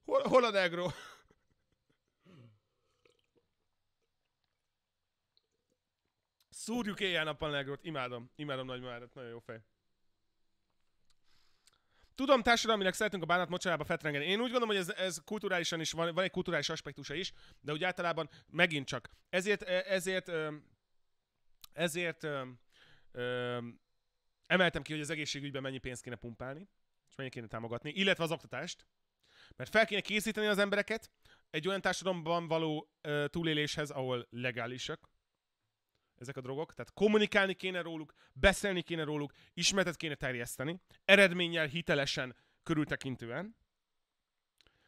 hol, hol a negró? Szúrjuk éjjel-nappal legrót. Imádom. Imádom nagy Nagyon jó fej. Tudom, társadalminek szeretünk a bánat mocsarába fetrengeni. Én úgy gondolom, hogy ez, ez kulturálisan is van, van egy kulturális aspektusa is, de úgy általában megint csak. Ezért, e, ezért, ezért, ezért emeltem ki, hogy az egészségügyben mennyi pénzt kéne pumpálni, és mennyi kéne támogatni, illetve az oktatást. Mert fel kéne készíteni az embereket egy olyan társadalomban való túléléshez, ahol legálisak, ezek a drogok, tehát kommunikálni kéne róluk, beszélni kéne róluk, ismertet kéne terjeszteni, eredménnyel, hitelesen, körültekintően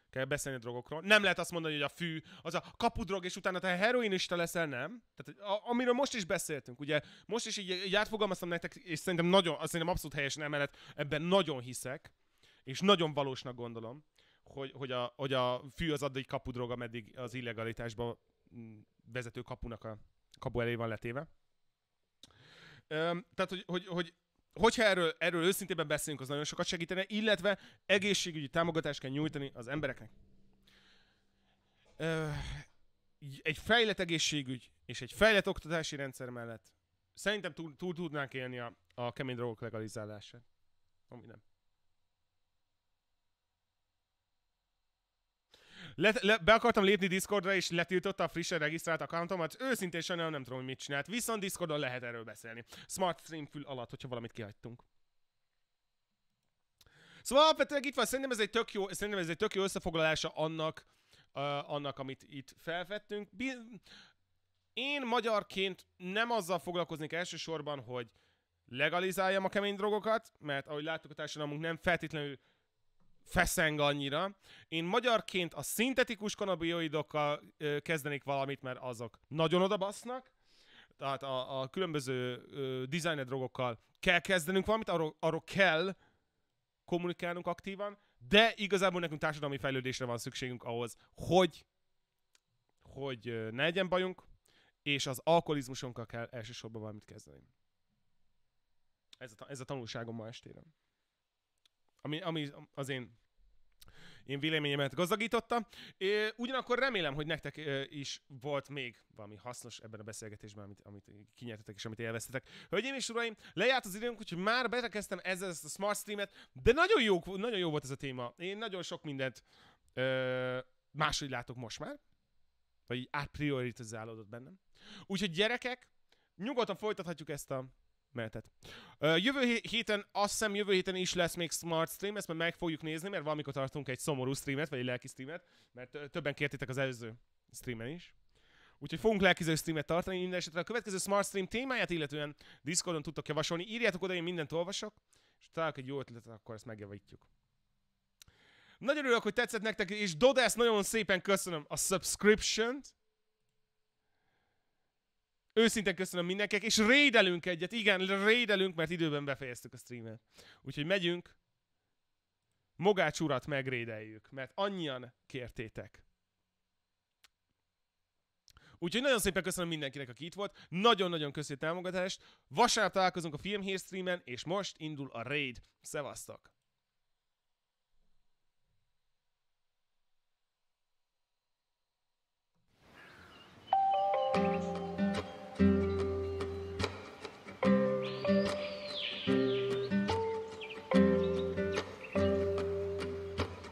kell beszélni a drogokról. Nem lehet azt mondani, hogy a fű, az a kapudrog, és utána te heroinista leszel, nem? Tehát, a, amiről most is beszéltünk, ugye, most is így, így átfogalmaztam nektek, és szerintem nagyon, azt szerintem abszolút helyesen emellett ebben nagyon hiszek, és nagyon valósnak gondolom, hogy, hogy, a, hogy a fű az addig kapudrog, ameddig az illegalitásba mm, vezető kapunak a kapu elé van letéve. Öm, tehát, hogy, hogy, hogy hogyha erről, erről őszintében beszélünk, az nagyon sokat segítene, illetve egészségügyi támogatást kell nyújtani az embereknek. Öh, egy fejlett egészségügy és egy fejlett oktatási rendszer mellett szerintem túl, túl tudnánk élni a, a kemény drogok legalizálását. Ami nem. Le, le, be akartam lépni Discordra, és letiltotta a frissen regisztrált accountomat. Őszintén sajnálom, nem tudom, hogy mit csinált. Viszont Discordon lehet erről beszélni. Smart stream fül alatt, hogyha valamit kihagytunk. Szóval alapvetően itt van, szerintem ez egy tök jó, szerintem ez egy tök jó összefoglalása annak, uh, annak amit itt felvettünk. Én magyarként nem azzal foglalkoznék elsősorban, hogy legalizáljam a kemény drogokat, mert ahogy láttuk a társadalmunk nem feltétlenül feszeng annyira. Én magyarként a szintetikus kanabioidokkal kezdenék valamit, mert azok nagyon odabasznak, tehát a, a különböző ö, designer drogokkal kell kezdenünk valamit, arról, arról kell kommunikálnunk aktívan, de igazából nekünk társadalmi fejlődésre van szükségünk ahhoz, hogy, hogy ne legyen bajunk, és az alkoholizmusunkkal kell elsősorban valamit kezdeni. Ez a, ez a tanulságom ma estére ami, ami az én én véleményemet gazdagította. É, ugyanakkor remélem, hogy nektek is volt még valami hasznos ebben a beszélgetésben, amit, amit kinyertetek és amit élveztetek. Hölgyeim és uraim, lejárt az időnk, úgyhogy már betekeztem ezzel ezt a Smart Streamet, de nagyon jó, nagyon jó volt ez a téma. Én nagyon sok mindent ö, máshogy látok most már, vagy így átprioritizálódott bennem. Úgyhogy gyerekek, nyugodtan folytathatjuk ezt a mehetett. Ö, jövő héten, azt hiszem jövő héten is lesz még Smart Stream, ezt majd meg fogjuk nézni, mert valamikor tartunk egy szomorú streamet, vagy egy lelki streamet, mert többen kértétek az előző streamen is. Úgyhogy fogunk lelkiző streamet tartani, minden esetre a következő Smart Stream témáját illetően Discordon tudtok javasolni. Írjátok oda, én mindent olvasok, és találok egy jó ötletet, akkor ezt megjavítjuk. Nagyon örülök, hogy tetszett nektek, és Dodesz nagyon szépen köszönöm a subscription-t. Őszintén köszönöm mindenkinek, és rédelünk egyet. Igen, rédelünk, mert időben befejeztük a streamet. Úgyhogy megyünk, Mogács urat megrédeljük, mert annyian kértétek. Úgyhogy nagyon szépen köszönöm mindenkinek, aki itt volt. Nagyon-nagyon köszi a támogatást. Vasárnap találkozunk a Film Hír streamen, és most indul a Raid. Szevasztok!